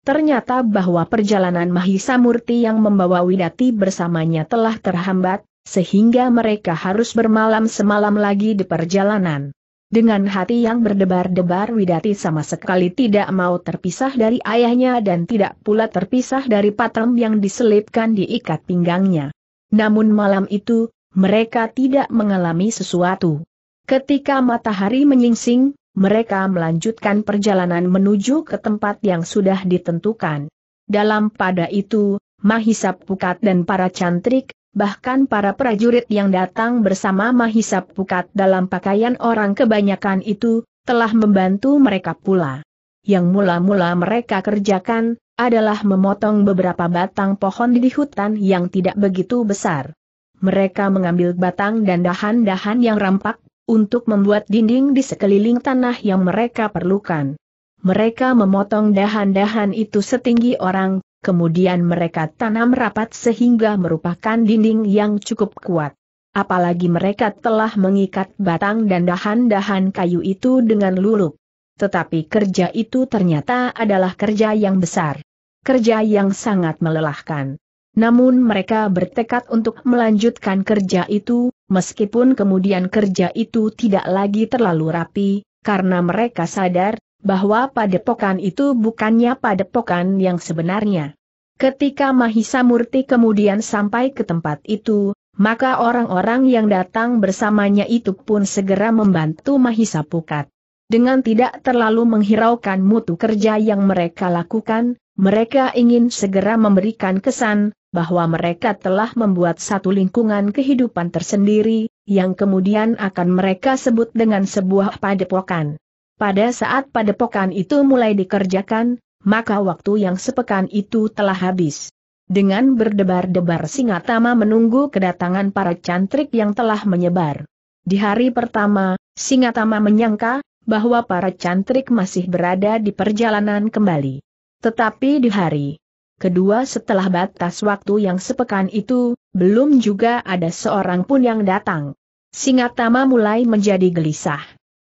Ternyata bahwa perjalanan Mahisa Murti yang membawa Widati bersamanya telah terhambat, sehingga mereka harus bermalam semalam lagi di perjalanan. Dengan hati yang berdebar-debar Widati sama sekali tidak mau terpisah dari ayahnya dan tidak pula terpisah dari patem yang diselipkan di ikat pinggangnya. Namun malam itu, mereka tidak mengalami sesuatu. Ketika matahari menyingsing, mereka melanjutkan perjalanan menuju ke tempat yang sudah ditentukan. Dalam pada itu, Mahisap Pukat dan para cantrik, bahkan para prajurit yang datang bersama Mahisa Pukat dalam pakaian orang kebanyakan itu, telah membantu mereka pula. Yang mula-mula mereka kerjakan, adalah memotong beberapa batang pohon di hutan yang tidak begitu besar. Mereka mengambil batang dan dahan-dahan yang rampak, untuk membuat dinding di sekeliling tanah yang mereka perlukan. Mereka memotong dahan-dahan itu setinggi orang, kemudian mereka tanam rapat sehingga merupakan dinding yang cukup kuat. Apalagi mereka telah mengikat batang dan dahan-dahan kayu itu dengan luluk. Tetapi kerja itu ternyata adalah kerja yang besar. Kerja yang sangat melelahkan. Namun mereka bertekad untuk melanjutkan kerja itu, meskipun kemudian kerja itu tidak lagi terlalu rapi, karena mereka sadar, bahwa padepokan itu bukannya padepokan yang sebenarnya. Ketika Mahisa Murti kemudian sampai ke tempat itu, maka orang-orang yang datang bersamanya itu pun segera membantu Mahisa Pukat. Dengan tidak terlalu menghiraukan mutu kerja yang mereka lakukan, mereka ingin segera memberikan kesan bahwa mereka telah membuat satu lingkungan kehidupan tersendiri, yang kemudian akan mereka sebut dengan sebuah padepokan. Pada saat padepokan itu mulai dikerjakan, maka waktu yang sepekan itu telah habis. Dengan berdebar-debar Singatama menunggu kedatangan para cantrik yang telah menyebar. Di hari pertama, Singatama menyangka bahwa para cantrik masih berada di perjalanan kembali. Tetapi di hari Kedua setelah batas waktu yang sepekan itu, belum juga ada seorang pun yang datang. Singatama mulai menjadi gelisah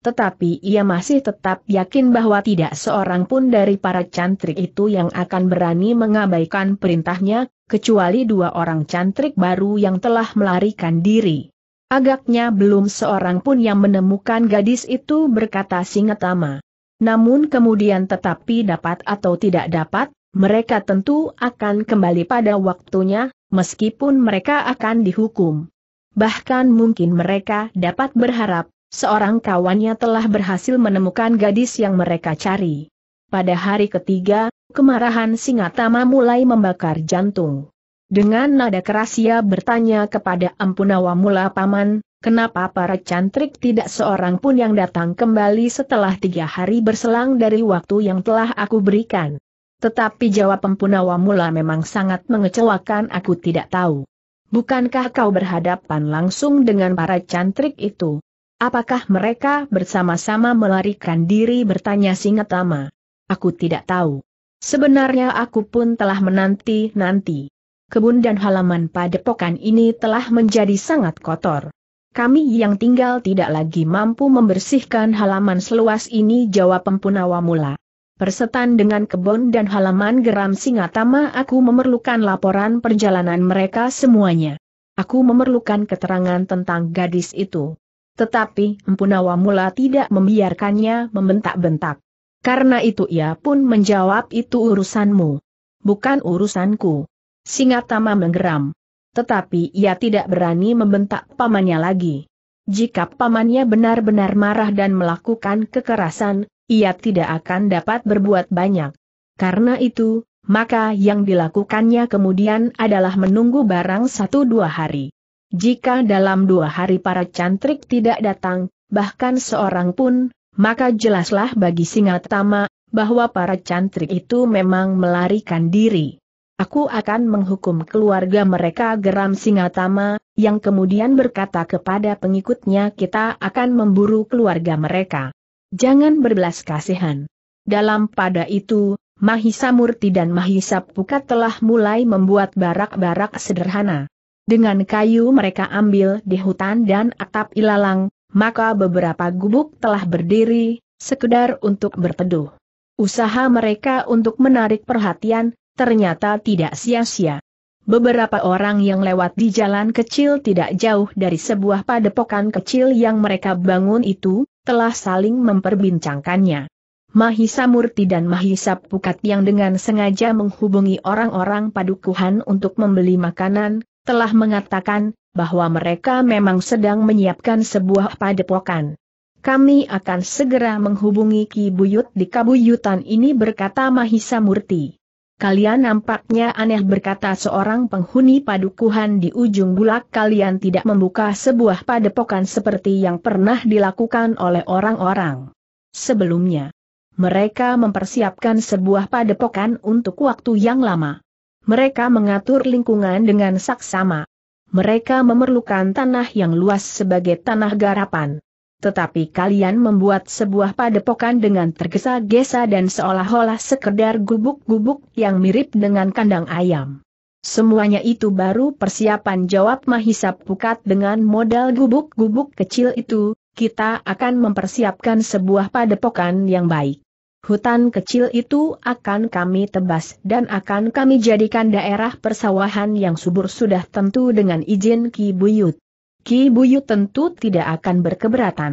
tetapi ia masih tetap yakin bahwa tidak seorang pun dari para cantrik itu yang akan berani mengabaikan perintahnya, kecuali dua orang cantrik baru yang telah melarikan diri. Agaknya belum seorang pun yang menemukan gadis itu berkata Singatama. Namun kemudian tetapi dapat atau tidak dapat, mereka tentu akan kembali pada waktunya, meskipun mereka akan dihukum. Bahkan mungkin mereka dapat berharap Seorang kawannya telah berhasil menemukan gadis yang mereka cari. Pada hari ketiga, kemarahan singa Singatama mulai membakar jantung. Dengan nada keras ia bertanya kepada Ampunawa mula paman, kenapa para cantrik tidak seorang pun yang datang kembali setelah tiga hari berselang dari waktu yang telah aku berikan. Tetapi jawab Ampunawa mula memang sangat mengecewakan aku tidak tahu. Bukankah kau berhadapan langsung dengan para cantrik itu? Apakah mereka bersama-sama melarikan diri bertanya Singatama? Aku tidak tahu. Sebenarnya aku pun telah menanti-nanti. Kebun dan halaman padepokan ini telah menjadi sangat kotor. Kami yang tinggal tidak lagi mampu membersihkan halaman seluas ini jawab Pempunawa mula. Persetan dengan kebun dan halaman geram Singatama aku memerlukan laporan perjalanan mereka semuanya. Aku memerlukan keterangan tentang gadis itu. Tetapi Empunawa mula tidak membiarkannya membentak-bentak. Karena itu ia pun menjawab itu urusanmu. Bukan urusanku. Singatama menggeram. Tetapi ia tidak berani membentak pamannya lagi. Jika pamannya benar-benar marah dan melakukan kekerasan, ia tidak akan dapat berbuat banyak. Karena itu, maka yang dilakukannya kemudian adalah menunggu barang satu dua hari. Jika dalam dua hari para cantrik tidak datang, bahkan seorang pun, maka jelaslah bagi Singa Tama bahwa para cantrik itu memang melarikan diri. Aku akan menghukum keluarga mereka geram Singa Tama, yang kemudian berkata kepada pengikutnya kita akan memburu keluarga mereka. Jangan berbelas kasihan. Dalam pada itu, Mahisa Murti dan Mahisa Pukat telah mulai membuat barak-barak sederhana. Dengan kayu mereka ambil di hutan dan atap ilalang, maka beberapa gubuk telah berdiri, sekedar untuk berteduh. Usaha mereka untuk menarik perhatian, ternyata tidak sia-sia. Beberapa orang yang lewat di jalan kecil tidak jauh dari sebuah padepokan kecil yang mereka bangun itu, telah saling memperbincangkannya. Mahisa Murti dan Mahisa Pukat yang dengan sengaja menghubungi orang-orang padukuhan untuk membeli makanan, telah mengatakan bahwa mereka memang sedang menyiapkan sebuah padepokan. Kami akan segera menghubungi Ki Buyut di kabuyutan ini berkata Mahisa Murti. Kalian nampaknya aneh berkata seorang penghuni padukuhan di ujung bulak kalian tidak membuka sebuah padepokan seperti yang pernah dilakukan oleh orang-orang. Sebelumnya, mereka mempersiapkan sebuah padepokan untuk waktu yang lama mereka mengatur lingkungan dengan saksama. Mereka memerlukan tanah yang luas sebagai tanah garapan. Tetapi kalian membuat sebuah padepokan dengan tergesa-gesa dan seolah-olah sekedar gubuk-gubuk yang mirip dengan kandang ayam. Semuanya itu baru persiapan jawab Mahisap Pukat dengan modal gubuk-gubuk kecil itu, kita akan mempersiapkan sebuah padepokan yang baik. Hutan kecil itu akan kami tebas dan akan kami jadikan daerah persawahan yang subur sudah tentu dengan izin Ki Buyut. Ki Buyut tentu tidak akan berkeberatan.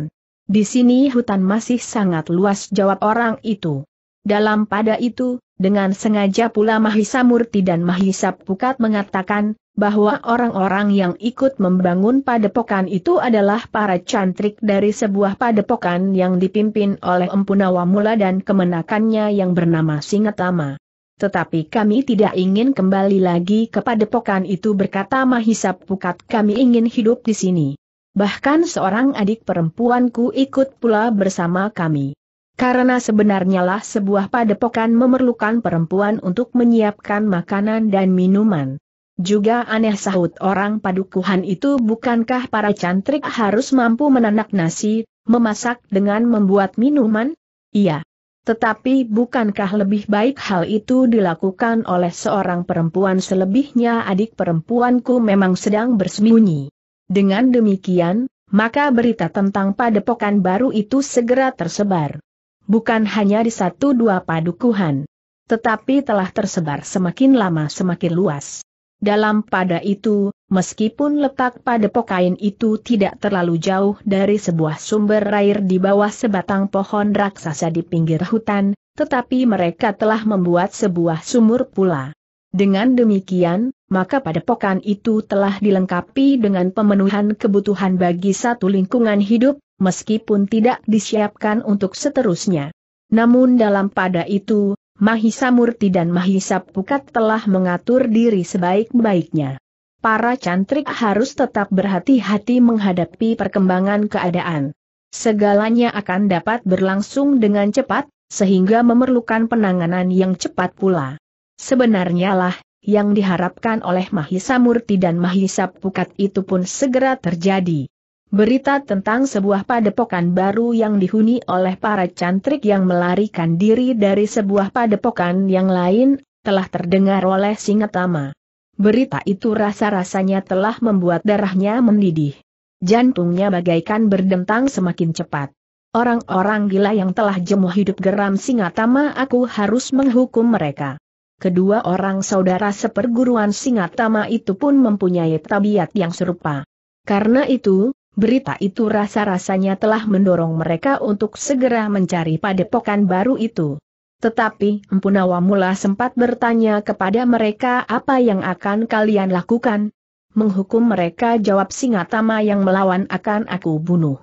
Di sini hutan masih sangat luas jawab orang itu. Dalam pada itu, dengan sengaja pula Mahisa Murti dan Mahisa Pukat mengatakan, bahwa orang-orang yang ikut membangun padepokan itu adalah para cantrik dari sebuah padepokan yang dipimpin oleh Empunawa Mula dan kemenakannya yang bernama Singatama. Tetapi kami tidak ingin kembali lagi ke padepokan itu berkata Mahisa Pukat kami ingin hidup di sini. Bahkan seorang adik perempuanku ikut pula bersama kami. Karena sebenarnya lah sebuah padepokan memerlukan perempuan untuk menyiapkan makanan dan minuman. Juga aneh sahut orang padukuhan itu bukankah para cantrik harus mampu menanak nasi, memasak dengan membuat minuman? Iya. Tetapi bukankah lebih baik hal itu dilakukan oleh seorang perempuan selebihnya adik perempuanku memang sedang bersembunyi. Dengan demikian, maka berita tentang padepokan baru itu segera tersebar. Bukan hanya di satu dua padukuhan. Tetapi telah tersebar semakin lama semakin luas. Dalam pada itu, meskipun letak pada pokain itu tidak terlalu jauh dari sebuah sumber air di bawah sebatang pohon raksasa di pinggir hutan, tetapi mereka telah membuat sebuah sumur pula. Dengan demikian, maka pada pokan itu telah dilengkapi dengan pemenuhan kebutuhan bagi satu lingkungan hidup, meskipun tidak disiapkan untuk seterusnya. Namun dalam pada itu, Mahisa Murti dan Mahisa Pukat telah mengatur diri sebaik-baiknya. Para cantrik harus tetap berhati-hati menghadapi perkembangan keadaan. Segalanya akan dapat berlangsung dengan cepat, sehingga memerlukan penanganan yang cepat pula. Sebenarnya lah, yang diharapkan oleh Mahisa Murti dan Mahisa Pukat itu pun segera terjadi. Berita tentang sebuah padepokan baru yang dihuni oleh para cantrik yang melarikan diri dari sebuah padepokan yang lain, telah terdengar oleh Singatama. Berita itu rasa-rasanya telah membuat darahnya mendidih. Jantungnya bagaikan berdentang semakin cepat. Orang-orang gila yang telah jemuh hidup geram Singatama aku harus menghukum mereka. Kedua orang saudara seperguruan Singatama itu pun mempunyai tabiat yang serupa. Karena itu, berita itu rasa-rasanya telah mendorong mereka untuk segera mencari padepokan baru itu. Tetapi Empunawa mula sempat bertanya kepada mereka apa yang akan kalian lakukan. Menghukum mereka jawab Singatama yang melawan akan aku bunuh.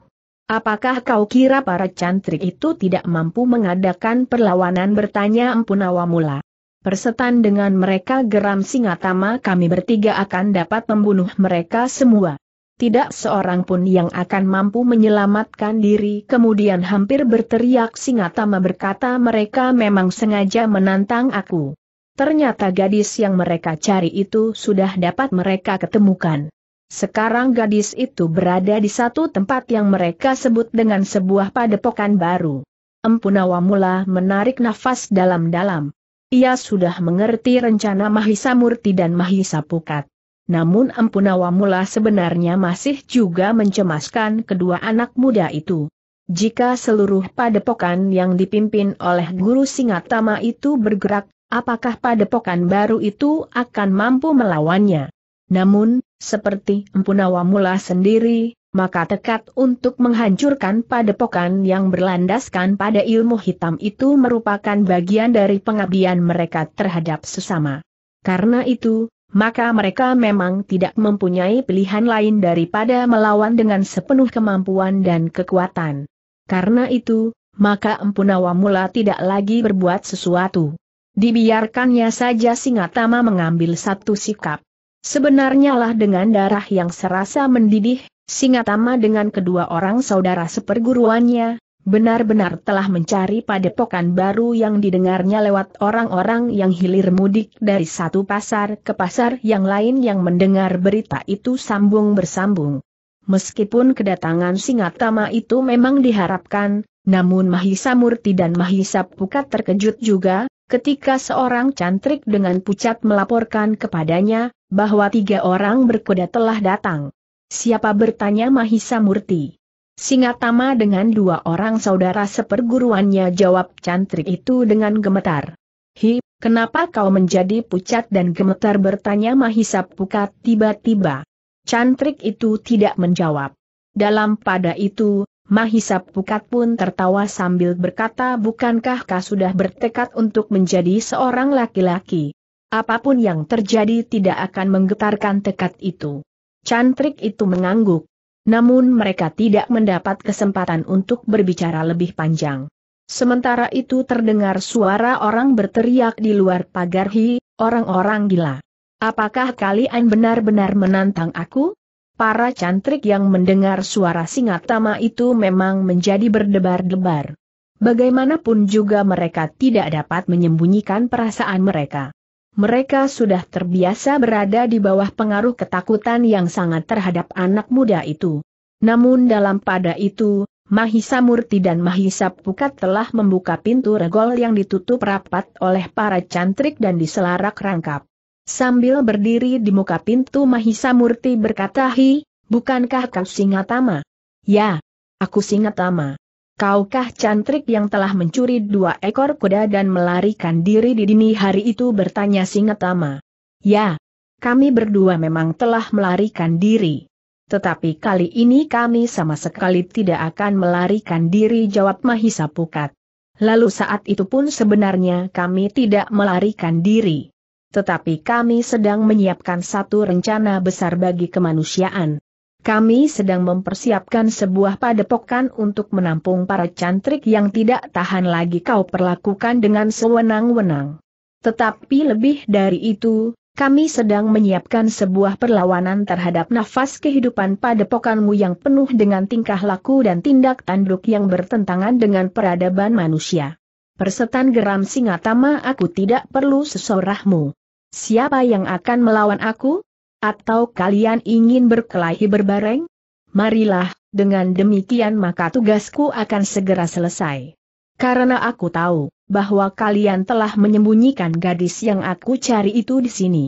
Apakah kau kira para cantrik itu tidak mampu mengadakan perlawanan bertanya Empunawa mula. Persetan dengan mereka geram Singatama kami bertiga akan dapat membunuh mereka semua tidak seorang pun yang akan mampu menyelamatkan diri. Kemudian hampir berteriak Singatama berkata mereka memang sengaja menantang aku. Ternyata gadis yang mereka cari itu sudah dapat mereka ketemukan. Sekarang gadis itu berada di satu tempat yang mereka sebut dengan sebuah padepokan baru. Empunawa mula menarik nafas dalam-dalam. Ia sudah mengerti rencana Mahisa Murti dan Mahisa Pukat namun ampunawamula sebenarnya masih juga mencemaskan kedua anak muda itu. Jika seluruh padepokan yang dipimpin oleh guru Singatama itu bergerak, apakah padepokan baru itu akan mampu melawannya? Namun, seperti Empunawamula sendiri, maka tekad untuk menghancurkan padepokan yang berlandaskan pada ilmu hitam itu merupakan bagian dari pengabdian mereka terhadap sesama. Karena itu, maka mereka memang tidak mempunyai pilihan lain daripada melawan dengan sepenuh kemampuan dan kekuatan. Karena itu, maka Empunawa mula tidak lagi berbuat sesuatu. Dibiarkannya saja Singatama mengambil satu sikap. Sebenarnya lah dengan darah yang serasa mendidih, Singatama dengan kedua orang saudara seperguruannya, Benar-benar telah mencari padepokan baru yang didengarnya lewat orang-orang yang hilir mudik dari satu pasar ke pasar yang lain yang mendengar berita itu sambung bersambung. Meskipun kedatangan Singatama itu memang diharapkan, namun Mahisa Murti dan Mahisa Pukat terkejut juga, ketika seorang cantrik dengan pucat melaporkan kepadanya, bahwa tiga orang berkuda telah datang. Siapa bertanya Mahisa Murti? Singatama dengan dua orang saudara seperguruannya jawab cantrik itu dengan gemetar. Hi, kenapa kau menjadi pucat dan gemetar bertanya Mahisa Pukat tiba-tiba. Cantrik itu tidak menjawab. Dalam pada itu, Mahisa Pukat pun tertawa sambil berkata bukankah kau sudah bertekad untuk menjadi seorang laki-laki. Apapun yang terjadi tidak akan menggetarkan tekad itu. Cantrik itu mengangguk. Namun mereka tidak mendapat kesempatan untuk berbicara lebih panjang. Sementara itu terdengar suara orang berteriak di luar pagar hi, orang-orang gila. Apakah kalian benar-benar menantang aku? Para cantrik yang mendengar suara singa tama itu memang menjadi berdebar-debar. Bagaimanapun juga mereka tidak dapat menyembunyikan perasaan mereka. Mereka sudah terbiasa berada di bawah pengaruh ketakutan yang sangat terhadap anak muda itu. Namun dalam pada itu, Mahisa Murti dan Mahisa Pukat telah membuka pintu regol yang ditutup rapat oleh para cantrik dan diselarak rangkap. Sambil berdiri di muka pintu Mahisa Murti berkata Hi, bukankah kau Singatama? Ya, aku Singatama. Kaukah cantrik yang telah mencuri dua ekor kuda dan melarikan diri di dini hari itu bertanya Singetama. Ya, kami berdua memang telah melarikan diri. Tetapi kali ini kami sama sekali tidak akan melarikan diri jawab Mahisa Pukat. Lalu saat itu pun sebenarnya kami tidak melarikan diri. Tetapi kami sedang menyiapkan satu rencana besar bagi kemanusiaan. Kami sedang mempersiapkan sebuah padepokan untuk menampung para cantrik yang tidak tahan lagi kau perlakukan dengan sewenang-wenang. Tetapi lebih dari itu, kami sedang menyiapkan sebuah perlawanan terhadap nafas kehidupan padepokanmu yang penuh dengan tingkah laku dan tindak tanduk yang bertentangan dengan peradaban manusia. Persetan geram singatama aku tidak perlu sesorahmu. Siapa yang akan melawan aku? Atau kalian ingin berkelahi berbareng? Marilah, dengan demikian maka tugasku akan segera selesai. Karena aku tahu, bahwa kalian telah menyembunyikan gadis yang aku cari itu di sini.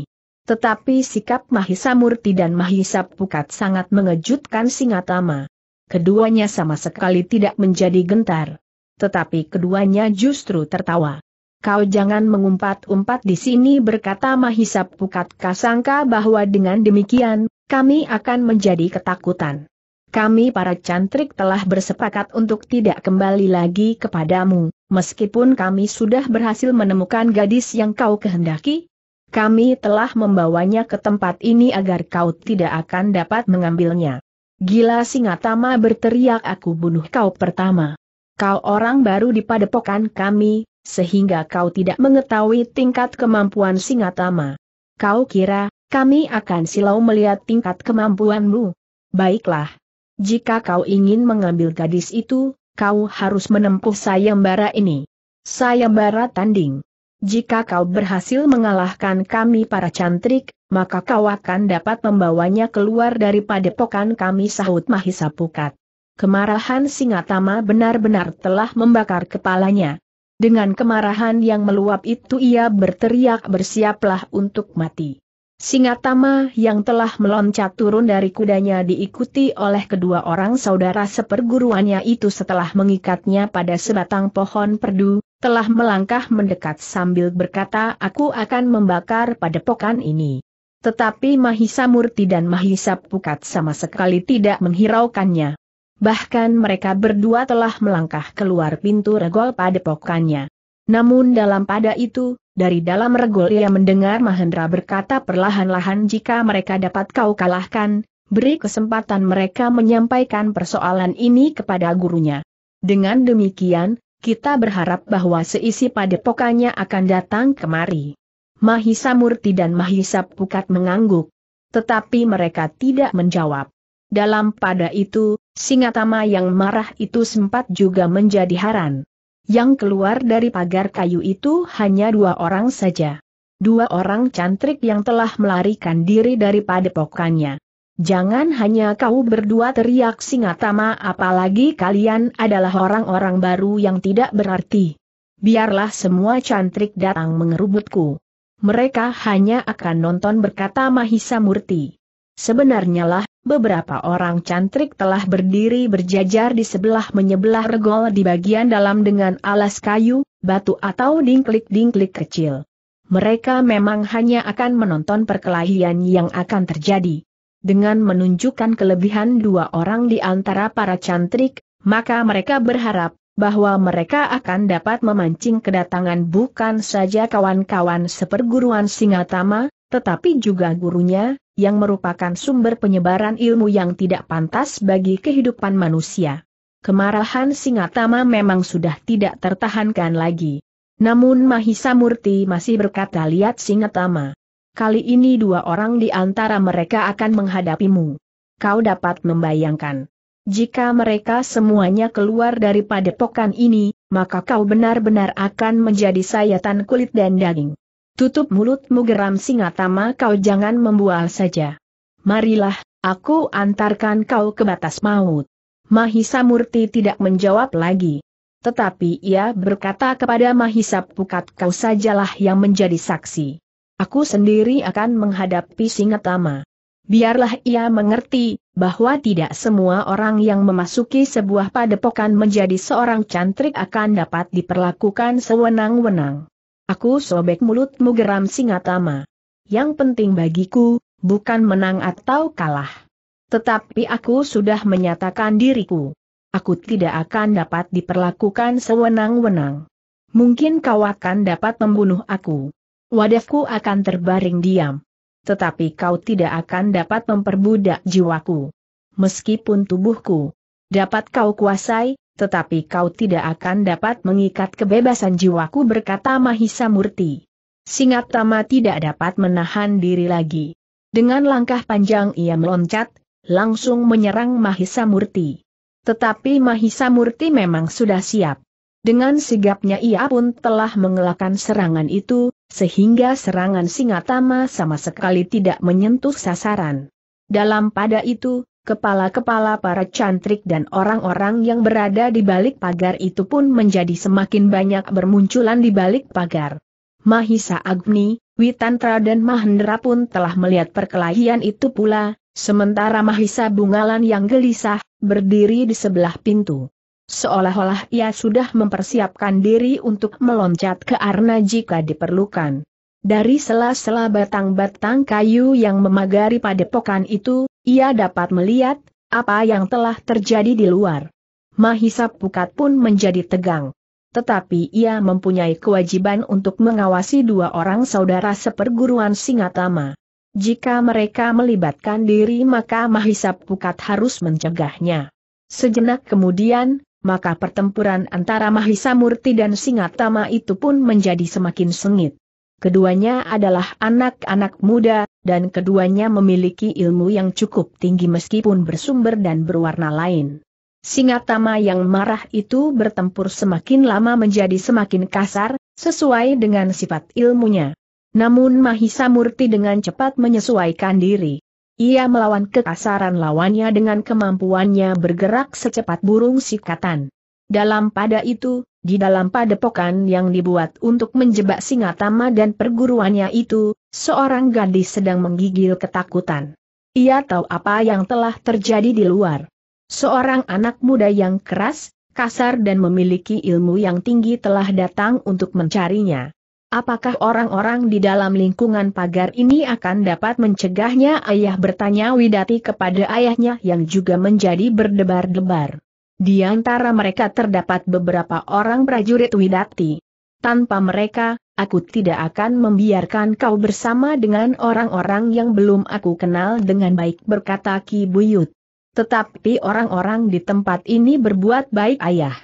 Tetapi sikap Mahisa Murti dan Mahisa Pukat sangat mengejutkan Singatama. Keduanya sama sekali tidak menjadi gentar. Tetapi keduanya justru tertawa. Kau jangan mengumpat-umpat di sini berkata Mahisa Pukat Kasangka bahwa dengan demikian, kami akan menjadi ketakutan. Kami para cantrik telah bersepakat untuk tidak kembali lagi kepadamu, meskipun kami sudah berhasil menemukan gadis yang kau kehendaki. Kami telah membawanya ke tempat ini agar kau tidak akan dapat mengambilnya. Gila Tama berteriak aku bunuh kau pertama. Kau orang baru di padepokan kami, sehingga kau tidak mengetahui tingkat kemampuan Singatama. Kau kira, kami akan silau melihat tingkat kemampuanmu? Baiklah. Jika kau ingin mengambil gadis itu, kau harus menempuh sayembara ini. Sayembara tanding. Jika kau berhasil mengalahkan kami para cantrik, maka kau akan dapat membawanya keluar dari padepokan kami sahut Mahisa Pukat. Kemarahan Singatama benar-benar telah membakar kepalanya. Dengan kemarahan yang meluap itu ia berteriak bersiaplah untuk mati. Singatama yang telah meloncat turun dari kudanya diikuti oleh kedua orang saudara seperguruannya itu setelah mengikatnya pada sebatang pohon perdu, telah melangkah mendekat sambil berkata aku akan membakar pada padepokan ini. Tetapi Mahisa Murti dan Mahisa Pukat sama sekali tidak menghiraukannya bahkan mereka berdua telah melangkah keluar pintu regol pada padepokannya. Namun dalam pada itu, dari dalam regol ia mendengar Mahendra berkata perlahan-lahan jika mereka dapat kau kalahkan, beri kesempatan mereka menyampaikan persoalan ini kepada gurunya. Dengan demikian, kita berharap bahwa seisi pada padepokannya akan datang kemari. Mahisa Murti dan Mahisa Pukat mengangguk. Tetapi mereka tidak menjawab. Dalam pada itu, Singa Tama yang marah itu sempat juga menjadi haran. Yang keluar dari pagar kayu itu hanya dua orang saja. Dua orang cantrik yang telah melarikan diri dari padepokannya. Jangan hanya kau berdua teriak Singa Tama, apalagi kalian adalah orang-orang baru yang tidak berarti. Biarlah semua cantrik datang mengerubutku. Mereka hanya akan nonton berkata Mahisa Murti. Sebenarnya lah, beberapa orang cantrik telah berdiri berjajar di sebelah menyebelah regol di bagian dalam dengan alas kayu, batu atau dingklik-dingklik kecil. Mereka memang hanya akan menonton perkelahian yang akan terjadi. Dengan menunjukkan kelebihan dua orang di antara para cantrik, maka mereka berharap bahwa mereka akan dapat memancing kedatangan bukan saja kawan-kawan seperguruan Singatama, tetapi juga gurunya, yang merupakan sumber penyebaran ilmu yang tidak pantas bagi kehidupan manusia. Kemarahan Singatama memang sudah tidak tertahankan lagi. Namun Mahisa Murti masih berkata lihat Singatama. Kali ini dua orang di antara mereka akan menghadapimu. Kau dapat membayangkan. Jika mereka semuanya keluar dari padepokan ini, maka kau benar-benar akan menjadi sayatan kulit dan daging. Tutup mulutmu geram singatama kau jangan membual saja. Marilah, aku antarkan kau ke batas maut. Mahisa Murti tidak menjawab lagi. Tetapi ia berkata kepada Mahisa Pukat kau sajalah yang menjadi saksi. Aku sendiri akan menghadapi Singatama. Biarlah ia mengerti, bahwa tidak semua orang yang memasuki sebuah padepokan menjadi seorang cantrik akan dapat diperlakukan sewenang-wenang. Aku sobek mulutmu geram Singatama. Yang penting bagiku, bukan menang atau kalah. Tetapi aku sudah menyatakan diriku. Aku tidak akan dapat diperlakukan sewenang-wenang. Mungkin kau akan dapat membunuh aku. Wadahku akan terbaring diam. Tetapi kau tidak akan dapat memperbudak jiwaku. Meskipun tubuhku dapat kau kuasai, tetapi kau tidak akan dapat mengikat kebebasan jiwaku berkata Mahisa Murti. Singatama tidak dapat menahan diri lagi. Dengan langkah panjang ia meloncat, langsung menyerang Mahisa Murti. Tetapi Mahisa Murti memang sudah siap. Dengan sigapnya ia pun telah mengelakkan serangan itu, sehingga serangan Singatama sama sekali tidak menyentuh sasaran. Dalam pada itu, Kepala-kepala para cantrik dan orang-orang yang berada di balik pagar itu pun menjadi semakin banyak bermunculan di balik pagar. Mahisa Agni, Witantra dan Mahendra pun telah melihat perkelahian itu pula, sementara Mahisa Bungalan yang gelisah, berdiri di sebelah pintu. Seolah-olah ia sudah mempersiapkan diri untuk meloncat ke arna jika diperlukan. Dari sela-sela batang-batang kayu yang memagari padepokan itu, ia dapat melihat apa yang telah terjadi di luar. Mahisa Pukat pun menjadi tegang. Tetapi ia mempunyai kewajiban untuk mengawasi dua orang saudara seperguruan Singatama. Jika mereka melibatkan diri maka Mahisa Pukat harus mencegahnya. Sejenak kemudian, maka pertempuran antara Mahisa Murti dan Singatama itu pun menjadi semakin sengit keduanya adalah anak-anak muda, dan keduanya memiliki ilmu yang cukup tinggi meskipun bersumber dan berwarna lain. Singatama yang marah itu bertempur semakin lama menjadi semakin kasar, sesuai dengan sifat ilmunya. Namun Mahisa Murti dengan cepat menyesuaikan diri. Ia melawan kekasaran lawannya dengan kemampuannya bergerak secepat burung sikatan. Dalam pada itu, di dalam padepokan yang dibuat untuk menjebak singa tama dan perguruannya itu, seorang gadis sedang menggigil ketakutan. Ia tahu apa yang telah terjadi di luar. Seorang anak muda yang keras, kasar dan memiliki ilmu yang tinggi telah datang untuk mencarinya. Apakah orang-orang di dalam lingkungan pagar ini akan dapat mencegahnya? Ayah bertanya Widati kepada ayahnya yang juga menjadi berdebar-debar. Di antara mereka terdapat beberapa orang prajurit Widakti. Tanpa mereka, aku tidak akan membiarkan kau bersama dengan orang-orang yang belum aku kenal dengan baik berkata Ki Buyut. Tetapi orang-orang di tempat ini berbuat baik ayah.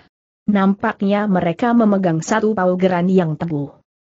Nampaknya mereka memegang satu paugeran yang teguh.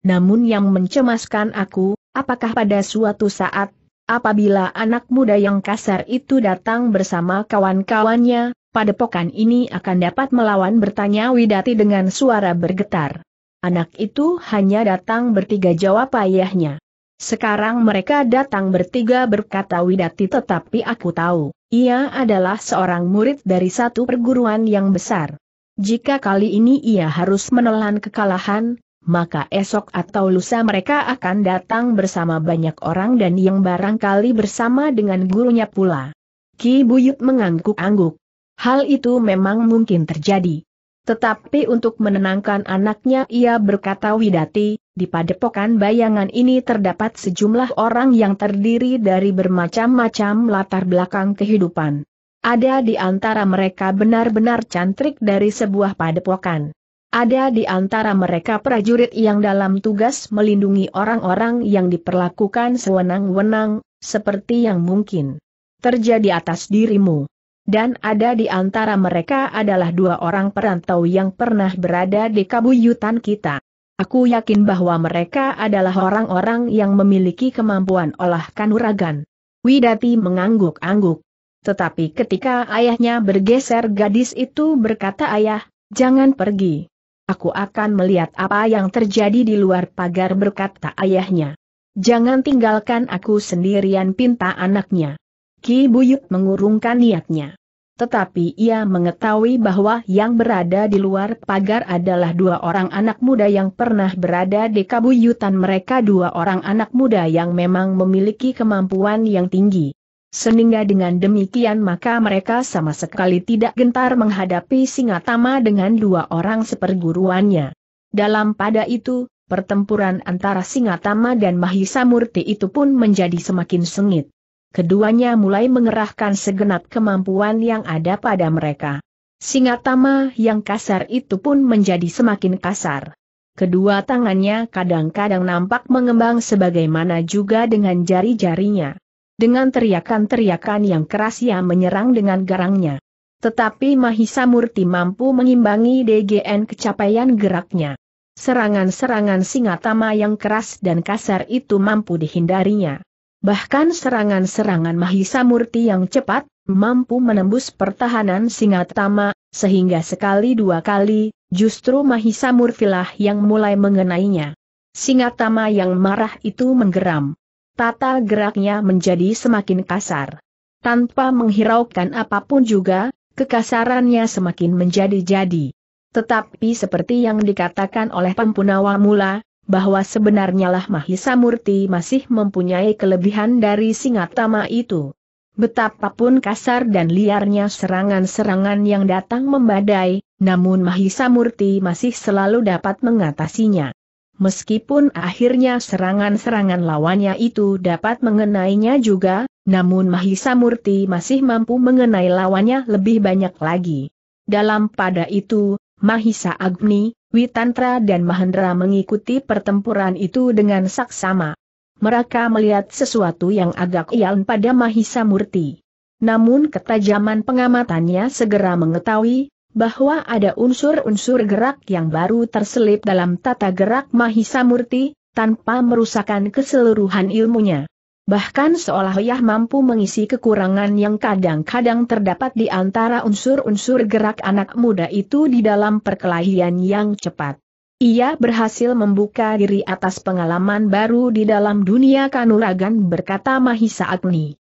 Namun yang mencemaskan aku, apakah pada suatu saat Apabila anak muda yang kasar itu datang bersama kawan-kawannya, padepokan ini akan dapat melawan bertanya Widati dengan suara bergetar. Anak itu hanya datang bertiga jawab ayahnya. Sekarang mereka datang bertiga berkata Widati tetapi aku tahu, ia adalah seorang murid dari satu perguruan yang besar. Jika kali ini ia harus menelan kekalahan, maka esok atau lusa mereka akan datang bersama banyak orang dan yang barangkali bersama dengan gurunya pula. Ki Buyut mengangguk-angguk. Hal itu memang mungkin terjadi. Tetapi untuk menenangkan anaknya ia berkata Widati, di padepokan bayangan ini terdapat sejumlah orang yang terdiri dari bermacam-macam latar belakang kehidupan. Ada di antara mereka benar-benar cantrik dari sebuah padepokan. Ada di antara mereka prajurit yang dalam tugas melindungi orang-orang yang diperlakukan sewenang-wenang, seperti yang mungkin terjadi atas dirimu. Dan ada di antara mereka adalah dua orang perantau yang pernah berada di kabuyutan kita. Aku yakin bahwa mereka adalah orang-orang yang memiliki kemampuan olah kanuragan. Widati mengangguk-angguk. Tetapi ketika ayahnya bergeser gadis itu berkata ayah, jangan pergi aku akan melihat apa yang terjadi di luar pagar berkata ayahnya. Jangan tinggalkan aku sendirian pinta anaknya. Ki Buyut mengurungkan niatnya. Tetapi ia mengetahui bahwa yang berada di luar pagar adalah dua orang anak muda yang pernah berada di kabuyutan mereka dua orang anak muda yang memang memiliki kemampuan yang tinggi. Sehingga dengan demikian maka mereka sama sekali tidak gentar menghadapi Singatama dengan dua orang seperguruannya. Dalam pada itu, pertempuran antara Singatama dan Mahisa Murti itu pun menjadi semakin sengit. Keduanya mulai mengerahkan segenap kemampuan yang ada pada mereka. Singatama yang kasar itu pun menjadi semakin kasar. Kedua tangannya kadang-kadang nampak mengembang sebagaimana juga dengan jari-jarinya. Dengan teriakan-teriakan yang keras ia menyerang dengan garangnya. Tetapi Mahisa Murti mampu mengimbangi DGN kecapaian geraknya. Serangan-serangan Singatama yang keras dan kasar itu mampu dihindarinya. Bahkan serangan-serangan Mahisa Murti yang cepat, mampu menembus pertahanan Singatama, sehingga sekali dua kali, justru Mahisa Murtilah yang mulai mengenainya. Singatama yang marah itu menggeram tata geraknya menjadi semakin kasar. Tanpa menghiraukan apapun juga, kekasarannya semakin menjadi-jadi. Tetapi seperti yang dikatakan oleh Pempunawa mula, bahwa sebenarnya lah Mahisa Murti masih mempunyai kelebihan dari Singatama itu. Betapapun kasar dan liarnya serangan-serangan yang datang membadai, namun Mahisa Murti masih selalu dapat mengatasinya. Meskipun akhirnya serangan-serangan lawannya itu dapat mengenainya juga, namun Mahisa Murti masih mampu mengenai lawannya lebih banyak lagi. Dalam pada itu, Mahisa Agni, Witantra dan Mahendra mengikuti pertempuran itu dengan saksama. Mereka melihat sesuatu yang agak ian pada Mahisa Murti. Namun ketajaman pengamatannya segera mengetahui bahwa ada unsur-unsur gerak yang baru terselip dalam tata gerak Mahisa Murti, tanpa merusakkan keseluruhan ilmunya. Bahkan seolah ia mampu mengisi kekurangan yang kadang-kadang terdapat di antara unsur-unsur gerak anak muda itu di dalam perkelahian yang cepat. Ia berhasil membuka diri atas pengalaman baru di dalam dunia kanuragan berkata Mahisa Agni.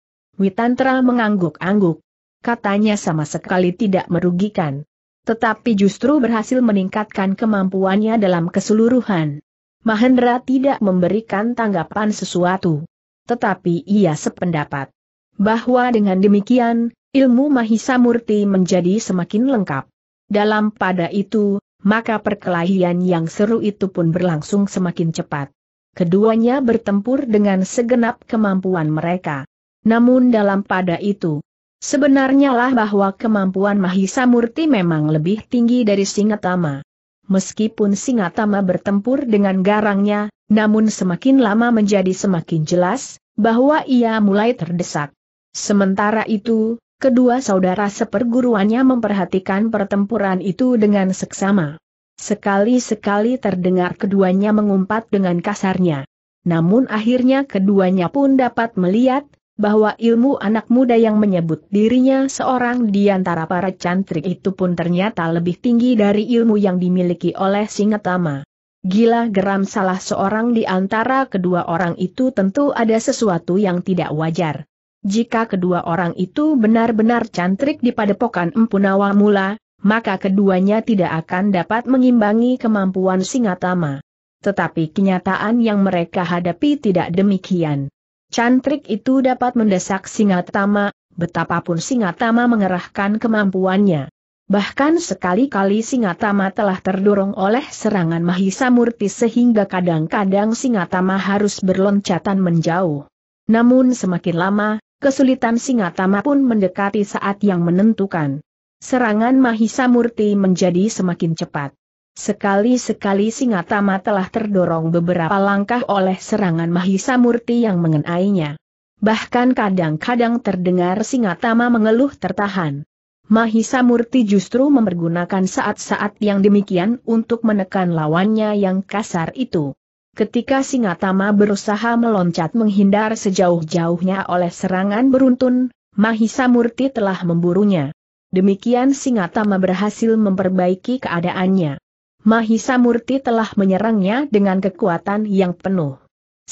Witantra mengangguk-angguk. Katanya sama sekali tidak merugikan tetapi justru berhasil meningkatkan kemampuannya dalam keseluruhan. Mahendra tidak memberikan tanggapan sesuatu. Tetapi ia sependapat bahwa dengan demikian, ilmu Mahisa Murti menjadi semakin lengkap. Dalam pada itu, maka perkelahian yang seru itu pun berlangsung semakin cepat. Keduanya bertempur dengan segenap kemampuan mereka. Namun dalam pada itu, Sebenarnya lah bahwa kemampuan Mahisa Murti memang lebih tinggi dari Singatama. Meskipun Singatama bertempur dengan garangnya, namun semakin lama menjadi semakin jelas, bahwa ia mulai terdesak. Sementara itu, kedua saudara seperguruannya memperhatikan pertempuran itu dengan seksama. Sekali-sekali terdengar keduanya mengumpat dengan kasarnya. Namun akhirnya keduanya pun dapat melihat, bahwa ilmu anak muda yang menyebut dirinya seorang di antara para cantrik itu pun ternyata lebih tinggi dari ilmu yang dimiliki oleh Singatama. Gila geram salah seorang di antara kedua orang itu tentu ada sesuatu yang tidak wajar. Jika kedua orang itu benar-benar cantrik di padepokan Empunawa mula, maka keduanya tidak akan dapat mengimbangi kemampuan Singatama. Tetapi kenyataan yang mereka hadapi tidak demikian. Cantrik itu dapat mendesak Singa tama, betapapun singa Tama mengerahkan kemampuannya. Bahkan sekali-kali Singa Tama telah terdorong oleh serangan Mahisa Murti sehingga kadang-kadang Singa Tama harus berloncatan menjauh. Namun semakin lama, kesulitan Singa Tama pun mendekati saat yang menentukan. Serangan Mahisa Murti menjadi semakin cepat. Sekali-sekali Singatama telah terdorong beberapa langkah oleh serangan Mahisa Murti yang mengenainya. Bahkan kadang-kadang terdengar Singatama mengeluh tertahan. Mahisa Murti justru mempergunakan saat-saat yang demikian untuk menekan lawannya yang kasar itu. Ketika Singatama berusaha meloncat menghindar sejauh-jauhnya oleh serangan beruntun, Mahisa Murti telah memburunya. Demikian Singatama berhasil memperbaiki keadaannya. Mahisa Murti telah menyerangnya dengan kekuatan yang penuh.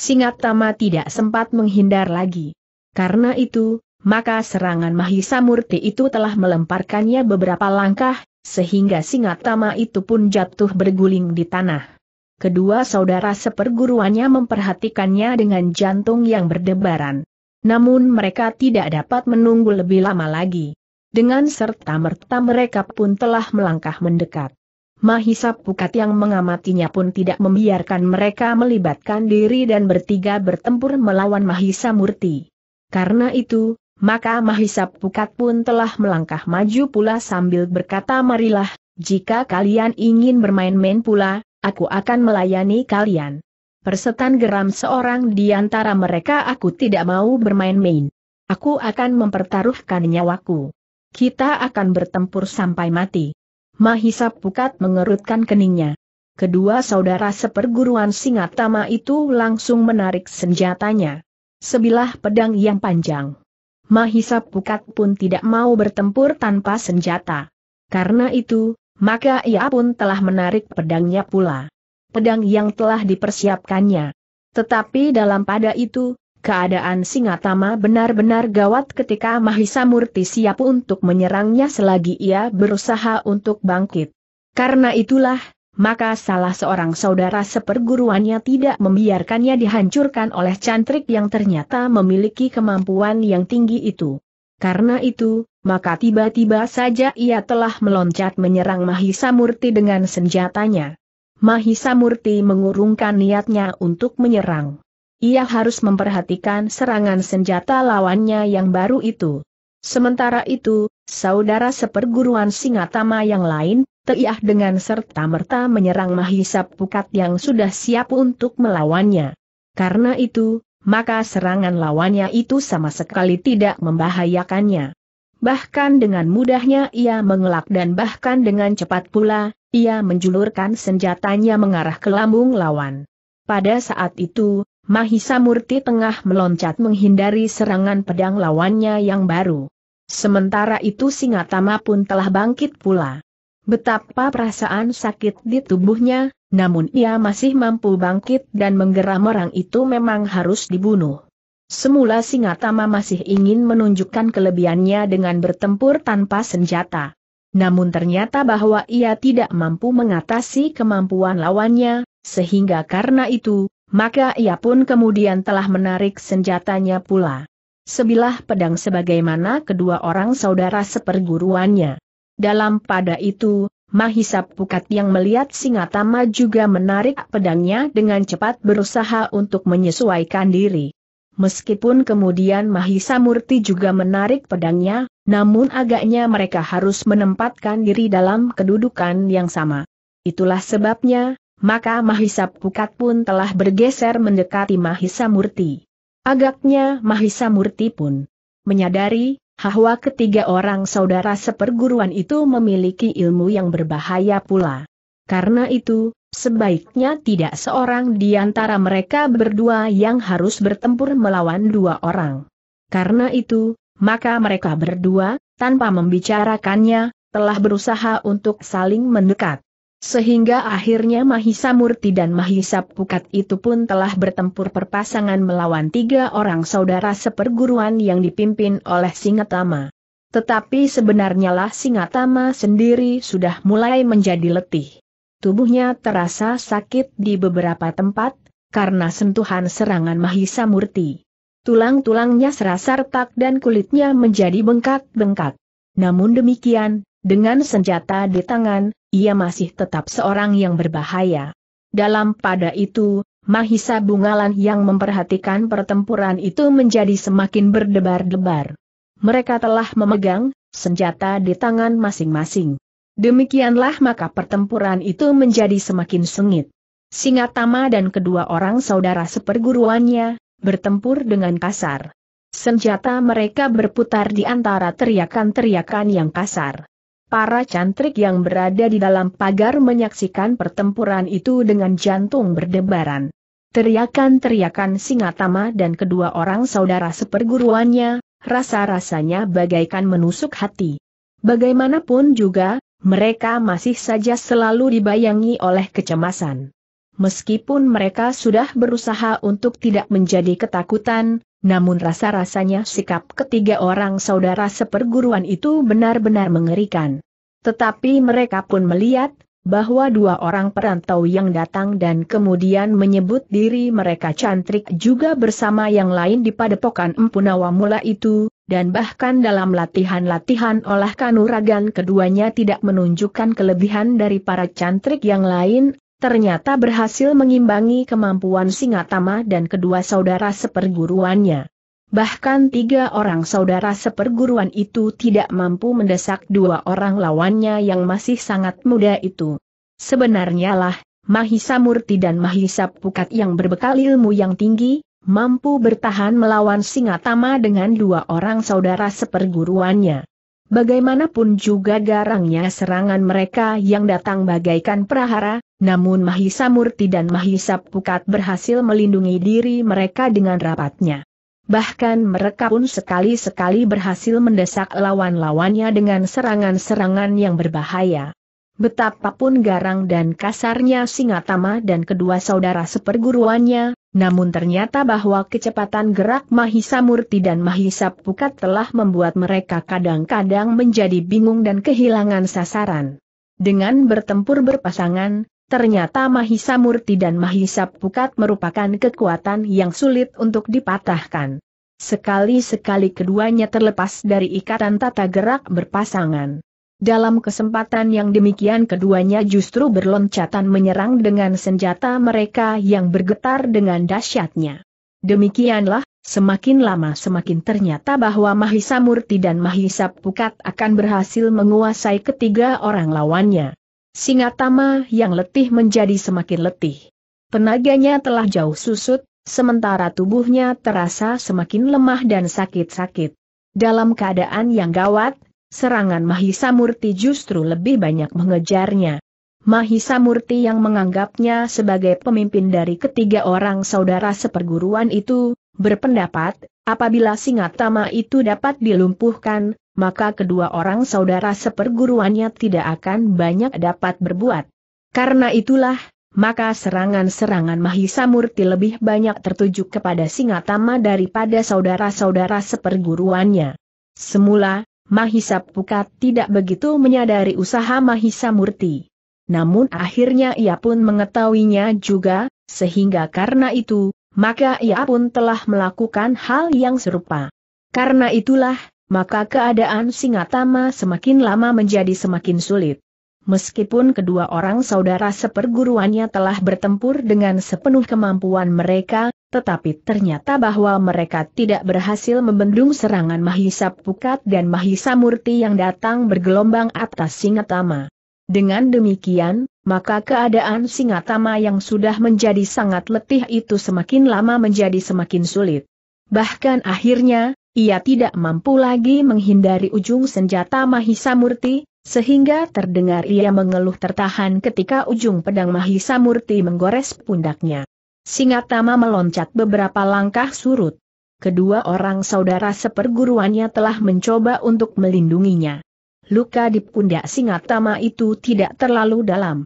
Singatama tidak sempat menghindar lagi. Karena itu, maka serangan Mahisa Murti itu telah melemparkannya beberapa langkah, sehingga Singatama itu pun jatuh berguling di tanah. Kedua saudara seperguruannya memperhatikannya dengan jantung yang berdebaran. Namun mereka tidak dapat menunggu lebih lama lagi. Dengan serta merta mereka pun telah melangkah mendekat. Mahisa Pukat yang mengamatinya pun tidak membiarkan mereka melibatkan diri dan bertiga bertempur melawan Mahisa Murti. Karena itu, maka Mahisa Pukat pun telah melangkah maju pula sambil berkata marilah, jika kalian ingin bermain-main pula, aku akan melayani kalian. Persetan geram seorang di antara mereka aku tidak mau bermain-main. Aku akan mempertaruhkan nyawaku. Kita akan bertempur sampai mati. Mahisa Pukat mengerutkan keningnya. Kedua saudara seperguruan Singatama itu langsung menarik senjatanya. Sebilah pedang yang panjang. Mahisa Pukat pun tidak mau bertempur tanpa senjata. Karena itu, maka ia pun telah menarik pedangnya pula. Pedang yang telah dipersiapkannya. Tetapi dalam pada itu, Keadaan Singatama benar-benar gawat ketika Mahisa Murti siap untuk menyerangnya selagi ia berusaha untuk bangkit. Karena itulah, maka salah seorang saudara seperguruannya tidak membiarkannya dihancurkan oleh cantrik yang ternyata memiliki kemampuan yang tinggi itu. Karena itu, maka tiba-tiba saja ia telah meloncat menyerang Mahisa Murti dengan senjatanya. Mahisa Murti mengurungkan niatnya untuk menyerang. Ia harus memperhatikan serangan senjata lawannya yang baru itu. Sementara itu, saudara seperguruan Singatama yang lain, teriak dengan serta-merta menyerang Mahisa Pukat yang sudah siap untuk melawannya. Karena itu, maka serangan lawannya itu sama sekali tidak membahayakannya. Bahkan dengan mudahnya ia mengelak dan bahkan dengan cepat pula, ia menjulurkan senjatanya mengarah ke lambung lawan. Pada saat itu, Mahisa Murti tengah meloncat menghindari serangan pedang lawannya yang baru. Sementara itu Singatama pun telah bangkit pula. Betapa perasaan sakit di tubuhnya, namun ia masih mampu bangkit dan menggeram orang itu memang harus dibunuh. Semula Singatama masih ingin menunjukkan kelebihannya dengan bertempur tanpa senjata. Namun ternyata bahwa ia tidak mampu mengatasi kemampuan lawannya, sehingga karena itu, maka ia pun kemudian telah menarik senjatanya pula. Sebilah pedang sebagaimana kedua orang saudara seperguruannya. Dalam pada itu, Mahisa Pukat yang melihat Singatama juga menarik pedangnya dengan cepat berusaha untuk menyesuaikan diri. Meskipun kemudian Mahisa Murti juga menarik pedangnya, namun agaknya mereka harus menempatkan diri dalam kedudukan yang sama. Itulah sebabnya, maka Mahisa Pukat pun telah bergeser mendekati Mahisa Murti. Agaknya Mahisa Murti pun menyadari bahwa ketiga orang saudara seperguruan itu memiliki ilmu yang berbahaya pula. Karena itu, sebaiknya tidak seorang di antara mereka berdua yang harus bertempur melawan dua orang. Karena itu, maka mereka berdua, tanpa membicarakannya, telah berusaha untuk saling mendekat. Sehingga akhirnya Mahisa Murti dan Mahisa Pukat itu pun telah bertempur perpasangan melawan tiga orang saudara seperguruan yang dipimpin oleh Singatama. Tetapi sebenarnya lah Singatama sendiri sudah mulai menjadi letih. Tubuhnya terasa sakit di beberapa tempat, karena sentuhan serangan Mahisa Murti. Tulang-tulangnya serasa retak dan kulitnya menjadi bengkak-bengkak. Namun demikian, dengan senjata di tangan, ia masih tetap seorang yang berbahaya. Dalam pada itu, Mahisa Bungalan yang memperhatikan pertempuran itu menjadi semakin berdebar-debar. Mereka telah memegang senjata di tangan masing-masing. Demikianlah maka pertempuran itu menjadi semakin sengit. Singatama dan kedua orang saudara seperguruannya, bertempur dengan kasar. Senjata mereka berputar di antara teriakan-teriakan yang kasar para cantrik yang berada di dalam pagar menyaksikan pertempuran itu dengan jantung berdebaran. Teriakan-teriakan Singatama dan kedua orang saudara seperguruannya, rasa-rasanya bagaikan menusuk hati. Bagaimanapun juga, mereka masih saja selalu dibayangi oleh kecemasan. Meskipun mereka sudah berusaha untuk tidak menjadi ketakutan, namun rasa-rasanya sikap ketiga orang saudara seperguruan itu benar-benar mengerikan. Tetapi mereka pun melihat, bahwa dua orang perantau yang datang dan kemudian menyebut diri mereka cantrik juga bersama yang lain di padepokan Empunawa mula itu, dan bahkan dalam latihan-latihan olah kanuragan keduanya tidak menunjukkan kelebihan dari para cantrik yang lain, ternyata berhasil mengimbangi kemampuan Singatama dan kedua saudara seperguruannya. Bahkan tiga orang saudara seperguruan itu tidak mampu mendesak dua orang lawannya yang masih sangat muda itu. Sebenarnya lah, Mahisa Murti dan Mahisa Pukat yang berbekal ilmu yang tinggi, mampu bertahan melawan Singatama dengan dua orang saudara seperguruannya. Bagaimanapun juga garangnya serangan mereka yang datang bagaikan prahara, namun Mahisa Murti dan Mahisa Pukat berhasil melindungi diri mereka dengan rapatnya. Bahkan mereka pun sekali-sekali berhasil mendesak lawan-lawannya dengan serangan-serangan yang berbahaya. Betapapun garang dan kasarnya Singatama dan kedua saudara seperguruannya, namun ternyata bahwa kecepatan gerak Mahisa Murti dan Mahisa Pukat telah membuat mereka kadang-kadang menjadi bingung dan kehilangan sasaran. Dengan bertempur berpasangan, ternyata Mahisa Murti dan Mahisa Pukat merupakan kekuatan yang sulit untuk dipatahkan. Sekali-sekali keduanya terlepas dari ikatan tata gerak berpasangan. Dalam kesempatan yang demikian keduanya justru berloncatan menyerang dengan senjata mereka yang bergetar dengan dahsyatnya. Demikianlah, semakin lama semakin ternyata bahwa Mahisa Murti dan Mahisa Pukat akan berhasil menguasai ketiga orang lawannya. Singatama yang letih menjadi semakin letih. Tenaganya telah jauh susut, sementara tubuhnya terasa semakin lemah dan sakit-sakit. Dalam keadaan yang gawat, serangan Mahisa Murti justru lebih banyak mengejarnya. Mahisa Murti yang menganggapnya sebagai pemimpin dari ketiga orang saudara seperguruan itu, berpendapat, apabila Singatama itu dapat dilumpuhkan, maka kedua orang saudara seperguruannya tidak akan banyak dapat berbuat. Karena itulah, maka serangan-serangan Mahisa Murti lebih banyak tertuju kepada Singatama daripada saudara-saudara seperguruannya. Semula, Mahisa Pukat tidak begitu menyadari usaha Mahisa Murti. Namun akhirnya ia pun mengetahuinya juga, sehingga karena itu, maka ia pun telah melakukan hal yang serupa. Karena itulah, maka keadaan Singatama semakin lama menjadi semakin sulit meskipun kedua orang saudara seperguruannya telah bertempur dengan sepenuh kemampuan mereka, tetapi ternyata bahwa mereka tidak berhasil membendung serangan Mahisa Pukat dan Mahisa Murti yang datang bergelombang atas Singatama. Dengan demikian, maka keadaan Singatama yang sudah menjadi sangat letih itu semakin lama menjadi semakin sulit. Bahkan akhirnya, ia tidak mampu lagi menghindari ujung senjata Mahisa Murti, sehingga terdengar ia mengeluh tertahan ketika ujung pedang Mahisa Murti menggores pundaknya. Singatama meloncat beberapa langkah surut. Kedua orang saudara seperguruannya telah mencoba untuk melindunginya. Luka di pundak Singatama itu tidak terlalu dalam.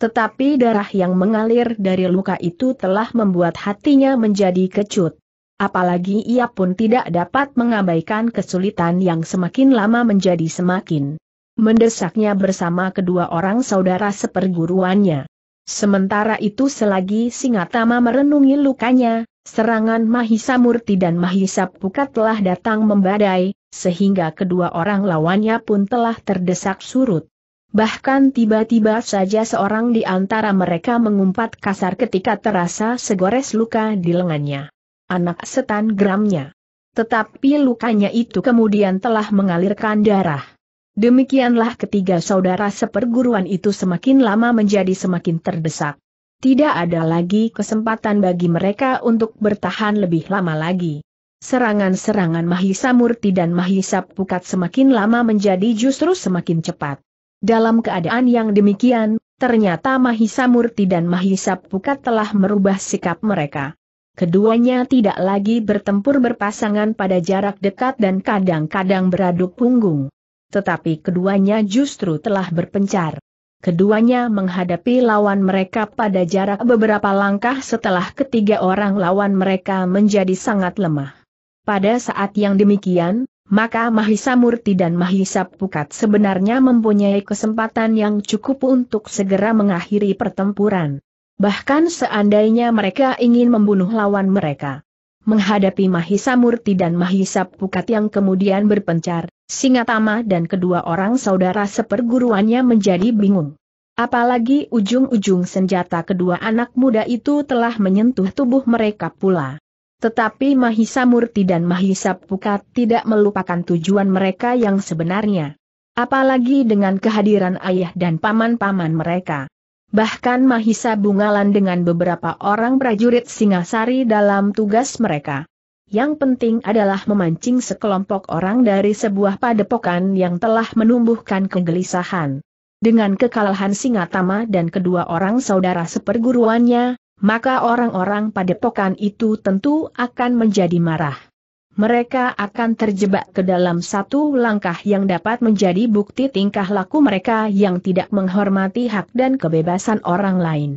Tetapi darah yang mengalir dari luka itu telah membuat hatinya menjadi kecut. Apalagi ia pun tidak dapat mengabaikan kesulitan yang semakin lama menjadi semakin mendesaknya bersama kedua orang saudara seperguruannya. Sementara itu selagi Singatama merenungi lukanya, serangan Mahisa Murti dan Mahisa Pukat telah datang membadai, sehingga kedua orang lawannya pun telah terdesak surut. Bahkan tiba-tiba saja seorang di antara mereka mengumpat kasar ketika terasa segores luka di lengannya. Anak setan gramnya. Tetapi lukanya itu kemudian telah mengalirkan darah. Demikianlah ketiga saudara seperguruan itu semakin lama menjadi semakin terdesak. Tidak ada lagi kesempatan bagi mereka untuk bertahan lebih lama lagi. Serangan-serangan Mahisa Murti dan Mahisa Pukat semakin lama menjadi justru semakin cepat. Dalam keadaan yang demikian, ternyata Mahisa Murti dan Mahisa Pukat telah merubah sikap mereka. Keduanya tidak lagi bertempur berpasangan pada jarak dekat dan kadang-kadang beradu punggung tetapi keduanya justru telah berpencar. Keduanya menghadapi lawan mereka pada jarak beberapa langkah setelah ketiga orang lawan mereka menjadi sangat lemah. Pada saat yang demikian, maka Mahisa Murti dan Mahisa Pukat sebenarnya mempunyai kesempatan yang cukup untuk segera mengakhiri pertempuran. Bahkan seandainya mereka ingin membunuh lawan mereka. Menghadapi Mahisa Murti dan Mahisa Pukat yang kemudian berpencar, Singatama dan kedua orang saudara seperguruannya menjadi bingung. Apalagi ujung-ujung senjata kedua anak muda itu telah menyentuh tubuh mereka pula. Tetapi Mahisa Murti dan Mahisa Pukat tidak melupakan tujuan mereka yang sebenarnya. Apalagi dengan kehadiran ayah dan paman-paman mereka. Bahkan Mahisa Bungalan dengan beberapa orang prajurit Singasari dalam tugas mereka. Yang penting adalah memancing sekelompok orang dari sebuah padepokan yang telah menumbuhkan kegelisahan. Dengan kekalahan Singatama dan kedua orang saudara seperguruannya, maka orang-orang padepokan itu tentu akan menjadi marah. Mereka akan terjebak ke dalam satu langkah yang dapat menjadi bukti tingkah laku mereka yang tidak menghormati hak dan kebebasan orang lain.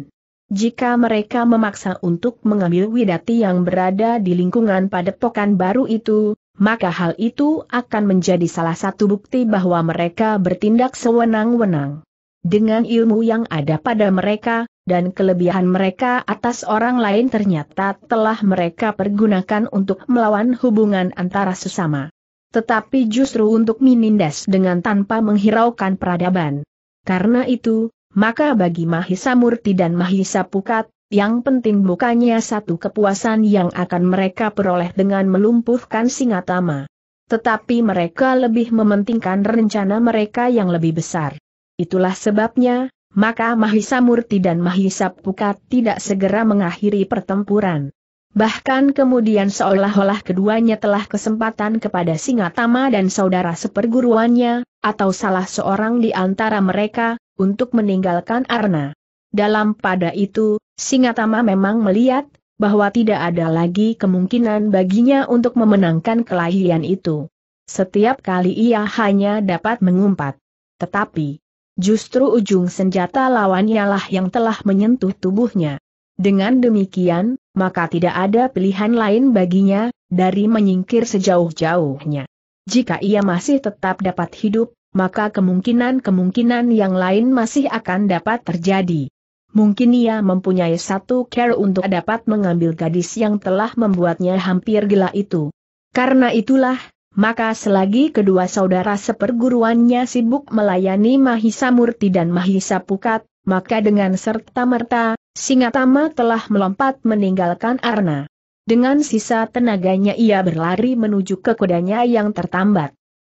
Jika mereka memaksa untuk mengambil Widati yang berada di lingkungan padepokan baru itu, maka hal itu akan menjadi salah satu bukti bahwa mereka bertindak sewenang-wenang. Dengan ilmu yang ada pada mereka, dan kelebihan mereka atas orang lain ternyata telah mereka pergunakan untuk melawan hubungan antara sesama. Tetapi justru untuk menindas dengan tanpa menghiraukan peradaban. Karena itu, maka bagi Mahisa Murti dan Mahisa Pukat, yang penting bukannya satu kepuasan yang akan mereka peroleh dengan melumpuhkan Singatama. Tetapi mereka lebih mementingkan rencana mereka yang lebih besar. Itulah sebabnya, maka Mahisa Murti dan Mahisa Pukat tidak segera mengakhiri pertempuran. Bahkan kemudian seolah-olah keduanya telah kesempatan kepada Singatama dan saudara seperguruannya, atau salah seorang di antara mereka, untuk meninggalkan Arna. Dalam pada itu, Singatama memang melihat bahwa tidak ada lagi kemungkinan baginya untuk memenangkan kelahian itu. Setiap kali ia hanya dapat mengumpat. Tetapi, justru ujung senjata lawannya lah yang telah menyentuh tubuhnya. Dengan demikian, maka tidak ada pilihan lain baginya, dari menyingkir sejauh-jauhnya. Jika ia masih tetap dapat hidup, maka kemungkinan-kemungkinan yang lain masih akan dapat terjadi. Mungkin ia mempunyai satu care untuk dapat mengambil gadis yang telah membuatnya hampir gila itu. Karena itulah, maka selagi kedua saudara seperguruannya sibuk melayani Mahisa Murti dan Mahisa Pukat, maka dengan serta-merta, Singatama telah melompat meninggalkan Arna. Dengan sisa tenaganya ia berlari menuju ke kudanya yang tertambat.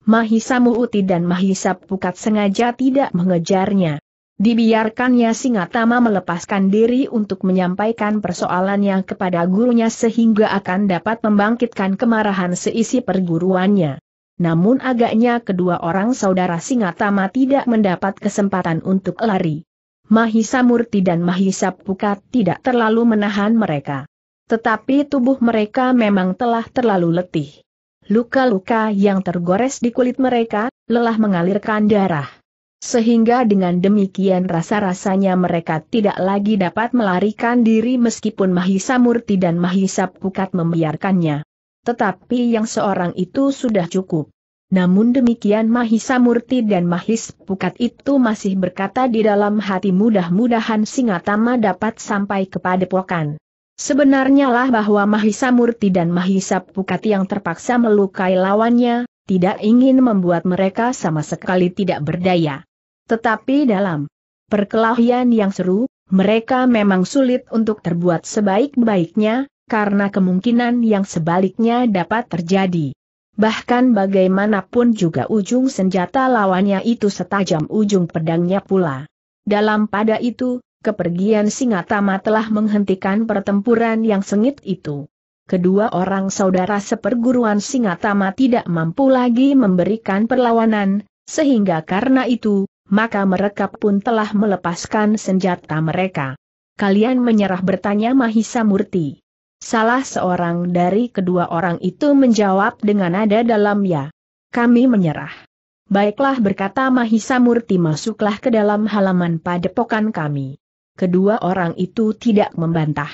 Mahisa Muuti dan Mahisa Pukat sengaja tidak mengejarnya. Dibiarkannya Singatama melepaskan diri untuk menyampaikan persoalannya kepada gurunya sehingga akan dapat membangkitkan kemarahan seisi perguruannya. Namun agaknya kedua orang saudara Singatama tidak mendapat kesempatan untuk lari. Mahisa Murti dan Mahisa Pukat tidak terlalu menahan mereka. Tetapi tubuh mereka memang telah terlalu letih. Luka-luka yang tergores di kulit mereka, lelah mengalirkan darah. Sehingga dengan demikian rasa-rasanya mereka tidak lagi dapat melarikan diri meskipun Mahisa Murti dan Mahisa Pukat membiarkannya. Tetapi yang seorang itu sudah cukup. Namun demikian Mahisa Murti dan Mahis Pukat itu masih berkata di dalam hati mudah-mudahan Singatama dapat sampai kepada Pokan. Sebenarnya lah bahwa Mahisa Murti dan Mahisa Pukati yang terpaksa melukai lawannya, tidak ingin membuat mereka sama sekali tidak berdaya. Tetapi dalam perkelahian yang seru, mereka memang sulit untuk terbuat sebaik-baiknya, karena kemungkinan yang sebaliknya dapat terjadi. Bahkan bagaimanapun juga ujung senjata lawannya itu setajam ujung pedangnya pula. Dalam pada itu, kepergian Singatama telah menghentikan pertempuran yang sengit itu. Kedua orang saudara seperguruan Singatama tidak mampu lagi memberikan perlawanan, sehingga karena itu, maka mereka pun telah melepaskan senjata mereka. Kalian menyerah bertanya Mahisa Murti. Salah seorang dari kedua orang itu menjawab dengan nada dalam ya. Kami menyerah. Baiklah berkata Mahisa Murti masuklah ke dalam halaman padepokan kami kedua orang itu tidak membantah.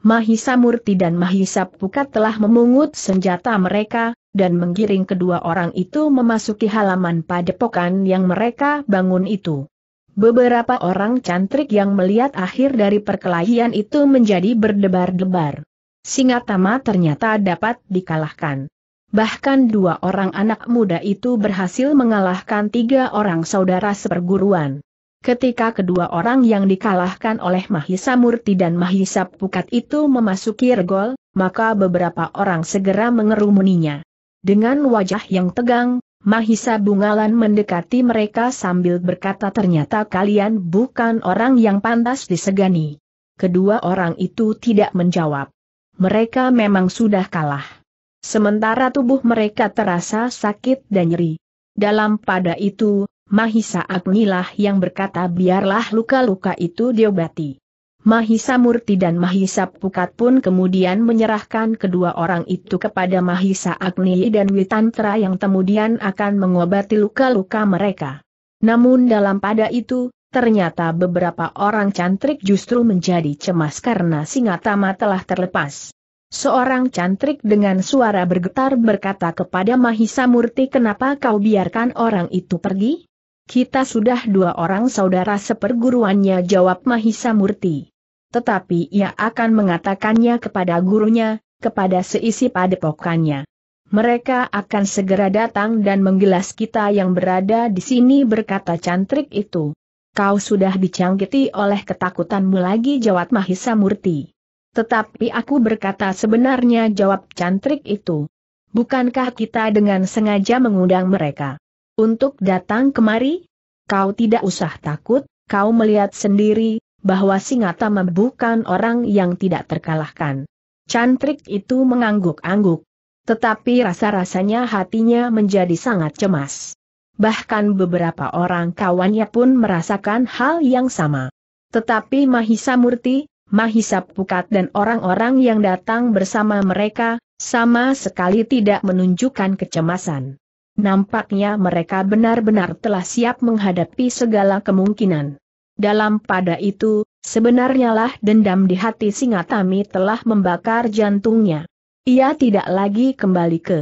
Mahisa Murti dan Mahisa Pukat telah memungut senjata mereka, dan menggiring kedua orang itu memasuki halaman padepokan yang mereka bangun itu. Beberapa orang cantrik yang melihat akhir dari perkelahian itu menjadi berdebar-debar. Singatama ternyata dapat dikalahkan. Bahkan dua orang anak muda itu berhasil mengalahkan tiga orang saudara seperguruan. Ketika kedua orang yang dikalahkan oleh Mahisa Murti dan Mahisa Pukat itu memasuki regol, maka beberapa orang segera mengerumuninya. Dengan wajah yang tegang, Mahisa Bungalan mendekati mereka sambil berkata ternyata kalian bukan orang yang pantas disegani. Kedua orang itu tidak menjawab. Mereka memang sudah kalah. Sementara tubuh mereka terasa sakit dan nyeri. Dalam pada itu, Mahisa Agnilah yang berkata biarlah luka-luka itu diobati. Mahisa Murti dan Mahisa Pukat pun kemudian menyerahkan kedua orang itu kepada Mahisa Agni dan Witantra yang kemudian akan mengobati luka-luka mereka. Namun dalam pada itu, ternyata beberapa orang cantrik justru menjadi cemas karena Singatama telah terlepas. Seorang cantrik dengan suara bergetar berkata kepada Mahisa Murti kenapa kau biarkan orang itu pergi? Kita sudah dua orang saudara seperguruannya jawab Mahisa Murti. Tetapi ia akan mengatakannya kepada gurunya, kepada seisi padepokannya. Mereka akan segera datang dan menggelas kita yang berada di sini berkata cantrik itu. Kau sudah dicangkiti oleh ketakutanmu lagi jawab Mahisa Murti. Tetapi aku berkata sebenarnya jawab cantrik itu. Bukankah kita dengan sengaja mengundang mereka? untuk datang kemari? Kau tidak usah takut, kau melihat sendiri, bahwa singa Singatama bukan orang yang tidak terkalahkan. Cantrik itu mengangguk-angguk. Tetapi rasa-rasanya hatinya menjadi sangat cemas. Bahkan beberapa orang kawannya pun merasakan hal yang sama. Tetapi Mahisa Murti, Mahisa Pukat dan orang-orang yang datang bersama mereka, sama sekali tidak menunjukkan kecemasan. Nampaknya mereka benar-benar telah siap menghadapi segala kemungkinan. Dalam pada itu, sebenarnya lah dendam di hati Singatami telah membakar jantungnya. Ia tidak lagi kembali ke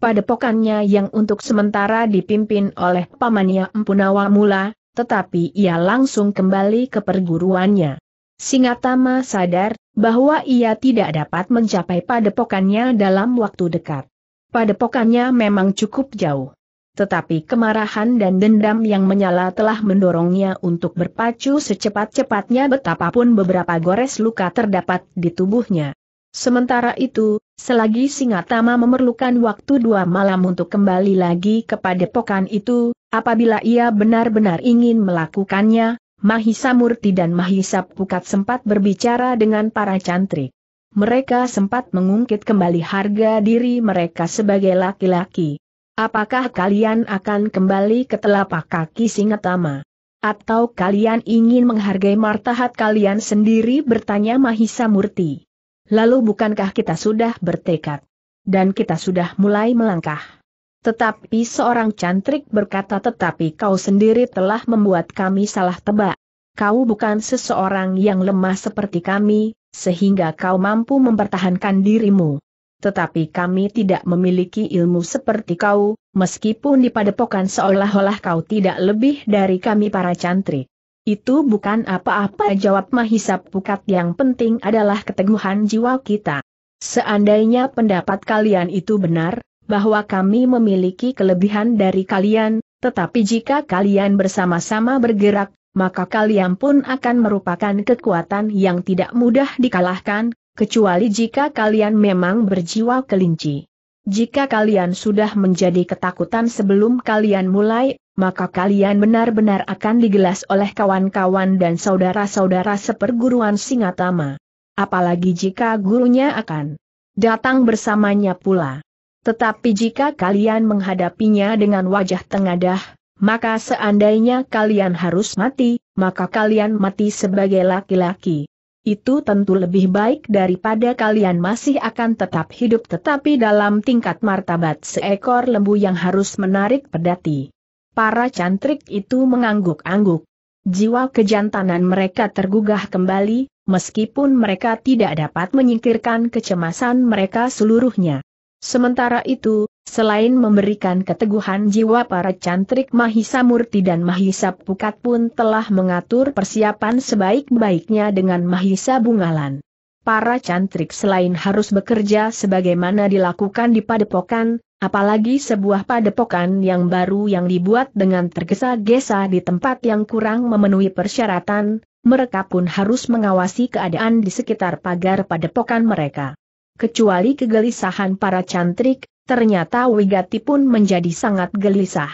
padepokannya yang untuk sementara dipimpin oleh pamannya Empunawa mula, tetapi ia langsung kembali ke perguruannya. Singatama sadar bahwa ia tidak dapat mencapai padepokannya dalam waktu dekat. Pada Padepokannya memang cukup jauh. Tetapi kemarahan dan dendam yang menyala telah mendorongnya untuk berpacu secepat-cepatnya betapapun beberapa gores luka terdapat di tubuhnya. Sementara itu, selagi Singatama memerlukan waktu dua malam untuk kembali lagi kepada pokan itu, apabila ia benar-benar ingin melakukannya, Mahisa Murti dan Mahisa Pukat sempat berbicara dengan para cantrik mereka sempat mengungkit kembali harga diri mereka sebagai laki-laki. Apakah kalian akan kembali ke telapak kaki Singatama? Atau kalian ingin menghargai martahat kalian sendiri bertanya Mahisa Murti. Lalu bukankah kita sudah bertekad? Dan kita sudah mulai melangkah. Tetapi seorang cantrik berkata tetapi kau sendiri telah membuat kami salah tebak. Kau bukan seseorang yang lemah seperti kami, sehingga kau mampu mempertahankan dirimu. Tetapi kami tidak memiliki ilmu seperti kau, meskipun di padepokan seolah-olah kau tidak lebih dari kami para cantrik. Itu bukan apa-apa jawab Mahisa Pukat yang penting adalah keteguhan jiwa kita. Seandainya pendapat kalian itu benar, bahwa kami memiliki kelebihan dari kalian, tetapi jika kalian bersama-sama bergerak, maka kalian pun akan merupakan kekuatan yang tidak mudah dikalahkan, kecuali jika kalian memang berjiwa kelinci. Jika kalian sudah menjadi ketakutan sebelum kalian mulai, maka kalian benar-benar akan digelas oleh kawan-kawan dan saudara-saudara seperguruan Singatama. Apalagi jika gurunya akan datang bersamanya pula. Tetapi jika kalian menghadapinya dengan wajah tengadah, maka seandainya kalian harus mati, maka kalian mati sebagai laki-laki. Itu tentu lebih baik daripada kalian masih akan tetap hidup tetapi dalam tingkat martabat seekor lembu yang harus menarik pedati. Para cantrik itu mengangguk-angguk. Jiwa kejantanan mereka tergugah kembali, meskipun mereka tidak dapat menyingkirkan kecemasan mereka seluruhnya. Sementara itu, Selain memberikan keteguhan jiwa para cantrik Mahisa Murti dan Mahisa Pukat pun telah mengatur persiapan sebaik-baiknya dengan Mahisa Bungalan. Para cantrik selain harus bekerja sebagaimana dilakukan di padepokan, apalagi sebuah padepokan yang baru yang dibuat dengan tergesa-gesa di tempat yang kurang memenuhi persyaratan, mereka pun harus mengawasi keadaan di sekitar pagar padepokan mereka. Kecuali kegelisahan para cantrik, ternyata Wigati pun menjadi sangat gelisah.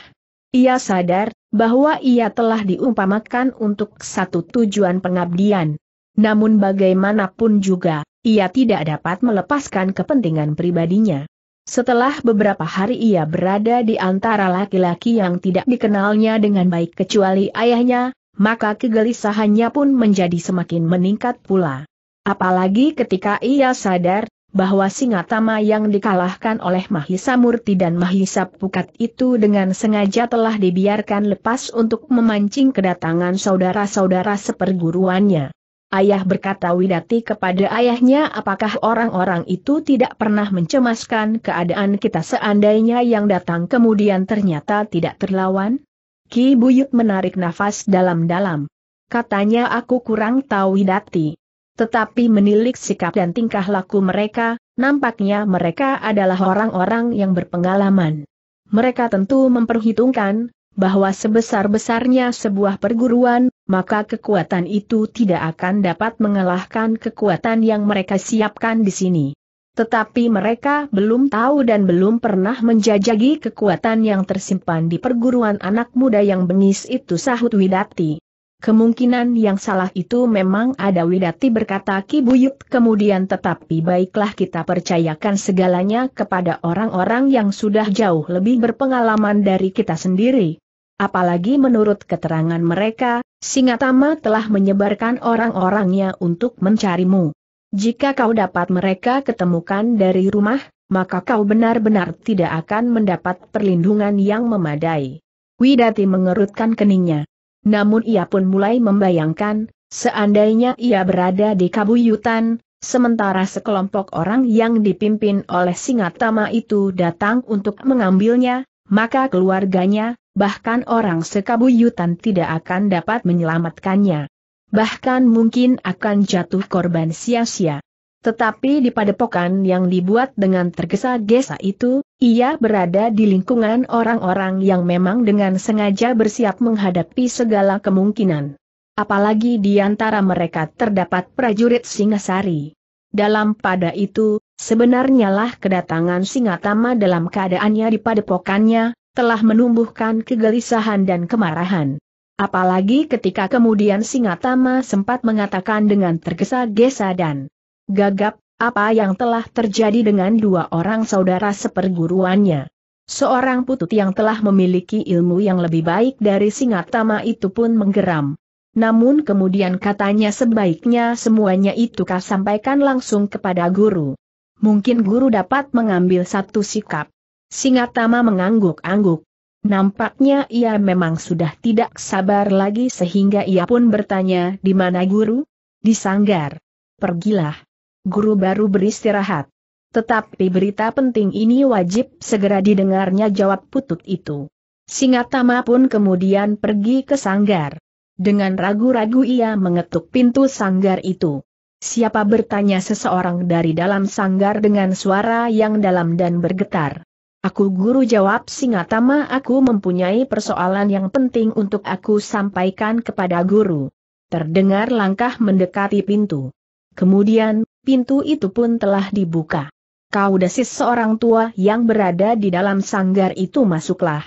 Ia sadar bahwa ia telah diumpamakan untuk satu tujuan pengabdian. Namun bagaimanapun juga, ia tidak dapat melepaskan kepentingan pribadinya. Setelah beberapa hari ia berada di antara laki-laki yang tidak dikenalnya dengan baik kecuali ayahnya, maka kegelisahannya pun menjadi semakin meningkat pula. Apalagi ketika ia sadar bahwa Singatama yang dikalahkan oleh Mahisa Murti dan Mahisa Pukat itu dengan sengaja telah dibiarkan lepas untuk memancing kedatangan saudara-saudara seperguruannya. Ayah berkata Widati kepada ayahnya apakah orang-orang itu tidak pernah mencemaskan keadaan kita seandainya yang datang kemudian ternyata tidak terlawan? Ki Buyut menarik nafas dalam-dalam. Katanya aku kurang tahu Widati. Tetapi menilik sikap dan tingkah laku mereka, nampaknya mereka adalah orang-orang yang berpengalaman. Mereka tentu memperhitungkan, bahwa sebesar-besarnya sebuah perguruan, maka kekuatan itu tidak akan dapat mengalahkan kekuatan yang mereka siapkan di sini. Tetapi mereka belum tahu dan belum pernah menjajagi kekuatan yang tersimpan di perguruan anak muda yang bengis itu sahut Widati. Kemungkinan yang salah itu memang ada Widati berkata Ki Buyut kemudian tetapi baiklah kita percayakan segalanya kepada orang-orang yang sudah jauh lebih berpengalaman dari kita sendiri. Apalagi menurut keterangan mereka, Singatama telah menyebarkan orang-orangnya untuk mencarimu. Jika kau dapat mereka ketemukan dari rumah, maka kau benar-benar tidak akan mendapat perlindungan yang memadai. Widati mengerutkan keningnya namun ia pun mulai membayangkan, seandainya ia berada di kabuyutan, sementara sekelompok orang yang dipimpin oleh Singatama itu datang untuk mengambilnya, maka keluarganya, bahkan orang sekabuyutan tidak akan dapat menyelamatkannya. Bahkan mungkin akan jatuh korban sia-sia. Tetapi di padepokan yang dibuat dengan tergesa-gesa itu, ia berada di lingkungan orang-orang yang memang dengan sengaja bersiap menghadapi segala kemungkinan. Apalagi di antara mereka terdapat prajurit Singasari. Dalam pada itu, sebenarnya lah kedatangan Singatama dalam keadaannya di padepokannya, telah menumbuhkan kegelisahan dan kemarahan. Apalagi ketika kemudian Singatama sempat mengatakan dengan tergesa-gesa dan Gagap, apa yang telah terjadi dengan dua orang saudara seperguruannya? Seorang putut yang telah memiliki ilmu yang lebih baik dari Singatama itu pun menggeram. Namun kemudian katanya sebaiknya semuanya itu kau sampaikan langsung kepada guru. Mungkin guru dapat mengambil satu sikap. Singatama mengangguk-angguk. Nampaknya ia memang sudah tidak sabar lagi sehingga ia pun bertanya di mana guru? Di sanggar. Pergilah guru baru beristirahat. Tetapi berita penting ini wajib segera didengarnya jawab putut itu. Singatama pun kemudian pergi ke sanggar. Dengan ragu-ragu ia mengetuk pintu sanggar itu. Siapa bertanya seseorang dari dalam sanggar dengan suara yang dalam dan bergetar. Aku guru jawab Singatama aku mempunyai persoalan yang penting untuk aku sampaikan kepada guru. Terdengar langkah mendekati pintu. Kemudian, pintu itu pun telah dibuka. Kau dasis seorang tua yang berada di dalam sanggar itu masuklah.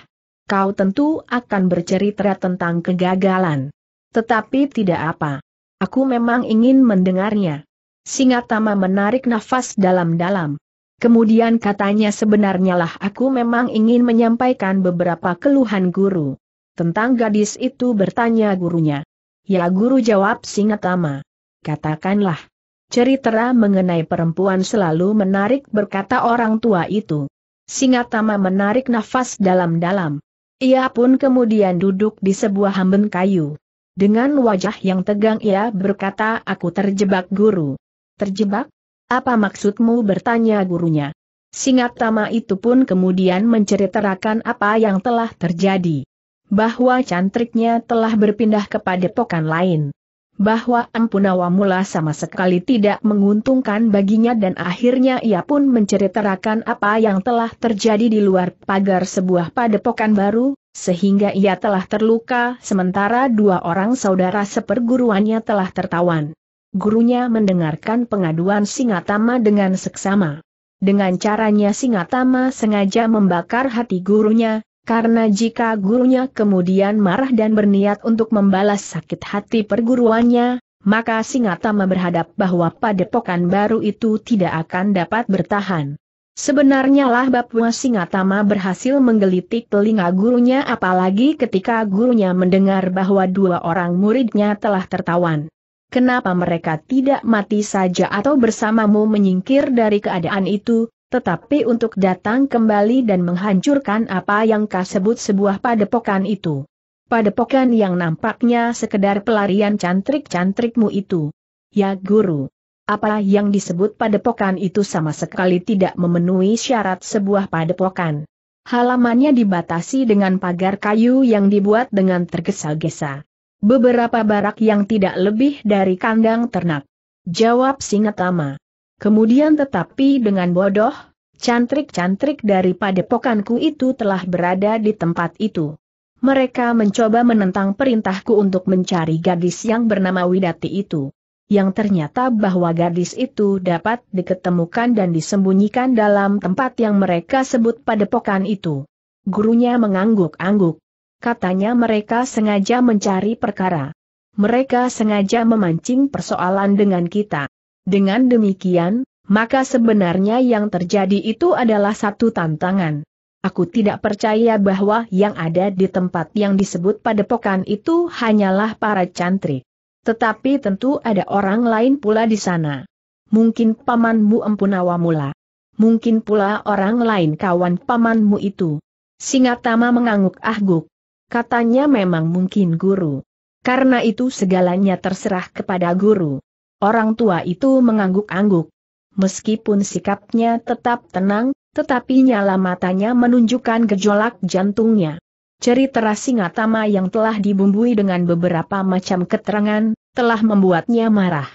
Kau tentu akan bercerita tentang kegagalan. Tetapi tidak apa. Aku memang ingin mendengarnya. Singatama menarik nafas dalam-dalam. Kemudian katanya sebenarnya lah aku memang ingin menyampaikan beberapa keluhan guru. Tentang gadis itu bertanya gurunya. Ya guru jawab Singatama. Katakanlah. Cerita mengenai perempuan selalu menarik berkata orang tua itu. Singatama menarik nafas dalam-dalam. Ia pun kemudian duduk di sebuah hamben kayu. Dengan wajah yang tegang ia berkata aku terjebak guru. Terjebak? Apa maksudmu bertanya gurunya? Singatama itu pun kemudian menceritakan apa yang telah terjadi. Bahwa cantriknya telah berpindah kepada pokan lain bahwa Ampunawa mula sama sekali tidak menguntungkan baginya dan akhirnya ia pun menceritakan apa yang telah terjadi di luar pagar sebuah padepokan baru, sehingga ia telah terluka sementara dua orang saudara seperguruannya telah tertawan. Gurunya mendengarkan pengaduan Singatama dengan seksama. Dengan caranya Singatama sengaja membakar hati gurunya, karena jika gurunya kemudian marah dan berniat untuk membalas sakit hati perguruannya, maka Singatama berhadap bahwa padepokan baru itu tidak akan dapat bertahan. Sebenarnya lah Bapua Singatama berhasil menggelitik telinga gurunya apalagi ketika gurunya mendengar bahwa dua orang muridnya telah tertawan. Kenapa mereka tidak mati saja atau bersamamu menyingkir dari keadaan itu, tetapi untuk datang kembali dan menghancurkan apa yang kasebut sebuah padepokan itu. Padepokan yang nampaknya sekedar pelarian cantrik-cantrikmu itu. Ya guru. Apa yang disebut padepokan itu sama sekali tidak memenuhi syarat sebuah padepokan. Halamannya dibatasi dengan pagar kayu yang dibuat dengan tergesa-gesa. Beberapa barak yang tidak lebih dari kandang ternak. Jawab singa tama. Kemudian tetapi dengan bodoh, cantrik-cantrik dari padepokanku itu telah berada di tempat itu. Mereka mencoba menentang perintahku untuk mencari gadis yang bernama Widati itu. Yang ternyata bahwa gadis itu dapat diketemukan dan disembunyikan dalam tempat yang mereka sebut padepokan itu. Gurunya mengangguk-angguk. Katanya mereka sengaja mencari perkara. Mereka sengaja memancing persoalan dengan kita. Dengan demikian, maka sebenarnya yang terjadi itu adalah satu tantangan. Aku tidak percaya bahwa yang ada di tempat yang disebut padepokan itu hanyalah para cantrik. Tetapi tentu ada orang lain pula di sana. Mungkin pamanmu Empunawa mula. Mungkin pula orang lain kawan pamanmu itu. Singatama mengangguk-ahguk. Katanya memang mungkin guru. Karena itu segalanya terserah kepada guru. Orang tua itu mengangguk-angguk. Meskipun sikapnya tetap tenang, tetapi nyala matanya menunjukkan gejolak jantungnya. Cerita Singatama yang telah dibumbui dengan beberapa macam keterangan, telah membuatnya marah.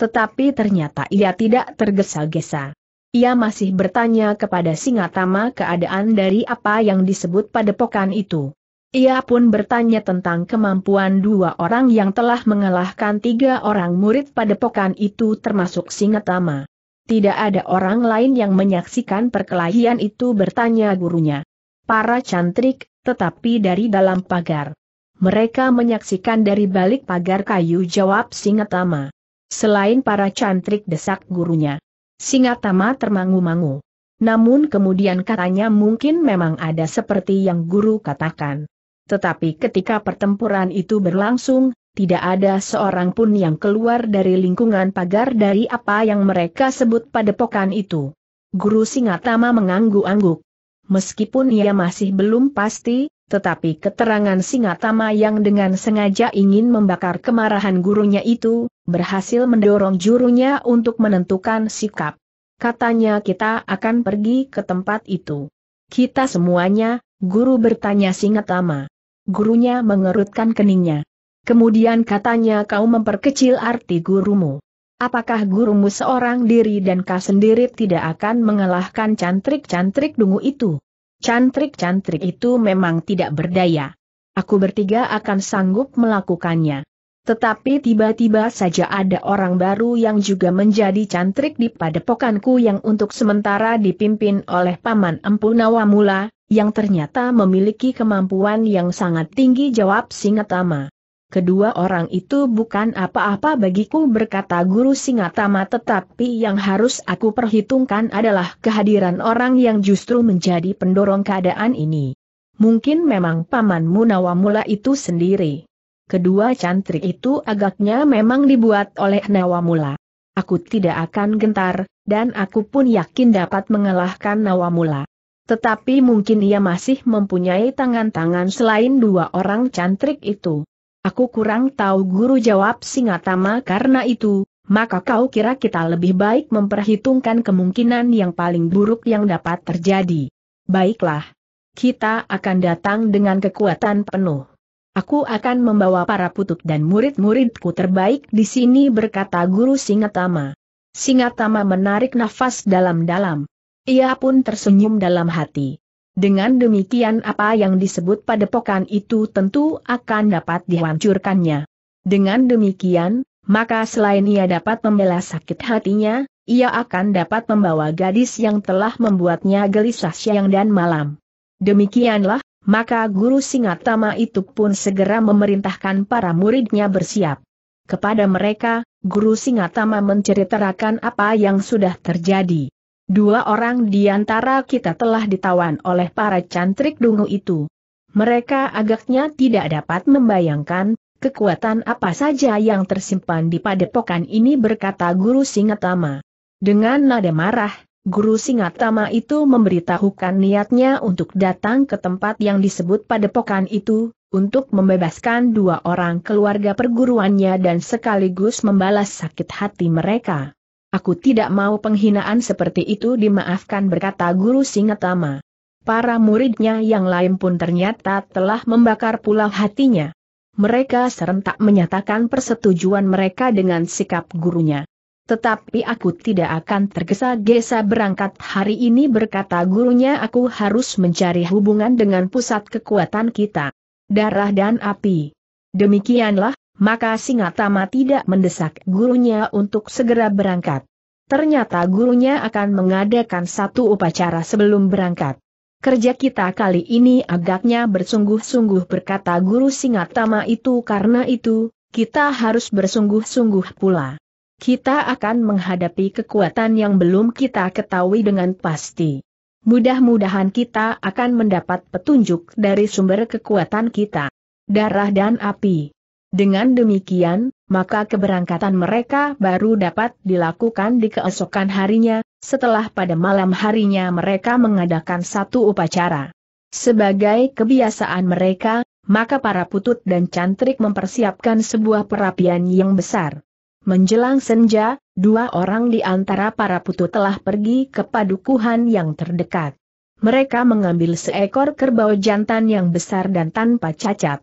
Tetapi ternyata ia tidak tergesa-gesa. Ia masih bertanya kepada Singatama keadaan dari apa yang disebut padepokan itu. Ia pun bertanya tentang kemampuan dua orang yang telah mengalahkan tiga orang murid pada pokan itu termasuk Singatama. Tidak ada orang lain yang menyaksikan perkelahian itu bertanya gurunya. Para cantrik, tetapi dari dalam pagar. Mereka menyaksikan dari balik pagar kayu jawab Singatama. Selain para cantrik desak gurunya. Singatama termangu-mangu. Namun kemudian katanya mungkin memang ada seperti yang guru katakan. Tetapi ketika pertempuran itu berlangsung, tidak ada seorang pun yang keluar dari lingkungan pagar dari apa yang mereka sebut padepokan itu. Guru Singatama mengangguk-angguk. Meskipun ia masih belum pasti, tetapi keterangan Singatama yang dengan sengaja ingin membakar kemarahan gurunya itu, berhasil mendorong jurunya untuk menentukan sikap. Katanya kita akan pergi ke tempat itu. Kita semuanya, guru bertanya Singatama. Gurunya mengerutkan keningnya. Kemudian katanya kau memperkecil arti gurumu. Apakah gurumu seorang diri dan kau sendiri tidak akan mengalahkan cantrik-cantrik dungu itu? Cantrik-cantrik itu memang tidak berdaya. Aku bertiga akan sanggup melakukannya. Tetapi tiba-tiba saja ada orang baru yang juga menjadi cantrik di padepokanku yang untuk sementara dipimpin oleh Paman Empu Nawamula, yang ternyata memiliki kemampuan yang sangat tinggi jawab Singatama. Kedua orang itu bukan apa-apa bagiku berkata guru Singatama tetapi yang harus aku perhitungkan adalah kehadiran orang yang justru menjadi pendorong keadaan ini. Mungkin memang Paman Munawamula itu sendiri. Kedua cantrik itu agaknya memang dibuat oleh Nawamula. Aku tidak akan gentar, dan aku pun yakin dapat mengalahkan Nawamula. Tetapi mungkin ia masih mempunyai tangan-tangan selain dua orang cantrik itu. Aku kurang tahu guru jawab Singatama karena itu, maka kau kira kita lebih baik memperhitungkan kemungkinan yang paling buruk yang dapat terjadi. Baiklah. Kita akan datang dengan kekuatan penuh. Aku akan membawa para putut dan murid-muridku terbaik di sini berkata Guru Singatama. Singatama menarik nafas dalam-dalam. Ia pun tersenyum dalam hati. Dengan demikian apa yang disebut padepokan itu tentu akan dapat dihancurkannya. Dengan demikian, maka selain ia dapat membela sakit hatinya, ia akan dapat membawa gadis yang telah membuatnya gelisah siang dan malam. Demikianlah, maka guru Singatama itu pun segera memerintahkan para muridnya bersiap. Kepada mereka, guru Singatama menceritakan apa yang sudah terjadi. Dua orang di antara kita telah ditawan oleh para cantrik dungu itu. Mereka agaknya tidak dapat membayangkan, kekuatan apa saja yang tersimpan di padepokan ini berkata Guru Singatama. Dengan nada marah, Guru Singatama itu memberitahukan niatnya untuk datang ke tempat yang disebut padepokan itu, untuk membebaskan dua orang keluarga perguruannya dan sekaligus membalas sakit hati mereka. Aku tidak mau penghinaan seperti itu dimaafkan berkata Guru Singatama. Para muridnya yang lain pun ternyata telah membakar pula hatinya. Mereka serentak menyatakan persetujuan mereka dengan sikap gurunya. Tetapi aku tidak akan tergesa-gesa berangkat hari ini berkata gurunya aku harus mencari hubungan dengan pusat kekuatan kita. Darah dan api. Demikianlah, maka Singatama tidak mendesak gurunya untuk segera berangkat. Ternyata gurunya akan mengadakan satu upacara sebelum berangkat. Kerja kita kali ini agaknya bersungguh-sungguh berkata guru Singatama itu karena itu, kita harus bersungguh-sungguh pula. Kita akan menghadapi kekuatan yang belum kita ketahui dengan pasti. Mudah-mudahan kita akan mendapat petunjuk dari sumber kekuatan kita. Darah dan api. Dengan demikian, maka keberangkatan mereka baru dapat dilakukan di keesokan harinya, setelah pada malam harinya mereka mengadakan satu upacara. Sebagai kebiasaan mereka, maka para putut dan cantrik mempersiapkan sebuah perapian yang besar. Menjelang senja, dua orang di antara para putut telah pergi ke padukuhan yang terdekat. Mereka mengambil seekor kerbau jantan yang besar dan tanpa cacat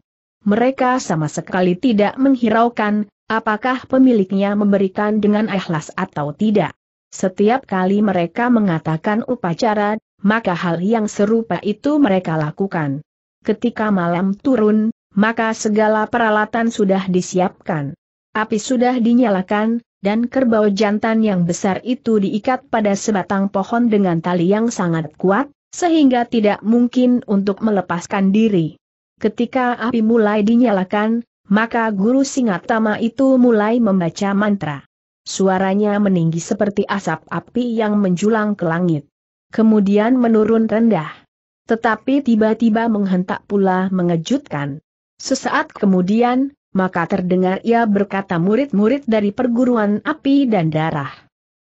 mereka sama sekali tidak menghiraukan, apakah pemiliknya memberikan dengan ikhlas atau tidak. Setiap kali mereka mengatakan upacara, maka hal yang serupa itu mereka lakukan. Ketika malam turun, maka segala peralatan sudah disiapkan. Api sudah dinyalakan, dan kerbau jantan yang besar itu diikat pada sebatang pohon dengan tali yang sangat kuat, sehingga tidak mungkin untuk melepaskan diri. Ketika api mulai dinyalakan, maka guru Singatama itu mulai membaca mantra. Suaranya meninggi seperti asap api yang menjulang ke langit. Kemudian menurun rendah. Tetapi tiba-tiba menghentak pula mengejutkan. Sesaat kemudian, maka terdengar ia berkata murid-murid dari perguruan api dan darah.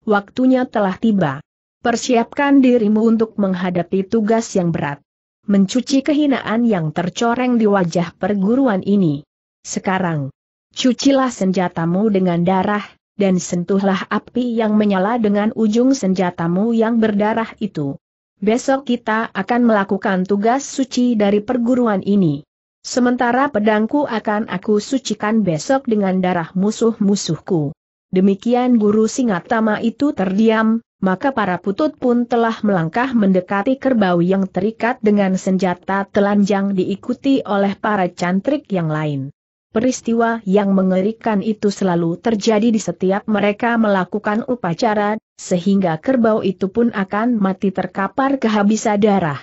Waktunya telah tiba. Persiapkan dirimu untuk menghadapi tugas yang berat mencuci kehinaan yang tercoreng di wajah perguruan ini. Sekarang, cucilah senjatamu dengan darah, dan sentuhlah api yang menyala dengan ujung senjatamu yang berdarah itu. Besok kita akan melakukan tugas suci dari perguruan ini. Sementara pedangku akan aku sucikan besok dengan darah musuh-musuhku. Demikian guru Singatama itu terdiam, maka para putut pun telah melangkah mendekati kerbau yang terikat dengan senjata telanjang diikuti oleh para cantrik yang lain. Peristiwa yang mengerikan itu selalu terjadi di setiap mereka melakukan upacara, sehingga kerbau itu pun akan mati terkapar kehabisan darah.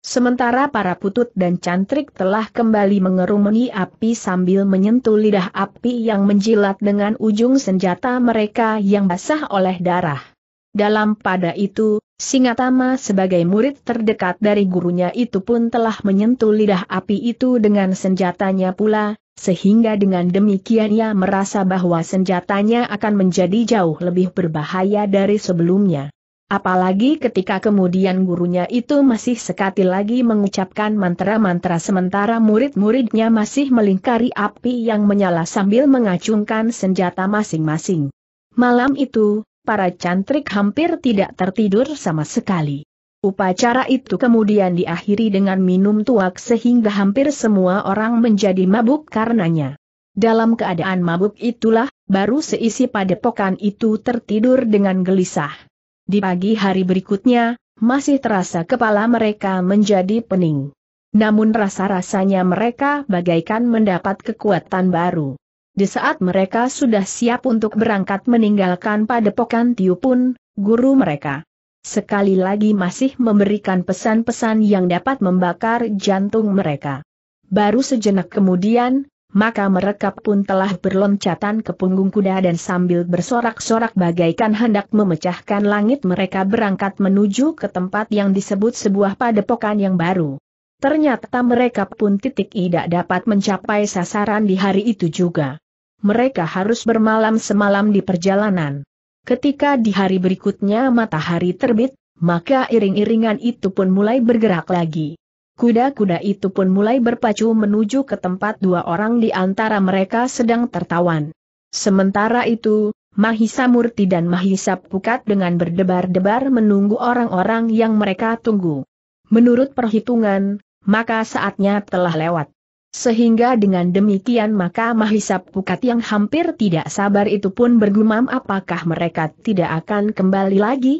Sementara para putut dan cantrik telah kembali mengerumuni api sambil menyentuh lidah api yang menjilat dengan ujung senjata mereka yang basah oleh darah. Dalam pada itu, Singatama sebagai murid terdekat dari gurunya itu pun telah menyentuh lidah api itu dengan senjatanya pula, sehingga dengan demikian ia merasa bahwa senjatanya akan menjadi jauh lebih berbahaya dari sebelumnya. Apalagi ketika kemudian gurunya itu masih sekali lagi mengucapkan mantra-mantra sementara murid-muridnya masih melingkari api yang menyala sambil mengacungkan senjata masing-masing. Malam itu, para cantrik hampir tidak tertidur sama sekali. Upacara itu kemudian diakhiri dengan minum tuak sehingga hampir semua orang menjadi mabuk karenanya. Dalam keadaan mabuk itulah, baru seisi padepokan itu tertidur dengan gelisah. Di pagi hari berikutnya, masih terasa kepala mereka menjadi pening. Namun rasa-rasanya mereka bagaikan mendapat kekuatan baru. Di saat mereka sudah siap untuk berangkat meninggalkan padepokan Tiu pun, guru mereka sekali lagi masih memberikan pesan-pesan yang dapat membakar jantung mereka. Baru sejenak kemudian, maka mereka pun telah berloncatan ke punggung kuda dan sambil bersorak-sorak bagaikan hendak memecahkan langit mereka berangkat menuju ke tempat yang disebut sebuah padepokan yang baru. Ternyata mereka pun titik tidak dapat mencapai sasaran di hari itu juga mereka harus bermalam semalam di perjalanan. Ketika di hari berikutnya matahari terbit, maka iring-iringan itu pun mulai bergerak lagi. Kuda-kuda itu pun mulai berpacu menuju ke tempat dua orang di antara mereka sedang tertawan. Sementara itu, Mahisa Murti dan Mahisa Pukat dengan berdebar-debar menunggu orang-orang yang mereka tunggu. Menurut perhitungan, maka saatnya telah lewat. Sehingga dengan demikian maka Mahisa Pukat yang hampir tidak sabar itu pun bergumam apakah mereka tidak akan kembali lagi?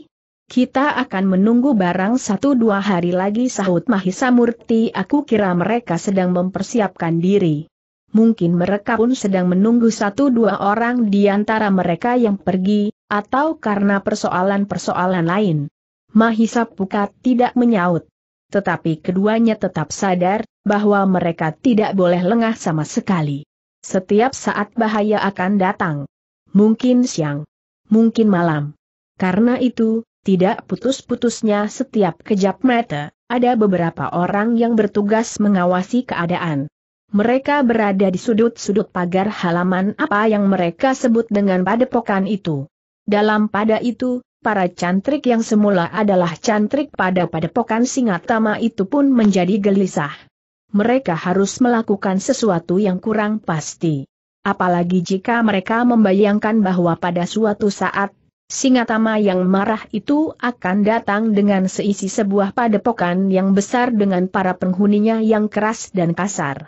Kita akan menunggu barang satu dua hari lagi sahut Mahisa Murti aku kira mereka sedang mempersiapkan diri. Mungkin mereka pun sedang menunggu satu dua orang di antara mereka yang pergi, atau karena persoalan-persoalan lain. Mahisa Pukat tidak menyaut tetapi keduanya tetap sadar bahwa mereka tidak boleh lengah sama sekali. Setiap saat bahaya akan datang. Mungkin siang, mungkin malam. Karena itu, tidak putus-putusnya setiap kejap mata, ada beberapa orang yang bertugas mengawasi keadaan. Mereka berada di sudut-sudut pagar halaman apa yang mereka sebut dengan padepokan itu. Dalam pada itu, para cantrik yang semula adalah cantrik pada padepokan Singatama itu pun menjadi gelisah. Mereka harus melakukan sesuatu yang kurang pasti. Apalagi jika mereka membayangkan bahwa pada suatu saat, Singatama yang marah itu akan datang dengan seisi sebuah padepokan yang besar dengan para penghuninya yang keras dan kasar.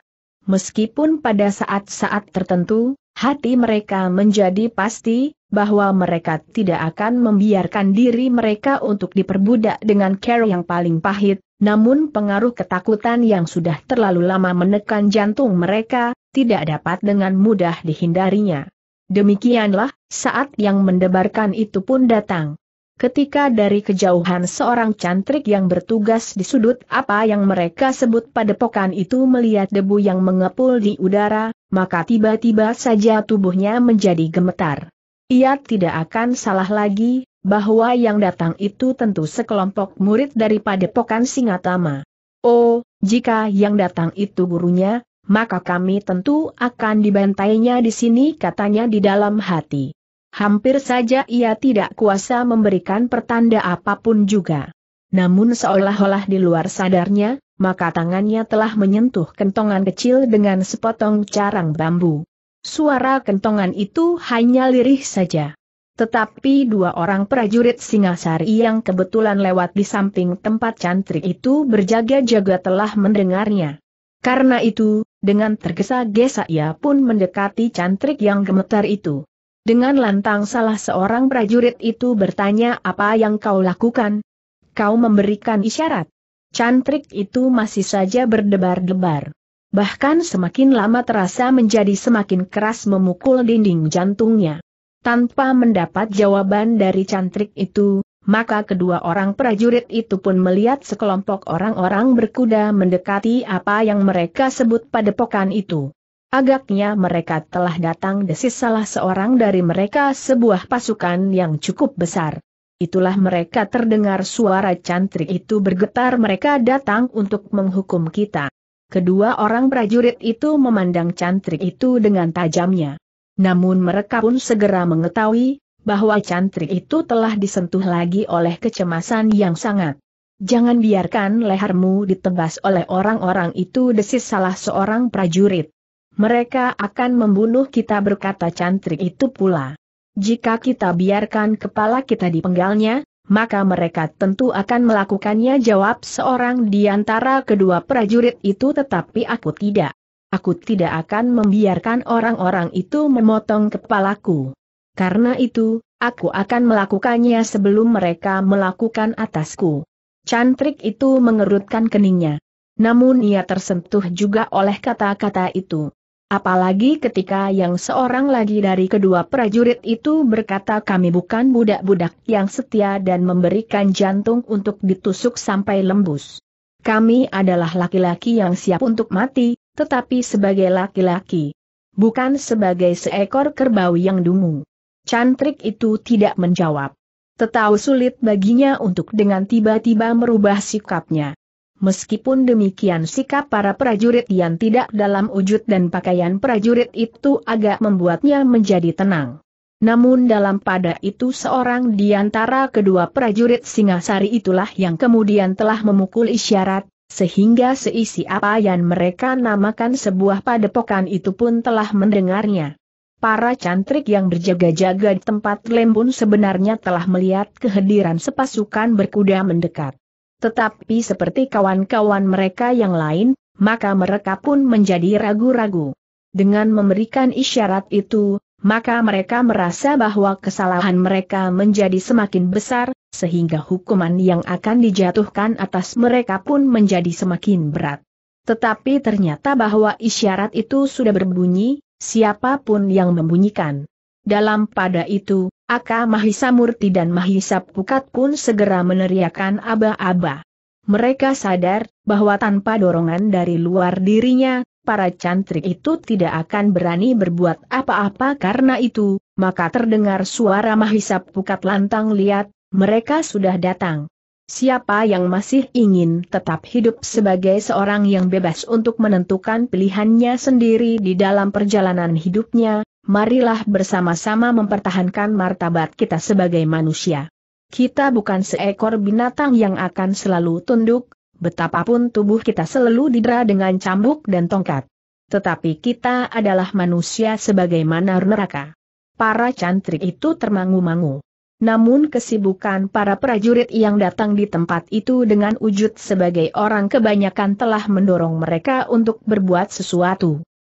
Meskipun pada saat-saat tertentu, hati mereka menjadi pasti, bahwa mereka tidak akan membiarkan diri mereka untuk diperbudak dengan cara yang paling pahit, namun pengaruh ketakutan yang sudah terlalu lama menekan jantung mereka, tidak dapat dengan mudah dihindarinya. Demikianlah, saat yang mendebarkan itu pun datang. Ketika dari kejauhan seorang cantrik yang bertugas di sudut apa yang mereka sebut padepokan itu melihat debu yang mengepul di udara, maka tiba-tiba saja tubuhnya menjadi gemetar ia tidak akan salah lagi, bahwa yang datang itu tentu sekelompok murid dari Padepokan Singatama. Oh, jika yang datang itu gurunya, maka kami tentu akan dibantainya di sini katanya di dalam hati. Hampir saja ia tidak kuasa memberikan pertanda apapun juga. Namun seolah-olah di luar sadarnya, maka tangannya telah menyentuh kentongan kecil dengan sepotong carang bambu. Suara kentongan itu hanya lirih saja. Tetapi dua orang prajurit Singasari yang kebetulan lewat di samping tempat cantrik itu berjaga-jaga telah mendengarnya. Karena itu, dengan tergesa-gesa ia pun mendekati cantrik yang gemetar itu. Dengan lantang salah seorang prajurit itu bertanya apa yang kau lakukan? Kau memberikan isyarat. Cantrik itu masih saja berdebar-debar bahkan semakin lama terasa menjadi semakin keras memukul dinding jantungnya. Tanpa mendapat jawaban dari cantrik itu, maka kedua orang prajurit itu pun melihat sekelompok orang-orang berkuda mendekati apa yang mereka sebut padepokan itu. Agaknya mereka telah datang desis salah seorang dari mereka sebuah pasukan yang cukup besar. Itulah mereka terdengar suara cantrik itu bergetar mereka datang untuk menghukum kita. Kedua orang prajurit itu memandang cantrik itu dengan tajamnya. Namun mereka pun segera mengetahui, bahwa cantrik itu telah disentuh lagi oleh kecemasan yang sangat. Jangan biarkan lehermu ditebas oleh orang-orang itu desis salah seorang prajurit. Mereka akan membunuh kita berkata cantrik itu pula. Jika kita biarkan kepala kita dipenggalnya, maka mereka tentu akan melakukannya jawab seorang di antara kedua prajurit itu tetapi aku tidak. Aku tidak akan membiarkan orang-orang itu memotong kepalaku. Karena itu, aku akan melakukannya sebelum mereka melakukan atasku. Cantrik itu mengerutkan keningnya. Namun ia tersentuh juga oleh kata-kata itu apalagi ketika yang seorang lagi dari kedua prajurit itu berkata kami bukan budak-budak yang setia dan memberikan jantung untuk ditusuk sampai lembus. Kami adalah laki-laki yang siap untuk mati, tetapi sebagai laki-laki. Bukan sebagai seekor kerbau yang dungu. Cantrik itu tidak menjawab. Tetau sulit baginya untuk dengan tiba-tiba merubah sikapnya. Meskipun demikian sikap para prajurit yang tidak dalam wujud dan pakaian prajurit itu agak membuatnya menjadi tenang. Namun dalam pada itu seorang di antara kedua prajurit Singasari itulah yang kemudian telah memukul isyarat, sehingga seisi apa yang mereka namakan sebuah padepokan itu pun telah mendengarnya. Para cantrik yang berjaga-jaga di tempat lembun sebenarnya telah melihat kehadiran sepasukan berkuda mendekat. Tetapi seperti kawan-kawan mereka yang lain, maka mereka pun menjadi ragu-ragu. Dengan memberikan isyarat itu, maka mereka merasa bahwa kesalahan mereka menjadi semakin besar, sehingga hukuman yang akan dijatuhkan atas mereka pun menjadi semakin berat. Tetapi ternyata bahwa isyarat itu sudah berbunyi, siapapun yang membunyikan dalam pada itu, Aka Mahisa Murti dan Mahisa Pukat pun segera meneriakan aba-aba. Mereka sadar bahwa tanpa dorongan dari luar dirinya, para cantrik itu tidak akan berani berbuat apa-apa karena itu, maka terdengar suara Mahisa Pukat lantang lihat, mereka sudah datang. Siapa yang masih ingin tetap hidup sebagai seorang yang bebas untuk menentukan pilihannya sendiri di dalam perjalanan hidupnya, marilah bersama-sama mempertahankan martabat kita sebagai manusia. Kita bukan seekor binatang yang akan selalu tunduk, betapapun tubuh kita selalu didera dengan cambuk dan tongkat. Tetapi kita adalah manusia sebagaimana neraka. Para cantrik itu termangu-mangu. Namun kesibukan para prajurit yang datang di tempat itu dengan wujud sebagai orang kebanyakan telah mendorong mereka untuk berbuat sesuatu.